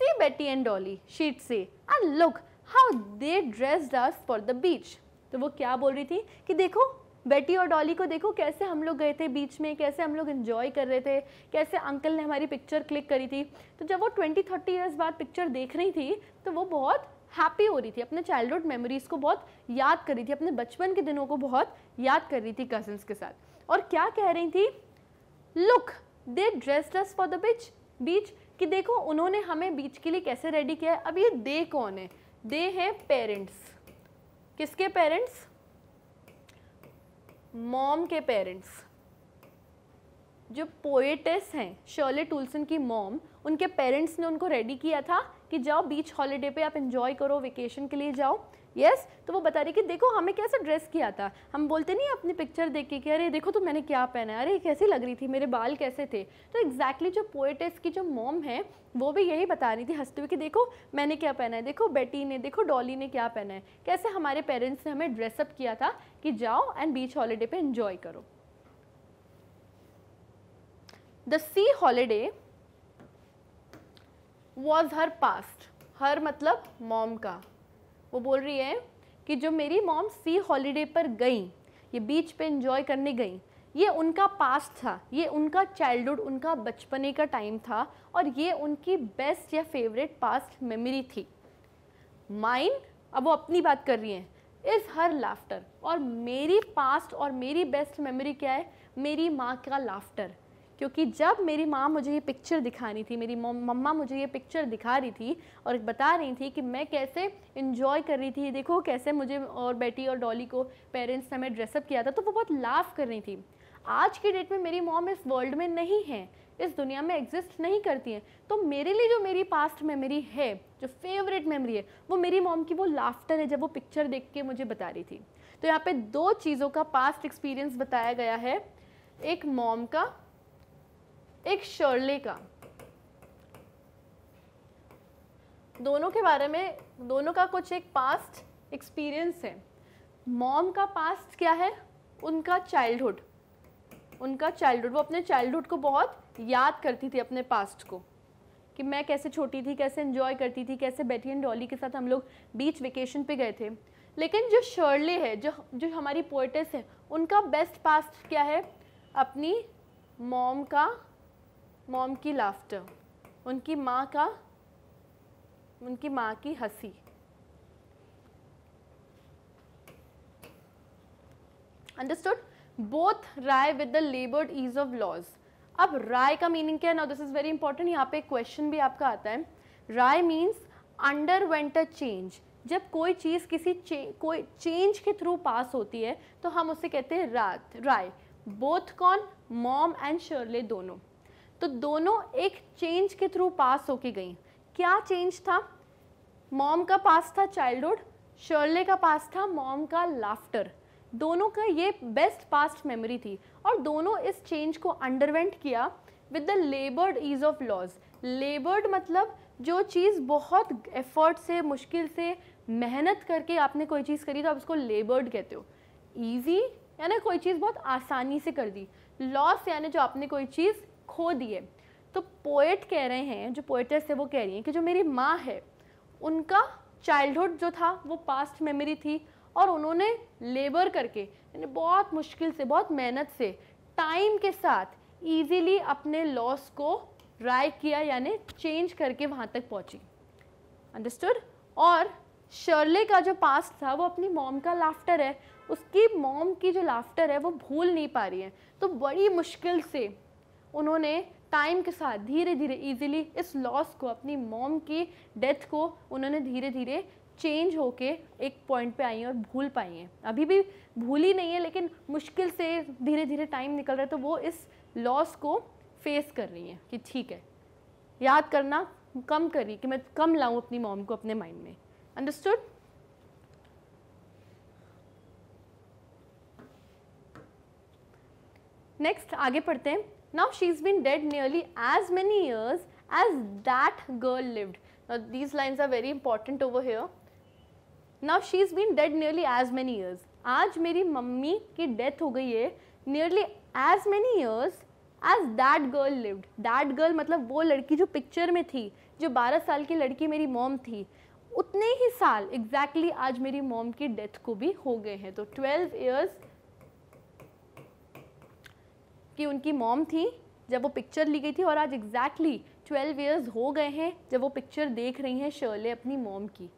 see Betty and Dolly she'd say and look how they dress us for the beach तो वो क्या बोल रही थी कि देखो बेटी और डॉली को देखो कैसे हम लोग गए थे बीच में कैसे हम लोग इन्जॉय कर रहे थे कैसे अंकल ने हमारी पिक्चर क्लिक करी थी तो जब वो ट्वेंटी थर्टी इयर्स बाद पिक्चर देख रही थी तो वो बहुत हैप्पी हो रही थी अपने चाइल्डहुड मेमोरीज़ को बहुत याद कर रही थी अपने बचपन के दिनों को बहुत याद कर रही थी कजन्स के साथ और क्या कह रही थी look they dress us for the beach beach कि देखो उन्होंने हमें बीच के लिए कैसे रेडी किया है अब ये दे कौन है दे हैं पेरेंट्स किसके पेरेंट्स मॉम के पेरेंट्स जो पोएटेस हैं शर्ले टूल्सन की मॉम उनके पेरेंट्स ने उनको रेडी किया था कि जाओ बीच हॉलीडे पे आप इंजॉय करो वेकेशन के लिए जाओ यस yes? तो वो बता रही कि देखो हमें कैसे ड्रेस किया था हम बोलते नहीं अपनी पिक्चर देख के कि अरे देखो तो मैंने क्या पहना है अरे कैसी लग रही थी मेरे बाल कैसे थे तो एग्जैक्टली exactly जो पोएटेस की जो मॉम है वो भी यही बता रही थी हंसते हुए कि देखो मैंने क्या पहना है देखो बेटी ने देखो डॉली ने क्या पहना है कैसे हमारे पेरेंट्स ने हमें ड्रेसअप किया था कि जाओ एंड बीच हॉलीडे पर इंजॉय करो the sea holiday was her past her मतलब मॉम का वो बोल रही है कि जो मेरी मॉम सी हॉलीडे पर गई ये बीच पे इंजॉय करने गई ये उनका पास्ट था ये उनका चाइल्डहुड उनका बचपने का टाइम था और ये उनकी बेस्ट या फेवरेट पास्ट मेमोरी थी माइंड अब वो अपनी बात कर रही हैं इज़ हर लाफ्टर और मेरी पास्ट और मेरी बेस्ट मेमोरी क्या है मेरी माँ का लाफ्टर क्योंकि जब मेरी माँ मुझे ये पिक्चर दिखानी थी मेरी मम्मा मुझे ये पिक्चर दिखा रही थी और बता रही थी कि मैं कैसे इन्जॉय कर रही थी देखो कैसे मुझे और बेटी और डॉली को पेरेंट्स ने हमें ड्रेसअप किया था तो वो बहुत लाफ कर रही थी आज के डेट में मेरी मॉम इस वर्ल्ड में नहीं है इस दुनिया में एग्जिस्ट नहीं करती हैं तो मेरे लिए जो मेरी पास्ट मेमोरी है जो फेवरेट मेमोरी है वो मेरी मॉम की वो लाफ्टर है जब वो पिक्चर देख के मुझे बता रही थी तो यहाँ पे दो चीज़ों का पास्ट एक्सपीरियंस बताया गया है एक मॉम का एक शर्ले का दोनों के बारे में दोनों का कुछ एक पास्ट एक्सपीरियंस है मॉम का पास्ट क्या है उनका चाइल्डहुड उनका चाइल्डहुड वो अपने चाइल्डहुड को बहुत याद करती थी अपने पास्ट को कि मैं कैसे छोटी थी कैसे इन्जॉय करती थी कैसे बेटी एंड डॉली के साथ हम लोग बीच वेकेशन पे गए थे लेकिन जो शर्ले है जो जो हमारी पोइटेस है उनका बेस्ट पास्ट क्या है अपनी मॉम का मॉम की लाफ्टर उनकी माँ का उनकी माँ की हंसी understood both wry with the laboured ease of loss अब राय का मीनिंग क्या है ना दिस इज वेरी इंपॉर्टेंट यहाँ पे क्वेश्चन भी आपका आता है wry means underwent a change जब कोई चीज़ किसी चे, कोई चेंज के थ्रू पास होती है तो हम उसे कहते हैं रात राय बोथ कौन मॉम एंड शर्ले दोनों तो दोनों एक चेंज के थ्रू पास होके गई क्या चेंज था मॉम का पास था चाइल्डहुड शर्ले का पास था मॉम का लाफ्टर दोनों का ये बेस्ट पास्ट मेमोरी थी और दोनों इस चेंज को अंडरवेंट किया with the laboured ease of loss laboured मतलब जो चीज़ बहुत एफर्ट से मुश्किल से मेहनत करके आपने कोई चीज़ करी तो आप उसको लेबर्ड कहते हो ईजी यानी कोई चीज़ बहुत आसानी से कर दी लॉस यानी जो आपने कोई चीज़ खो दिए तो पोएट कह रहे हैं जो पोएटर्स है वो कह रही हैं कि जो मेरी माँ है उनका चाइल्डहुड जो था वो पास्ट मेमोरी थी और उन्होंने लेबर करके यानी बहुत मुश्किल से बहुत मेहनत से टाइम के साथ ईजीली अपने लॉस को राय किया यानी चेंज करके वहाँ तक पहुँची अंडरस्टूड और शर्ले का जो पास्ट था वो अपनी मॉम का लाफ्टर है उसकी मॉम की जो लाफ्टर है वो भूल नहीं पा रही है तो बड़ी मुश्किल से उन्होंने टाइम के साथ धीरे धीरे इजीली इस लॉस को अपनी मॉम की डेथ को उन्होंने धीरे धीरे चेंज होके एक पॉइंट पे आई हैं और भूल पाई हैं अभी भी भूली नहीं है लेकिन मुश्किल से धीरे धीरे टाइम निकल रहा है तो वो इस लॉस को फेस कर रही हैं कि ठीक है याद करना कम करी कि मैं कम लाऊं अपनी मॉम को अपने माइंड में अंडरस्टूड नेक्स्ट आगे पढ़ते हैं Now she's been dead nearly as many years as that girl lived. Now these lines are very important over here. Now she's been dead nearly as many years. आज मेरी mummy की death हो गई है nearly as many years as that girl lived that girl मतलब वो लड़की जो पिक्चर में थी जो 12 साल की लड़की मेरी मॉम थी उतने ही साल एग्जैक्टली exactly आज मेरी मॉम की डेथ को भी हो गए हैं तो 12 इयर्स कि उनकी मॉम थी जब वो पिक्चर ली गई थी और आज एग्जैक्टली ट्वेल्व ईयर्स हो गए हैं जब वो पिक्चर देख रही हैं शर्ले अपनी मॉम की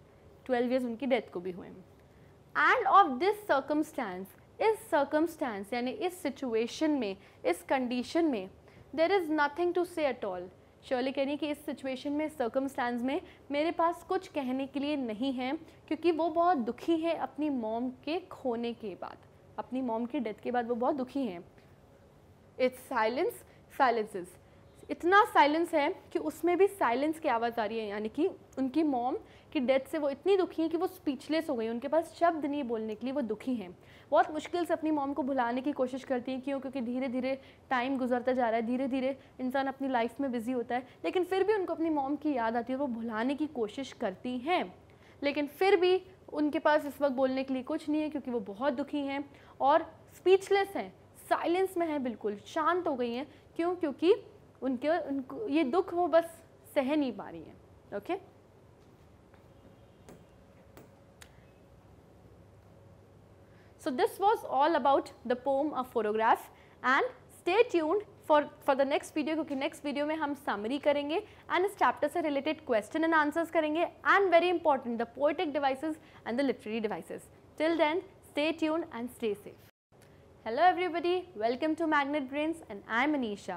ट्वेल्व ईयर्स उनकी डेथ को भी हुए एंड ऑफ दिस सर्कमस्टांस इस सर्कमस्टांस यानी इस सिचुएशन में इस कंडीशन में there is nothing to say at all Shirley कह रही है कि इस सिचुएशन में सर्कमस्टांस में मेरे पास कुछ कहने के लिए नहीं है क्योंकि वो बहुत दुखी है अपनी मॉम के खोने के बाद अपनी मॉम की डेथ के बाद वो बहुत दुखी हैं इट्स साइलेंस साइलेंसेस इतना साइलेंस है कि उसमें भी साइलेंस की आवाज़ आ रही है यानी कि उनकी मॉम की डेथ से वो इतनी दुखी हैं कि वो स्पीचलेस हो गई उनके पास शब्द नहीं बोलने के लिए वो दुखी हैं बहुत मुश्किल से अपनी मॉम को भुलाने की कोशिश करती हैं क्यों क्योंकि धीरे धीरे टाइम गुजरता जा रहा है धीरे धीरे इंसान अपनी लाइफ में बिजी होता है लेकिन फिर भी उनको अपनी मॉम की याद आती है वो भुलाने की कोशिश करती हैं लेकिन फिर भी उनके पास इस वक्त बोलने के लिए कुछ नहीं है क्योंकि वो बहुत दुखी हैं और स्पीचलेस हैं साइलेंस में है बिल्कुल शांत हो गई हैं क्यों क्योंकि उनके उनको ये दुख वो बस सह नहीं पा रही हैं okay so this was all about the poem of photograph and stay tuned for for the next video क्योंकि नेक्स्ट वीडियो में हम समरी करेंगे एंड इस चैप्टर से रिलेटेड क्वेश्चन एंड आंसर्स करेंगे and very important the poetic devices and the literary devices till then stay tuned and stay safe hello everybody welcome to Magnet Brains and I am Anisha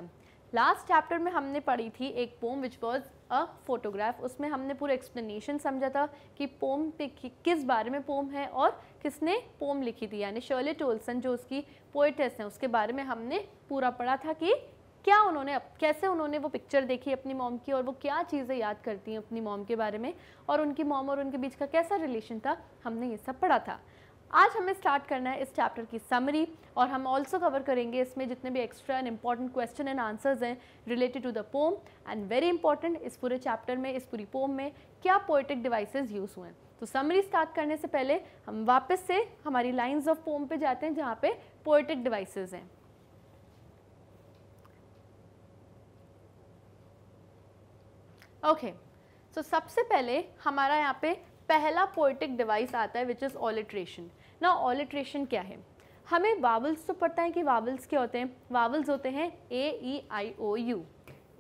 last chapter में हमने पढ़ी थी एक poem which was a photograph उसमें हमने पूरा explanation समझा था कि पोम पे कि, किस बारे में पोम है और किसने पोम लिखी थी यानी शर्ले टोल्सन जो उसकी पोइटेस हैं उसके बारे में हमने पूरा पढ़ा था कि क्या उन्होंने कैसे उन्होंने वो पिक्चर देखी अपनी मॉम की और वो क्या चीज़ें याद करती हैं अपनी मॉम के बारे में और उनकी मॉम और उनके बीच का कैसा रिलेशन था हमने ये सब पढ़ा था आज हमें स्टार्ट करना है इस चैप्टर की समरी और हम ऑल्सो कवर करेंगे इसमें जितने भी extra and important question and answers हैं related to the poem and very important इस पूरे चैप्टर में इस पूरी पोम में क्या पोइटिक डिवाइसेज यूज़ हुए हैं तो समरी स्टार्ट करने से पहले हम वापस से हमारी लाइन्स ऑफ पोम पर जाते हैं जहाँ पे पोइटिक डिवाइसेज हैं ओके सो सबसे पहले हमारा यहाँ पे पहला पोइटिक डिवाइस आता है विच इज़ ऑलिट्रेशन ना ऑलिट्रेशन क्या है हमें वावल्स तो पता है कि वावल्स क्या होते हैं वावल्स होते हैं ए ई आई ओ U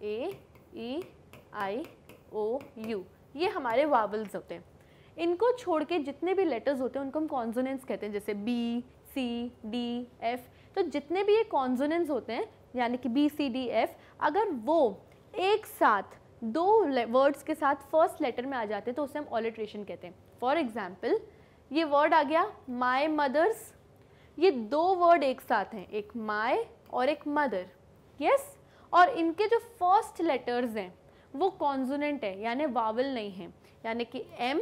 A E I O you ये हमारे वावल्स होते हैं इनको छोड़ के जितने भी लेटर्स होते हैं उनको हम कॉन्जोनेंस कहते हैं जैसे बी सी डी एफ तो जितने भी ये कॉन्जोनेंस होते हैं यानी कि बी सी डी एफ अगर वो एक साथ दो वर्ड्स के साथ फर्स्ट लेटर में आ जाते हैं तो उसे हम ऑलिट्रेशन कहते हैं फॉर एग्जाम्पल ये वर्ड आ गया माय मदर्स ये दो वर्ड एक साथ हैं एक माय और एक मदर यस और इनके जो फर्स्ट लेटर्स हैं वो कॉन्जोनेंट है यानी वावल नहीं है यानी कि एम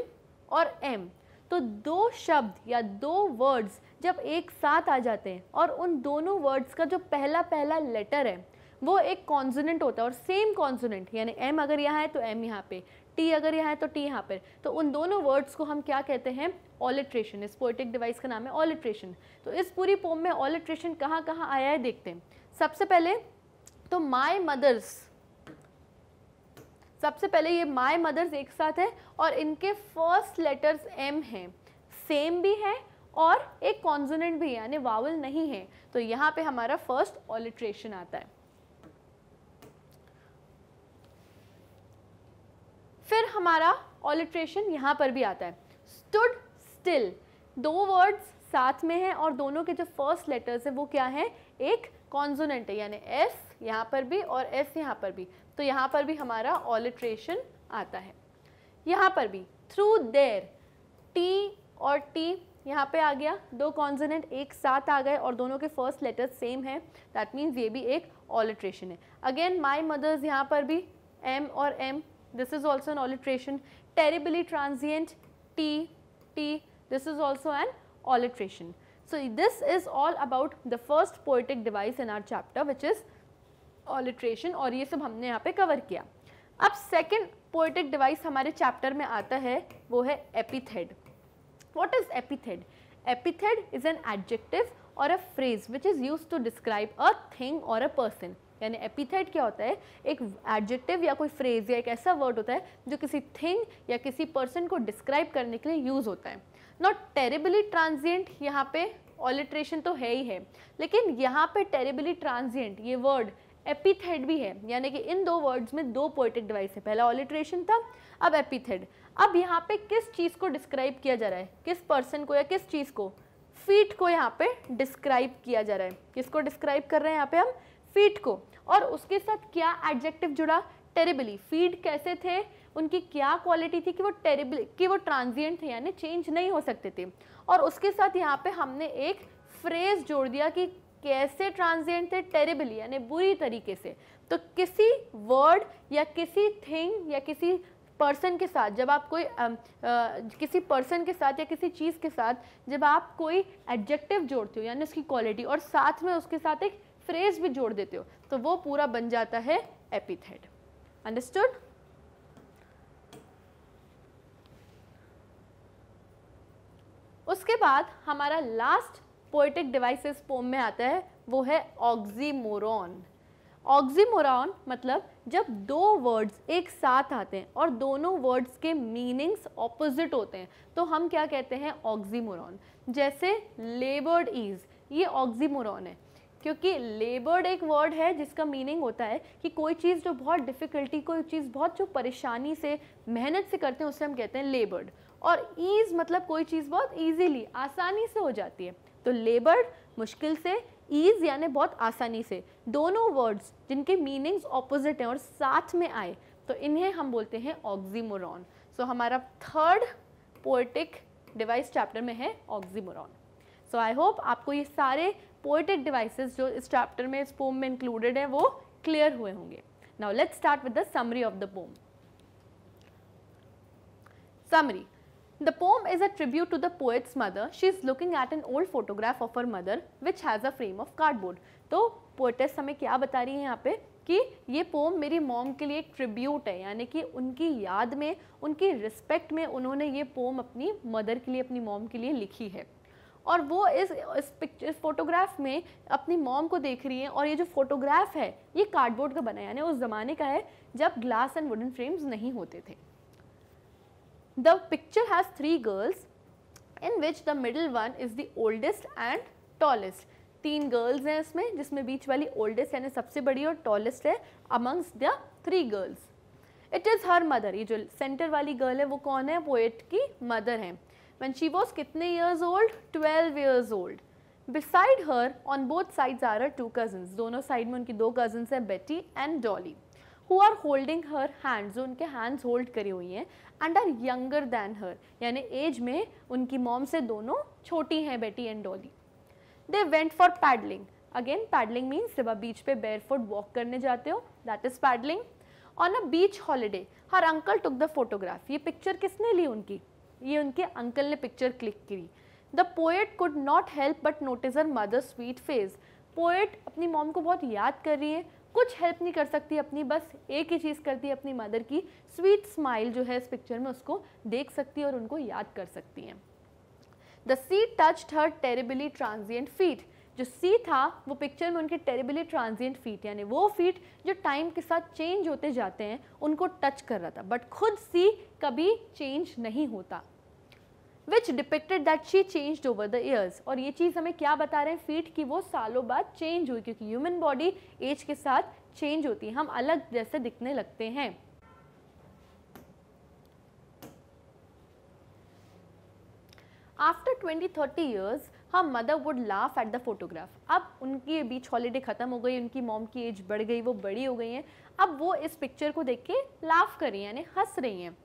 और एम तो दो शब्द या दो वर्ड्स जब एक साथ आ जाते हैं और उन दोनों वर्ड्स का जो पहला पहला लेटर है वो एक कॉन्जोनेंट होता है और सेम कॉन्सोनेंट यानी एम अगर यहाँ है तो एम यहाँ पे टी अगर यहाँ है तो टी यहाँ पर तो उन दोनों वर्ड्स को हम क्या कहते हैं ऑलिट्रेशन इस पोइटिक डिवाइस का नाम है ऑलिट्रेशन तो इस पूरी पोम में ऑलिट्रेशन कहाँ कहाँ आया है देखते हैं सबसे पहले तो माई मदर्स सबसे पहले ये माई मदर्स एक साथ है और इनके फर्स्ट लेटर्स एम हैं सेम भी है और एक कॉन्जोनेंट भी है यानी वावल नहीं है तो यहाँ पे हमारा फर्स्ट ऑलिट्रेशन आता है फिर हमारा ऑलिट्रेशन यहाँ पर भी आता है स्टुड स्टिल दो वर्ड्स साथ में हैं और दोनों के जो फर्स्ट लेटर्स हैं वो क्या है एक कॉन्जोनेंट है यानी एस यहाँ पर भी और एस यहाँ पर भी तो यहाँ पर भी हमारा ऑलिट्रेशन आता है यहाँ पर भी थ्रू देर टी और टी यहाँ पे आ गया दो कॉन्जोनेंट एक साथ आ गए और दोनों के फर्स्ट लेटर सेम है दैट मीन्स ये भी एक ऑलिट्रेशन है अगेन माई मदर्स यहाँ पर भी एम और M This is also an alliteration. Terribly transient, T, T. This is also an alliteration. So, this is all about the first poetic device in our chapter which is alliteration और ये सब हमने यहाँ पे cover किया second poetic device हमारे chapter में आता है वो epithet. What is epithet? Epithet is an adjective or a phrase which is used to describe a thing or a person. यानी एपिथेट क्या होता है एक एडजेक्टिव या कोई फ्रेज या एक ऐसा वर्ड होता है जो किसी थिंग या किसी पर्सन को डिस्क्राइब करने के लिए यूज़ होता है नॉट टेरेबली ट्रांजियंट यहाँ पे ऑलिट्रेशन तो है ही है लेकिन यहाँ पे टेरेबली ट्रांजियंट ये वर्ड एपिथेड भी है यानी कि इन दो वर्ड्स में दो पोइटिक डिवाइस है पहला ऑलिट्रेशन था अब एपिथेड अब यहाँ पे किस चीज़ को डिस्क्राइब किया जा रहा है किस पर्सन को या किस चीज़ को फीट को यहाँ पे डिस्क्राइब किया जा रहा है किसको डिस्क्राइब कर रहे हैं यहाँ पे हम फीट को और उसके साथ क्या एडजेक्टिव जुड़ा टेरेबली फीड कैसे थे उनकी क्या क्वालिटी थी कि वो टेरेबल कि वो ट्रांजिएंट थे यानी चेंज नहीं हो सकते थे और उसके साथ यहाँ पे हमने एक फ्रेज जोड़ दिया कि कैसे ट्रांजिएंट थे टेरेबली यानी बुरी तरीके से तो किसी वर्ड या किसी थिंग या किसी पर्सन के साथ जब आप कोई आ, आ, किसी पर्सन के साथ या किसी चीज़ के साथ जब आप कोई एडजेक्टिव जोड़ते हो यानी उसकी क्वालिटी और साथ में उसके साथ एक फ्रेज भी जोड़ देते हो तो वो पूरा बन जाता है एपिथेट अंडरस्टूड उसके बाद हमारा लास्ट पोइटिक डिवाइसेस पोम में आता है वो है ऑक्सीमोरॉन ऑक्सीमोरॉन मतलब जब दो वर्ड्स एक साथ आते हैं और दोनों वर्ड्स के मीनिंग्स ऑपोजिट होते हैं तो हम क्या कहते हैं ऑक्सीमोरॉन जैसे लेबर्ड इज ये ऑक्सीमोरॉन है क्योंकि लेबर्ड एक वर्ड है जिसका मीनिंग होता है कि कोई चीज़ जो बहुत डिफ़िकल्टी कोई चीज़ बहुत जो परेशानी से मेहनत से करते हैं उसे हम कहते हैं लेबर्ड और ईज़ मतलब कोई चीज़ बहुत ईजीली आसानी से हो जाती है तो लेबर्ड मुश्किल से ईज़ यानी बहुत आसानी से दोनों वर्ड्स जिनके मीनिंग्स ऑपोजिट हैं और साथ में आए तो इन्हें हम बोलते हैं ऑक्जीमोरॉन सो so, हमारा थर्ड पोएटिक डिवाइस चैप्टर में है ऑक्जीमोरॉन सो आई होप आपको ये सारे पोइटिक डिवाइसेस जो इस चैप्टर में इस पोम में इंक्लूडेड हैं वो क्लियर हुए होंगे now let's start with the summary of the poem summary the poem is a tribute to the poet's mother she is looking at an old photograph of her mother which has a frame of cardboard तो poetess हमें क्या बता रही है यहाँ पे कि ये पोम मेरी मॉम के लिए एक ट्रिब्यूट है यानी कि उनकी याद में उनकी रिस्पेक्ट में उन्होंने ये पोम अपनी मदर के लिए अपनी मॉम के लिए लिखी है और वो इस इस पिक्चर फोटोग्राफ में अपनी मॉम को देख रही है और ये जो फोटोग्राफ है ये कार्डबोर्ड का बना यानी उस ज़माने का है जब ग्लास एंड वुडन फ्रेम्स नहीं होते थे the picture has three girls in which the middle one is the oldest and tallest तीन गर्ल्स हैं इसमें जिसमें बीच वाली ओल्डेस्ट यानी सबसे बड़ी और टॉलेस्ट है amongst the three girls it is her mother ये जो सेंटर वाली गर्ल है वो कौन है पोएट की मदर है when she was kitne years old 12 years old beside her on both sides are her two cousins dono side mein unki do cousins hain Betty and Dolly who are holding her hands जो unke hands hold kari hui hain and are younger than her yani age mein unki mom se dono choti hain Betty and Dolly they went for paddling again paddling means जब आप beach पे barefoot walk करने जाते हो that is paddling on a beach holiday her uncle took the photograph ये picture किसने ली उनकी ये उनके अंकल ने पिक्चर क्लिक की the poet could not help but notice her mother sweet face poet अपनी मॉम को बहुत याद कर रही है कुछ हेल्प नहीं कर सकती अपनी बस एक ही चीज़ करती है अपनी मदर की स्वीट स्माइल जो है इस पिक्चर में उसको देख सकती है और उनको याद कर सकती है the sea touch her terribly transient feet जो सी था वो पिक्चर में उनके टेरिबली ट्रांजिएंट फीट यानी वो फीट जो टाइम के साथ चेंज होते जाते हैं उनको टच कर रहा था बट खुद सी कभी चेंज नहीं होता which depicted that she change over the years और ये चीज़ हमें क्या बता रहे हैं फीट की वो सालों बाद चेंज हुई क्योंकि ह्यूमन बॉडी एज के साथ चेंज होती है हम अलग जैसे दिखने लगते हैं आफ्टर 20-30 years, हाँ mother would laugh at the photograph अब उनके बीच हॉलीडे ख़त्म हो गई उनकी मॉम की एज बढ़ गई वो बड़ी हो गई हैं अब वो इस पिक्चर को देख के लाफ हैं यानी हंस रही हैं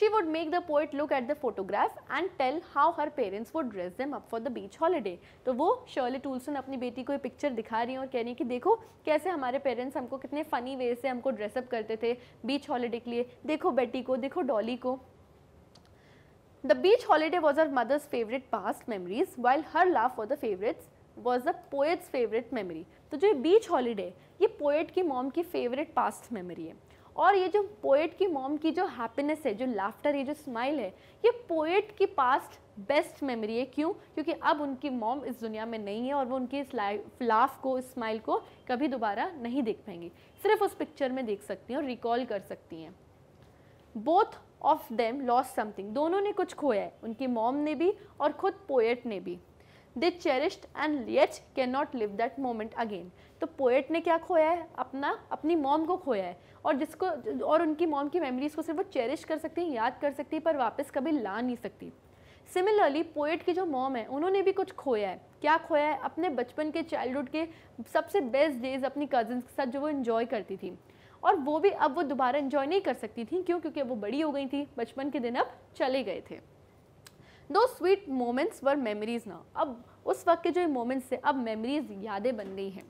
she would make the poet look at the photograph and tell how her parents वो dress them up for the beach holiday तो वो शर्ली टूल्सन अपनी बेटी को ये पिक्चर दिखा रही हैं और कह रही हैं कि देखो कैसे हमारे पेरेंट्स हमको कितने फ़नी वे से हमको ड्रेसअप करते थे बीच हॉलीडे के लिए देखो बेटी को देखो डॉली को the beach holiday was her mother's favourite past memories while her love for the favorites was the poet's favourite memory तो जो ये बीच हॉलीडे ये पोएट की मॉम की फेवरेट पास्ट मेमोरी है और ये जो पोएट की मॉम की जो हैप्पीनेस है जो लाफ्टर है जो स्माइल है ये पोएट की पास्ट बेस्ट मेमोरी है क्यों क्योंकि अब उनकी मॉम इस दुनिया में नहीं है और वो उनकी इस लाइफ लाफ को इस स्माइल को कभी दोबारा नहीं देख पाएंगी सिर्फ उस पिक्चर में देख सकती हैं और रिकॉल कर सकती हैं both of them loss something दोनों ने कुछ खोया है उनकी मॉम ने भी और ख़ुद पोएट ने भी they cherished and yet can not live that moment again तो पोएट ने क्या खोया है अपना अपनी मॉम को खोया है और जिसको और उनकी मॉम की मेमोरीज़ को सिर्फ वो चेरिश कर सकती हैं याद कर सकती हैं पर वापस कभी ला नहीं सकती सिमिलरली पोएट की जो मॉम है उन्होंने भी कुछ खोया है क्या खोया है अपने बचपन के चाइल्डहुड के सबसे बेस्ट डेज अपनी कज़न्स के साथ जो वो इन्जॉय करती थी और वो भी अब वो दोबारा इंजॉय नहीं कर सकती थी क्यों क्योंकि वो बड़ी हो गई थी बचपन के दिन अब चले गए थे दो स्वीट मोमेंट्स वर मेमरीज ना अब उस वक्त के जो मोमेंट्स थे अब मेमरीज यादें बन गई हैं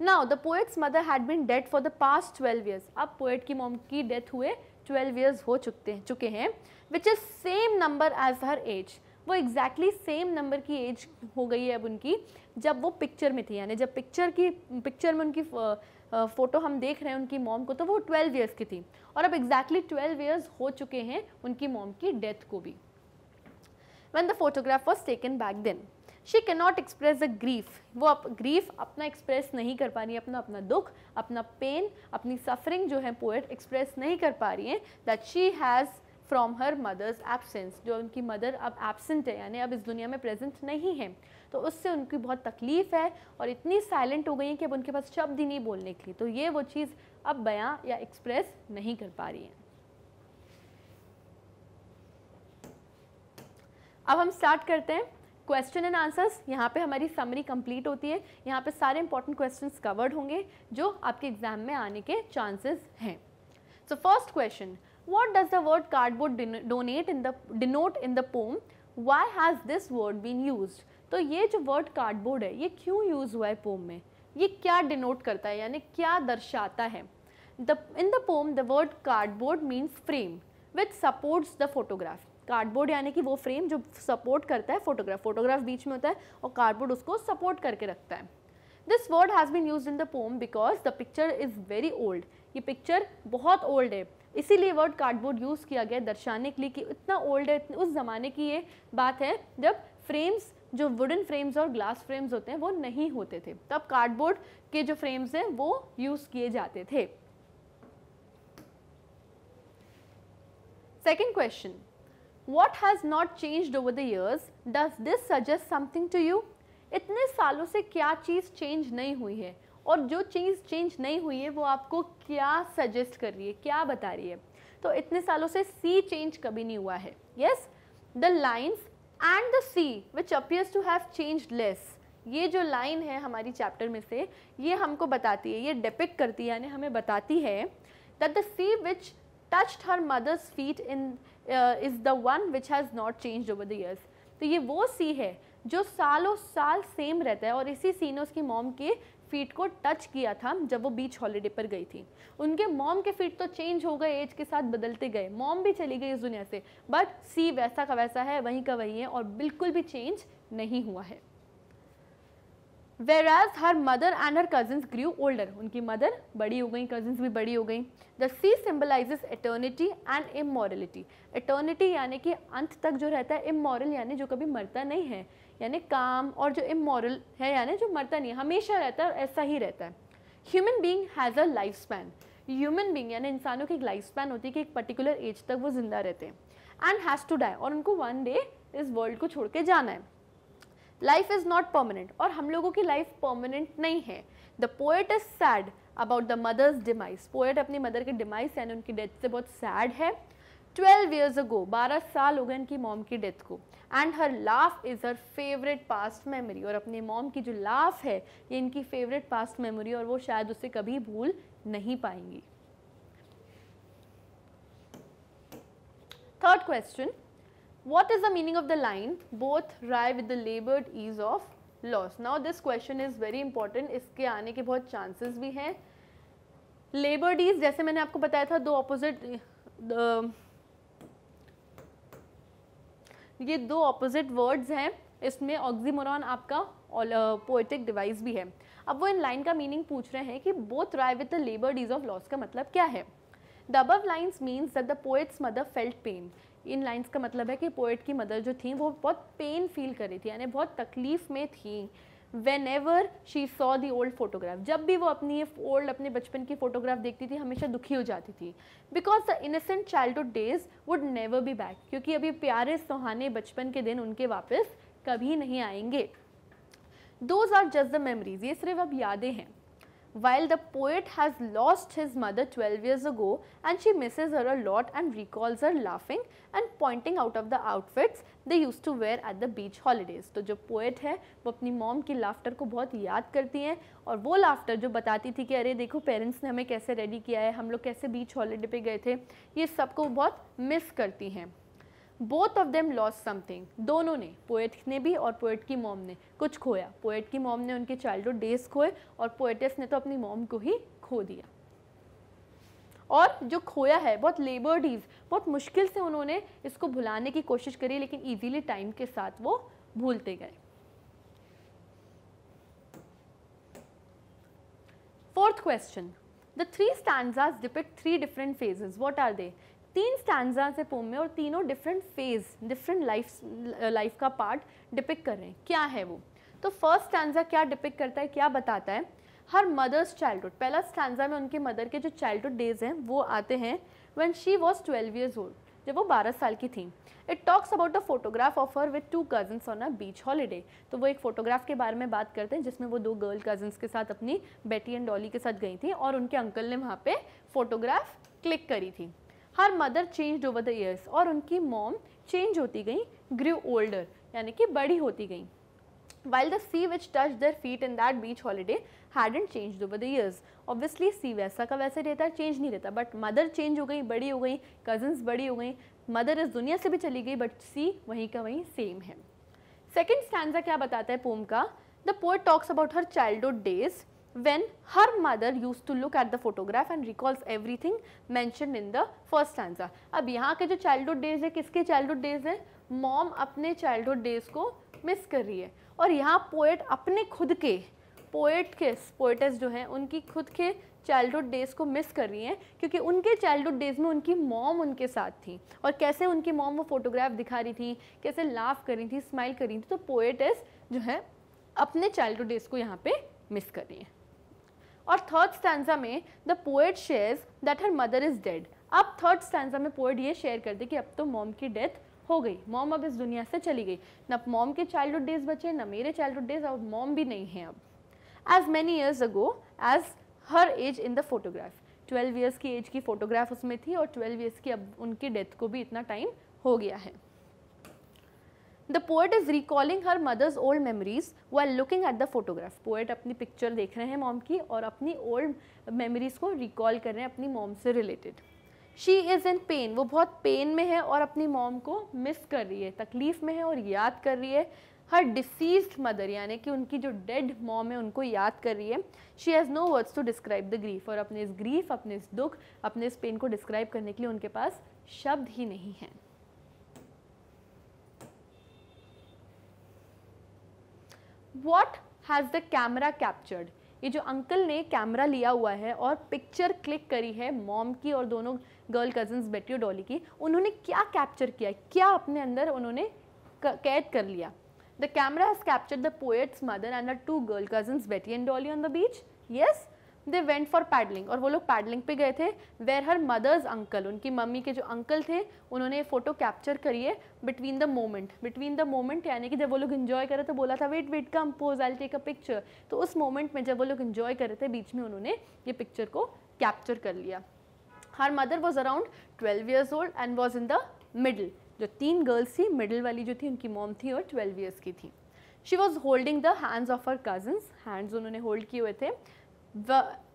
now the poet's mother had been dead for the past twelve years अब पोएट की मोम की डेथ हुए ट्वेल्व ईयर्स हो हैं चुके हैं which is same number as her age वो एग्जैक्टली सेम नंबर की एज हो गई है अब उनकी जब वो पिक्चर में थी यानी जब पिक्चर की पिक्चर में उनकी फोटो हम देख रहे हैं उनकी मॉम को तो वो ट्वेल्व ईयर्स की थी और अब एग्जैक्टली ट्वेल्व ईयर्स हो चुके हैं उनकी मॉम की डेथ को भी when the photograph was taken back then she can not express the वो अप, ग्रीफ अपना एक्सप्रेस नहीं कर पा रही है अपना अपना दुख अपना पेन अपनी सफरिंग जो है पोएट एक्सप्रेस नहीं कर पा रही है that she has from her mother's absence जो उनकी मदर अब एबसेंट है यानी अब इस दुनिया में प्रेजेंट नहीं है तो उससे उनकी बहुत तकलीफ़ है और इतनी साइलेंट हो गई हैं कि अब उनके पास शब्द ही नहीं बोलने के लिए तो ये वो चीज़ अब बयां या एक्सप्रेस नहीं कर पा रही हैं अब हम स्टार्ट करते हैं क्वेश्चन एंड आंसर्स यहाँ पे हमारी समरी कंप्लीट होती है यहाँ पे सारे इंपॉर्टेंट क्वेश्चंस कवर्ड होंगे जो आपके एग्जाम में आने के चांसेस हैं so first question what does the word cardboard denote in the denote in the poem why has this word been used तो ये जो वर्ड कार्डबोर्ड है ये क्यों यूज़ हुआ है पोम में ये क्या डिनोट करता है यानी क्या दर्शाता है the in the poem the word cardboard means frame with supports the photograph cardboard यानी कि वो फ्रेम जो सपोर्ट करता है फोटोग्राफ फोटोग्राफ बीच में होता है और कार्डबोर्ड उसको सपोर्ट करके रखता है this word has been use in the poem because the picture is very old ये पिक्चर बहुत ओल्ड है इसीलिए वर्ड कार्डबोर्ड यूज़ किया गया दर्शाने के लिए कि इतना ओल्ड है उस ज़माने की ये बात है जब फ्रेम्स जो वुडन फ्रेम्स और ग्लास फ्रेम्स होते हैं वो नहीं होते थे तब कार्डबोर्ड के जो फ्रेम्स हैं वो यूज़ किए जाते थे second question what has not change over the years does this suggest something to you इतने सालों से क्या चीज़ चेंज नहीं हुई है और जो चीज़ चेंज नहीं हुई है वो आपको क्या सजेस्ट कर रही है क्या बता रही है तो इतने सालों से सी चेंज कभी नहीं हुआ है yes the lines and the sea which appears to have change less ये जो लाइन है हमारी चैप्टर में से ये हमको बताती है ये डिपिक करती है यानी हमें बताती है that the sea which touched her mother's feet in is the one which has not change over the years तो ये वो सी है जो सालों साल सेम रहता है और इसी सी ने उसकी मॉम के फीट को टच किया था जब वो बीच हॉलीडे पर गई थी उनके मॉम के फीट तो चेंज हो गए एज के साथ बदलते गए मॉम भी चली गई इस दुनिया से बट सी वैसा का वैसा है वहीं का वहीं है और बिल्कुल भी चेंज नहीं हुआ है where as her mother and her cousins grew older उनकी मदर बड़ी हो गई कजिन्स भी बड़ी हो गई the sea symbolise eternity and immortality eternity यानी कि अंत तक जो रहता है इमोरल यानी जो कभी मरता नहीं है यानी काम और जो इमोरल है यानी जो मरता नहीं हमेशा रहता है ऐसा ही रहता है human being has a life span human being यानी इंसानों की एक लाइफ स्पैन होती है कि एक पर्टिकुलर एज तक वो जिंदा रहते हैं एंड हैज़ टू डाई और उनको वन डे इस वर्ल्ड को छोड़ के जाना है लाइफ इज़ नॉट परमानेंट और हम लोगों की लाइफ परमानेंट नहीं है the poet is sad about the mother's demise poet अपनी मदर के डिमाइस यानी उनकी डेथ से बहुत सैड है 12 years ago 12 साल हो गए इनकी मॉम की डेथ को and her laugh is her favourite past memory और अपने मॉम की जो लाफ है ये इनकी फेवरेट पास्ट मेमोरी और वो शायद उसे कभी भूल नहीं पाएंगी third question what is the meaning of the line both rye with the labored ease of loss now this question is very important इसके आने के बहुत chances भी हैं labored ease जैसे मैंने आपको बताया था दो opposite ये दो ऑपोजिट वर्ड्स हैं इसमें ऑक्सीमोरॉन आपका पोएटिक डिवाइस भी है अब वो इन लाइन का मीनिंग पूछ रहे हैं कि both wry with the laboured ease of loss का मतलब क्या है the above lines means that the poet's mother felt pain in lines का मतलब है कि पोएट की मदर जो थी वो बहुत पेन फील कर रही थी यानी बहुत तकलीफ़ में थी whenever she saw the old photograph जब भी वो अपनी ये ओल्ड अपने बचपन की फ़ोटोग्राफ देखती थी हमेशा दुखी हो जाती थी because the child childhood days would never be back क्योंकि अभी प्यारे सुहाने बचपन के दिन उनके वापस कभी नहीं आएंगे those are just the memories ये सिर्फ अब यादें हैं the poet has lost his mother twelve years ago and she misses her a lot and recalls her laughing and pointing out of the outfits they use to wear at the beach holidays तो जो poet है वो अपनी mom की laughter को बहुत याद करती हैं और वो लाफ्टर जो बताती थी कि अरे देखो पेरेंट्स ने हमें कैसे रेडी किया है हम लोग कैसे बीच हॉलीडे पे गए थे ये सबको बहुत मिस करती हैं both of them loss something दोनों ने पोएट ने भी और पोएट की मॉम ने कुछ खोया पोएट की मॉम ने उनके चाइल्डहुड डेज खोए और पोएटिस ने तो अपनी मॉम को ही खो दिया और जो खोया है बहुत लेबर्डीज़ बहुत मुश्किल से उन्होंने इसको भुलाने की कोशिश करी लेकिन ईजीली टाइम के साथ वो भूलते गए fourth question the three stanzas depict three different phases what are they तीन स्टैंडर्स है पोम में और तीनों different phase different life life का पार्ट डिपिक कर रहे हैं क्या है वो तो फर्स्ट स्टैंडा क्या डिपिक करता है क्या बताता है हर मदर्स चाइल्डहुड पहला स्टैंडा में उनके मदर के जो चाइल्डहुड डेज हैं वो आते हैं when she was twelve years old जब वो बारह साल की थी it talks about a photograph of her with two cousins on a beach holiday तो वो एक फोटोग्राफ के बारे में बात करते हैं जिसमें वो दो गर्ल कजन्स के साथ अपनी बेटी एंड डॉली के साथ गई थी और उनके अंकल ने वहाँ पे फोटोग्राफ क्लिक करी थी her mother change over the years और उनकी मॉम चेंज होती गई ग्रू ओल्डर यानी कि बड़ी होती गई while the sea which touched their feet in that beach holiday hadn't changed over the years. Obviously sea वैसा का वैसे रहता है change नहीं रहता but mother change हो गई बड़ी हो गई cousins बड़ी हो गई mother इस दुनिया से भी चली गई but sea वहीं का वहीं same है Second stanza क्या बताता है poem का The poet talks about her childhood days when her mother used to look at the photograph and recalls everything mentioned in the first stanza. ab yahan ke jo childhood days hai kiske childhood days hai mom apne childhood days ko miss kar rahi hai और यहाँ poet अपने खुद के poet के poets जो हैं उनकी खुद के चाइल्डहुड डेज़ को मिस कर रही हैं क्योंकि उनके चाइल्डहुड डेज़ में उनकी मॉम उनके साथ थी और कैसे उनकी मॉम वो फोटोग्राफ दिखा रही थी कैसे लाफ कर रही थी स्माइल कर रही थी तो पोएटस जो है अपने चाइल्डहुड डेज़ को यहाँ पे मिस कर रही हैं और थर्ड स्टैंडा में the poet shares that her mother is dead अब थर्ड स्टैंडा में पोएट ये शेयर कर दे कि अब तो मॉम की डेथ हो गई मॉम अब इस दुनिया से चली गई ना मॉम के चाइल्डहुड डेज बचे ना मेरे चाइल्डहुड डेज और मॉम भी नहीं है अब as many years ago as her age in the photograph twelve years की एज की फ़ोटोग्राफ उसमें थी और ट्वेल्व ईयर्स की अब उनकी डेथ को भी इतना टाइम हो गया है the poet is recalling her mother's old memories are looking at the photograph poet अपनी पिक्चर देख रहे हैं मॉम की और अपनी ओल्ड मेमोरीज़ को रिकॉल कर रहे हैं अपनी मॉम से related she is in pain वो बहुत पेन में है और अपनी मॉम को मिस कर रही है तकलीफ़ में है और याद कर रही है हर डिसीज मदर यानी कि उनकी जो डेड मॉम है उनको याद कर रही है she has no words to describe the grief और अपने इस ग्रीफ अपने इस दुख अपने इस पेन को डिस्क्राइब करने के लिए उनके पास शब्द ही नहीं है what has the camera captured ये जो अंकल ने कैमरा लिया हुआ है और पिक्चर क्लिक करी है मॉम की और दोनों गर्ल कजन्स बेटी डॉली की उन्होंने क्या कैप्चर किया क्या अपने अंदर उन्होंने कैद कर लिया the camera has capture the poet's mother and the two girl cousins Betty and Dolly on the beach yes they went for paddling और वो लोग पैडलिंग पे गए थे वेर हर मदर्स अंकल उनकी मम्मी के जो अंकल थे उन्होंने ये फोटो कैप्चर करी है between the moment between the moment यानी कि जब वो लोग इन्जॉय कर रहे थे तो बोला था वेट वेट का अम्पोज आई टेक अ पिक्चर तो उस मोमेंट में जब वो लोग इन्जॉय कर रहे थे बीच में उन्होंने ये पिक्चर को कैप्चर कर लिया her mother was around twelve years old and was in the middle जो तीन गर्ल्स थी मिडिल वाली जो थी उनकी मॉम थी और ट्वेल्व ईयर्स की थी she was holding the hands of her cousins hands उन्होंने होल्ड किए हुए थे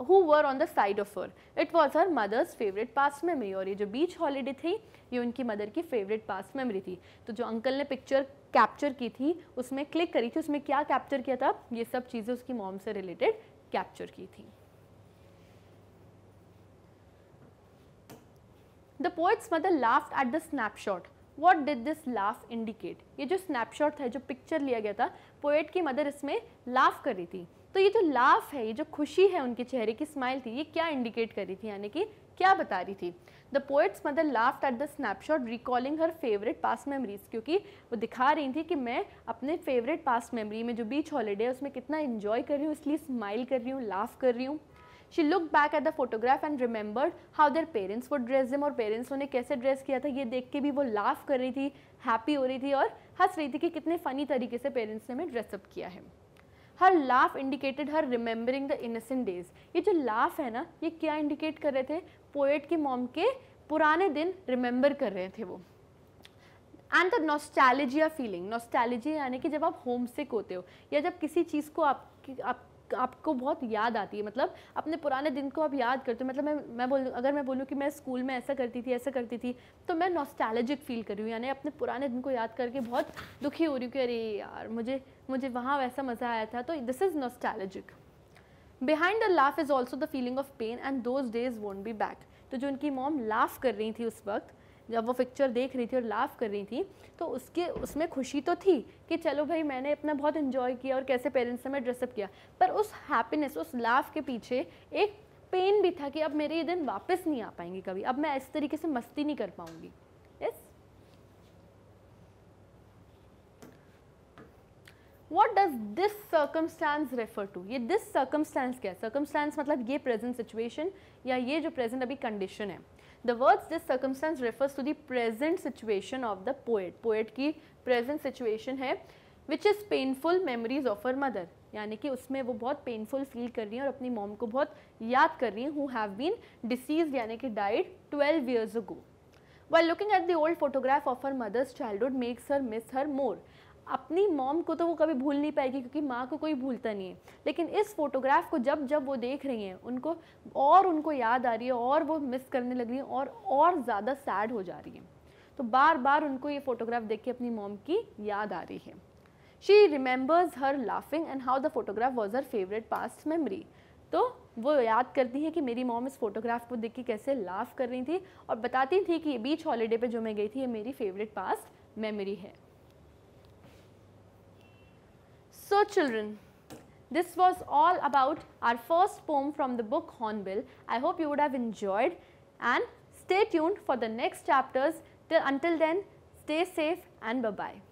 who were on the side of her it was her mother's favourite past memory और ये जो बीच हॉलीडे थी ये उनकी मदर की फेवरेट पास मेमरी थी तो जो अंकल ने पिक्चर कैप्चर की थी उसमें क्लिक करी थी उसमें क्या कैप्चर किया था ये सब चीज़ें उसकी मॉम से रिलेटेड कैप्चर की थी the poet's mother laughed at the snapshot. What did this laugh indicate ये जो snapshot था जो पिक्चर लिया गया था पोएट की मदर इसमें लाफ कर रही थी तो ये जो लाफ है ये जो खुशी है उनके चेहरे की स्माइल थी ये क्या इंडिकेट कर रही थी यानी कि क्या बता रही थी the poet's mother laughed at the snapshot recalling her favourite past memories क्योंकि वो दिखा रही थी कि मैं अपने फेवरेट पास मेमरी में जो बीच हॉलीडे है उसमें कितना इन्जॉय कर रही हूँ इसलिए स्माइल कर रही हूँ लाफ कर रही हूँ she look back at the photograph and remembered how their parents वो ड्रेस दिम और पेरेंट्स उन्हें कैसे ड्रेस किया था ये देख के भी वो लाफ कर रही थी हैप्पी हो रही थी और हंस रही थी कि कितने फ़नी तरीके से पेरेंट्स ने हमें ड्रेसअप किया है her laugh indicated her remembering the innocent days ये जो लाफ है ना ये क्या इंडिकेट कर रहे थे पोएट की मॉम के पुराने दिन रिमेंबर कर रहे थे वो and the nostalgia feeling nostalgia यानी कि जब आप होम सिक होते हो या जब किसी चीज़ को आप आप आपको बहुत याद आती है मतलब अपने पुराने दिन को आप याद करते हो मतलब मैं मैं बोल अगर मैं बोलूँ कि मैं स्कूल में ऐसा करती थी ऐसा करती थी तो मैं नॉस्टैलजिक फील कर रही हूँ यानी अपने पुराने दिन को याद करके बहुत दुखी हो रही हूँ कि अरे यार मुझे मुझे वहाँ वैसा मज़ा आया था तो this is nostalgic behind the laugh is also the feeling of pain and those days won't be back तो जो उनकी मॉम लाफ कर रही थी उस वक्त जब वो पिक्चर देख रही थी और लाफ कर रही थी तो उसके उसमें खुशी तो थी कि चलो भाई मैंने अपना बहुत इन्जॉय किया और कैसे पेरेंट्स ने मैं ड्रेसअप किया पर उस हैप्पीनेस उस लाफ के पीछे एक पेन भी था कि अब मेरे ये दिन वापस नहीं आ पाएंगे कभी अब मैं इस तरीके से मस्ती नहीं कर पाऊंगी yes what does this circumstance refer to ये दिस सर्कमस्टांस क्या है सर्कमस्टांस मतलब ये प्रेजेंट सिचुएशन या ये जो प्रेजेंट अभी कंडीशन है the words this circumstance refers to the present situation of the poet poet की प्रेजेंट सिचुएशन है which is painful memories of her mother यानी कि उसमें वो बहुत पेनफुल फील कर रही हैं और अपनी मॉम को बहुत याद कर रही हैं हु हैव बीन डिसीज यानी कि died 12 years ago looking at the old photograph of of her childhood makes her miss her more अपनी मॉम को तो वो कभी भूल नहीं पाएगी क्योंकि माँ को कोई भूलता नहीं है लेकिन इस फोटोग्राफ को जब जब वो देख रही हैं उनको और उनको याद आ रही है और वो मिस करने लग रही हैं और और ज़्यादा सैड हो जा रही हैं तो बार बार उनको ये फोटोग्राफ देख के अपनी मॉम की याद आ रही है she remembers her laughing and how the photograph was her favourite past memory तो वो याद करती है कि मेरी मॉम इस फोटोग्राफ को देख के कैसे लाफ कर रही थी और बताती थी कि ये बीच हॉलीडे पे जो मैं गई थी ये मेरी फेवरेट पास्ट मेमोरी है So children, this was all about our first poem from the book Hornbill. I hope you would have enjoyed and stay tuned for the next chapters. Till until then, stay safe and bye-bye.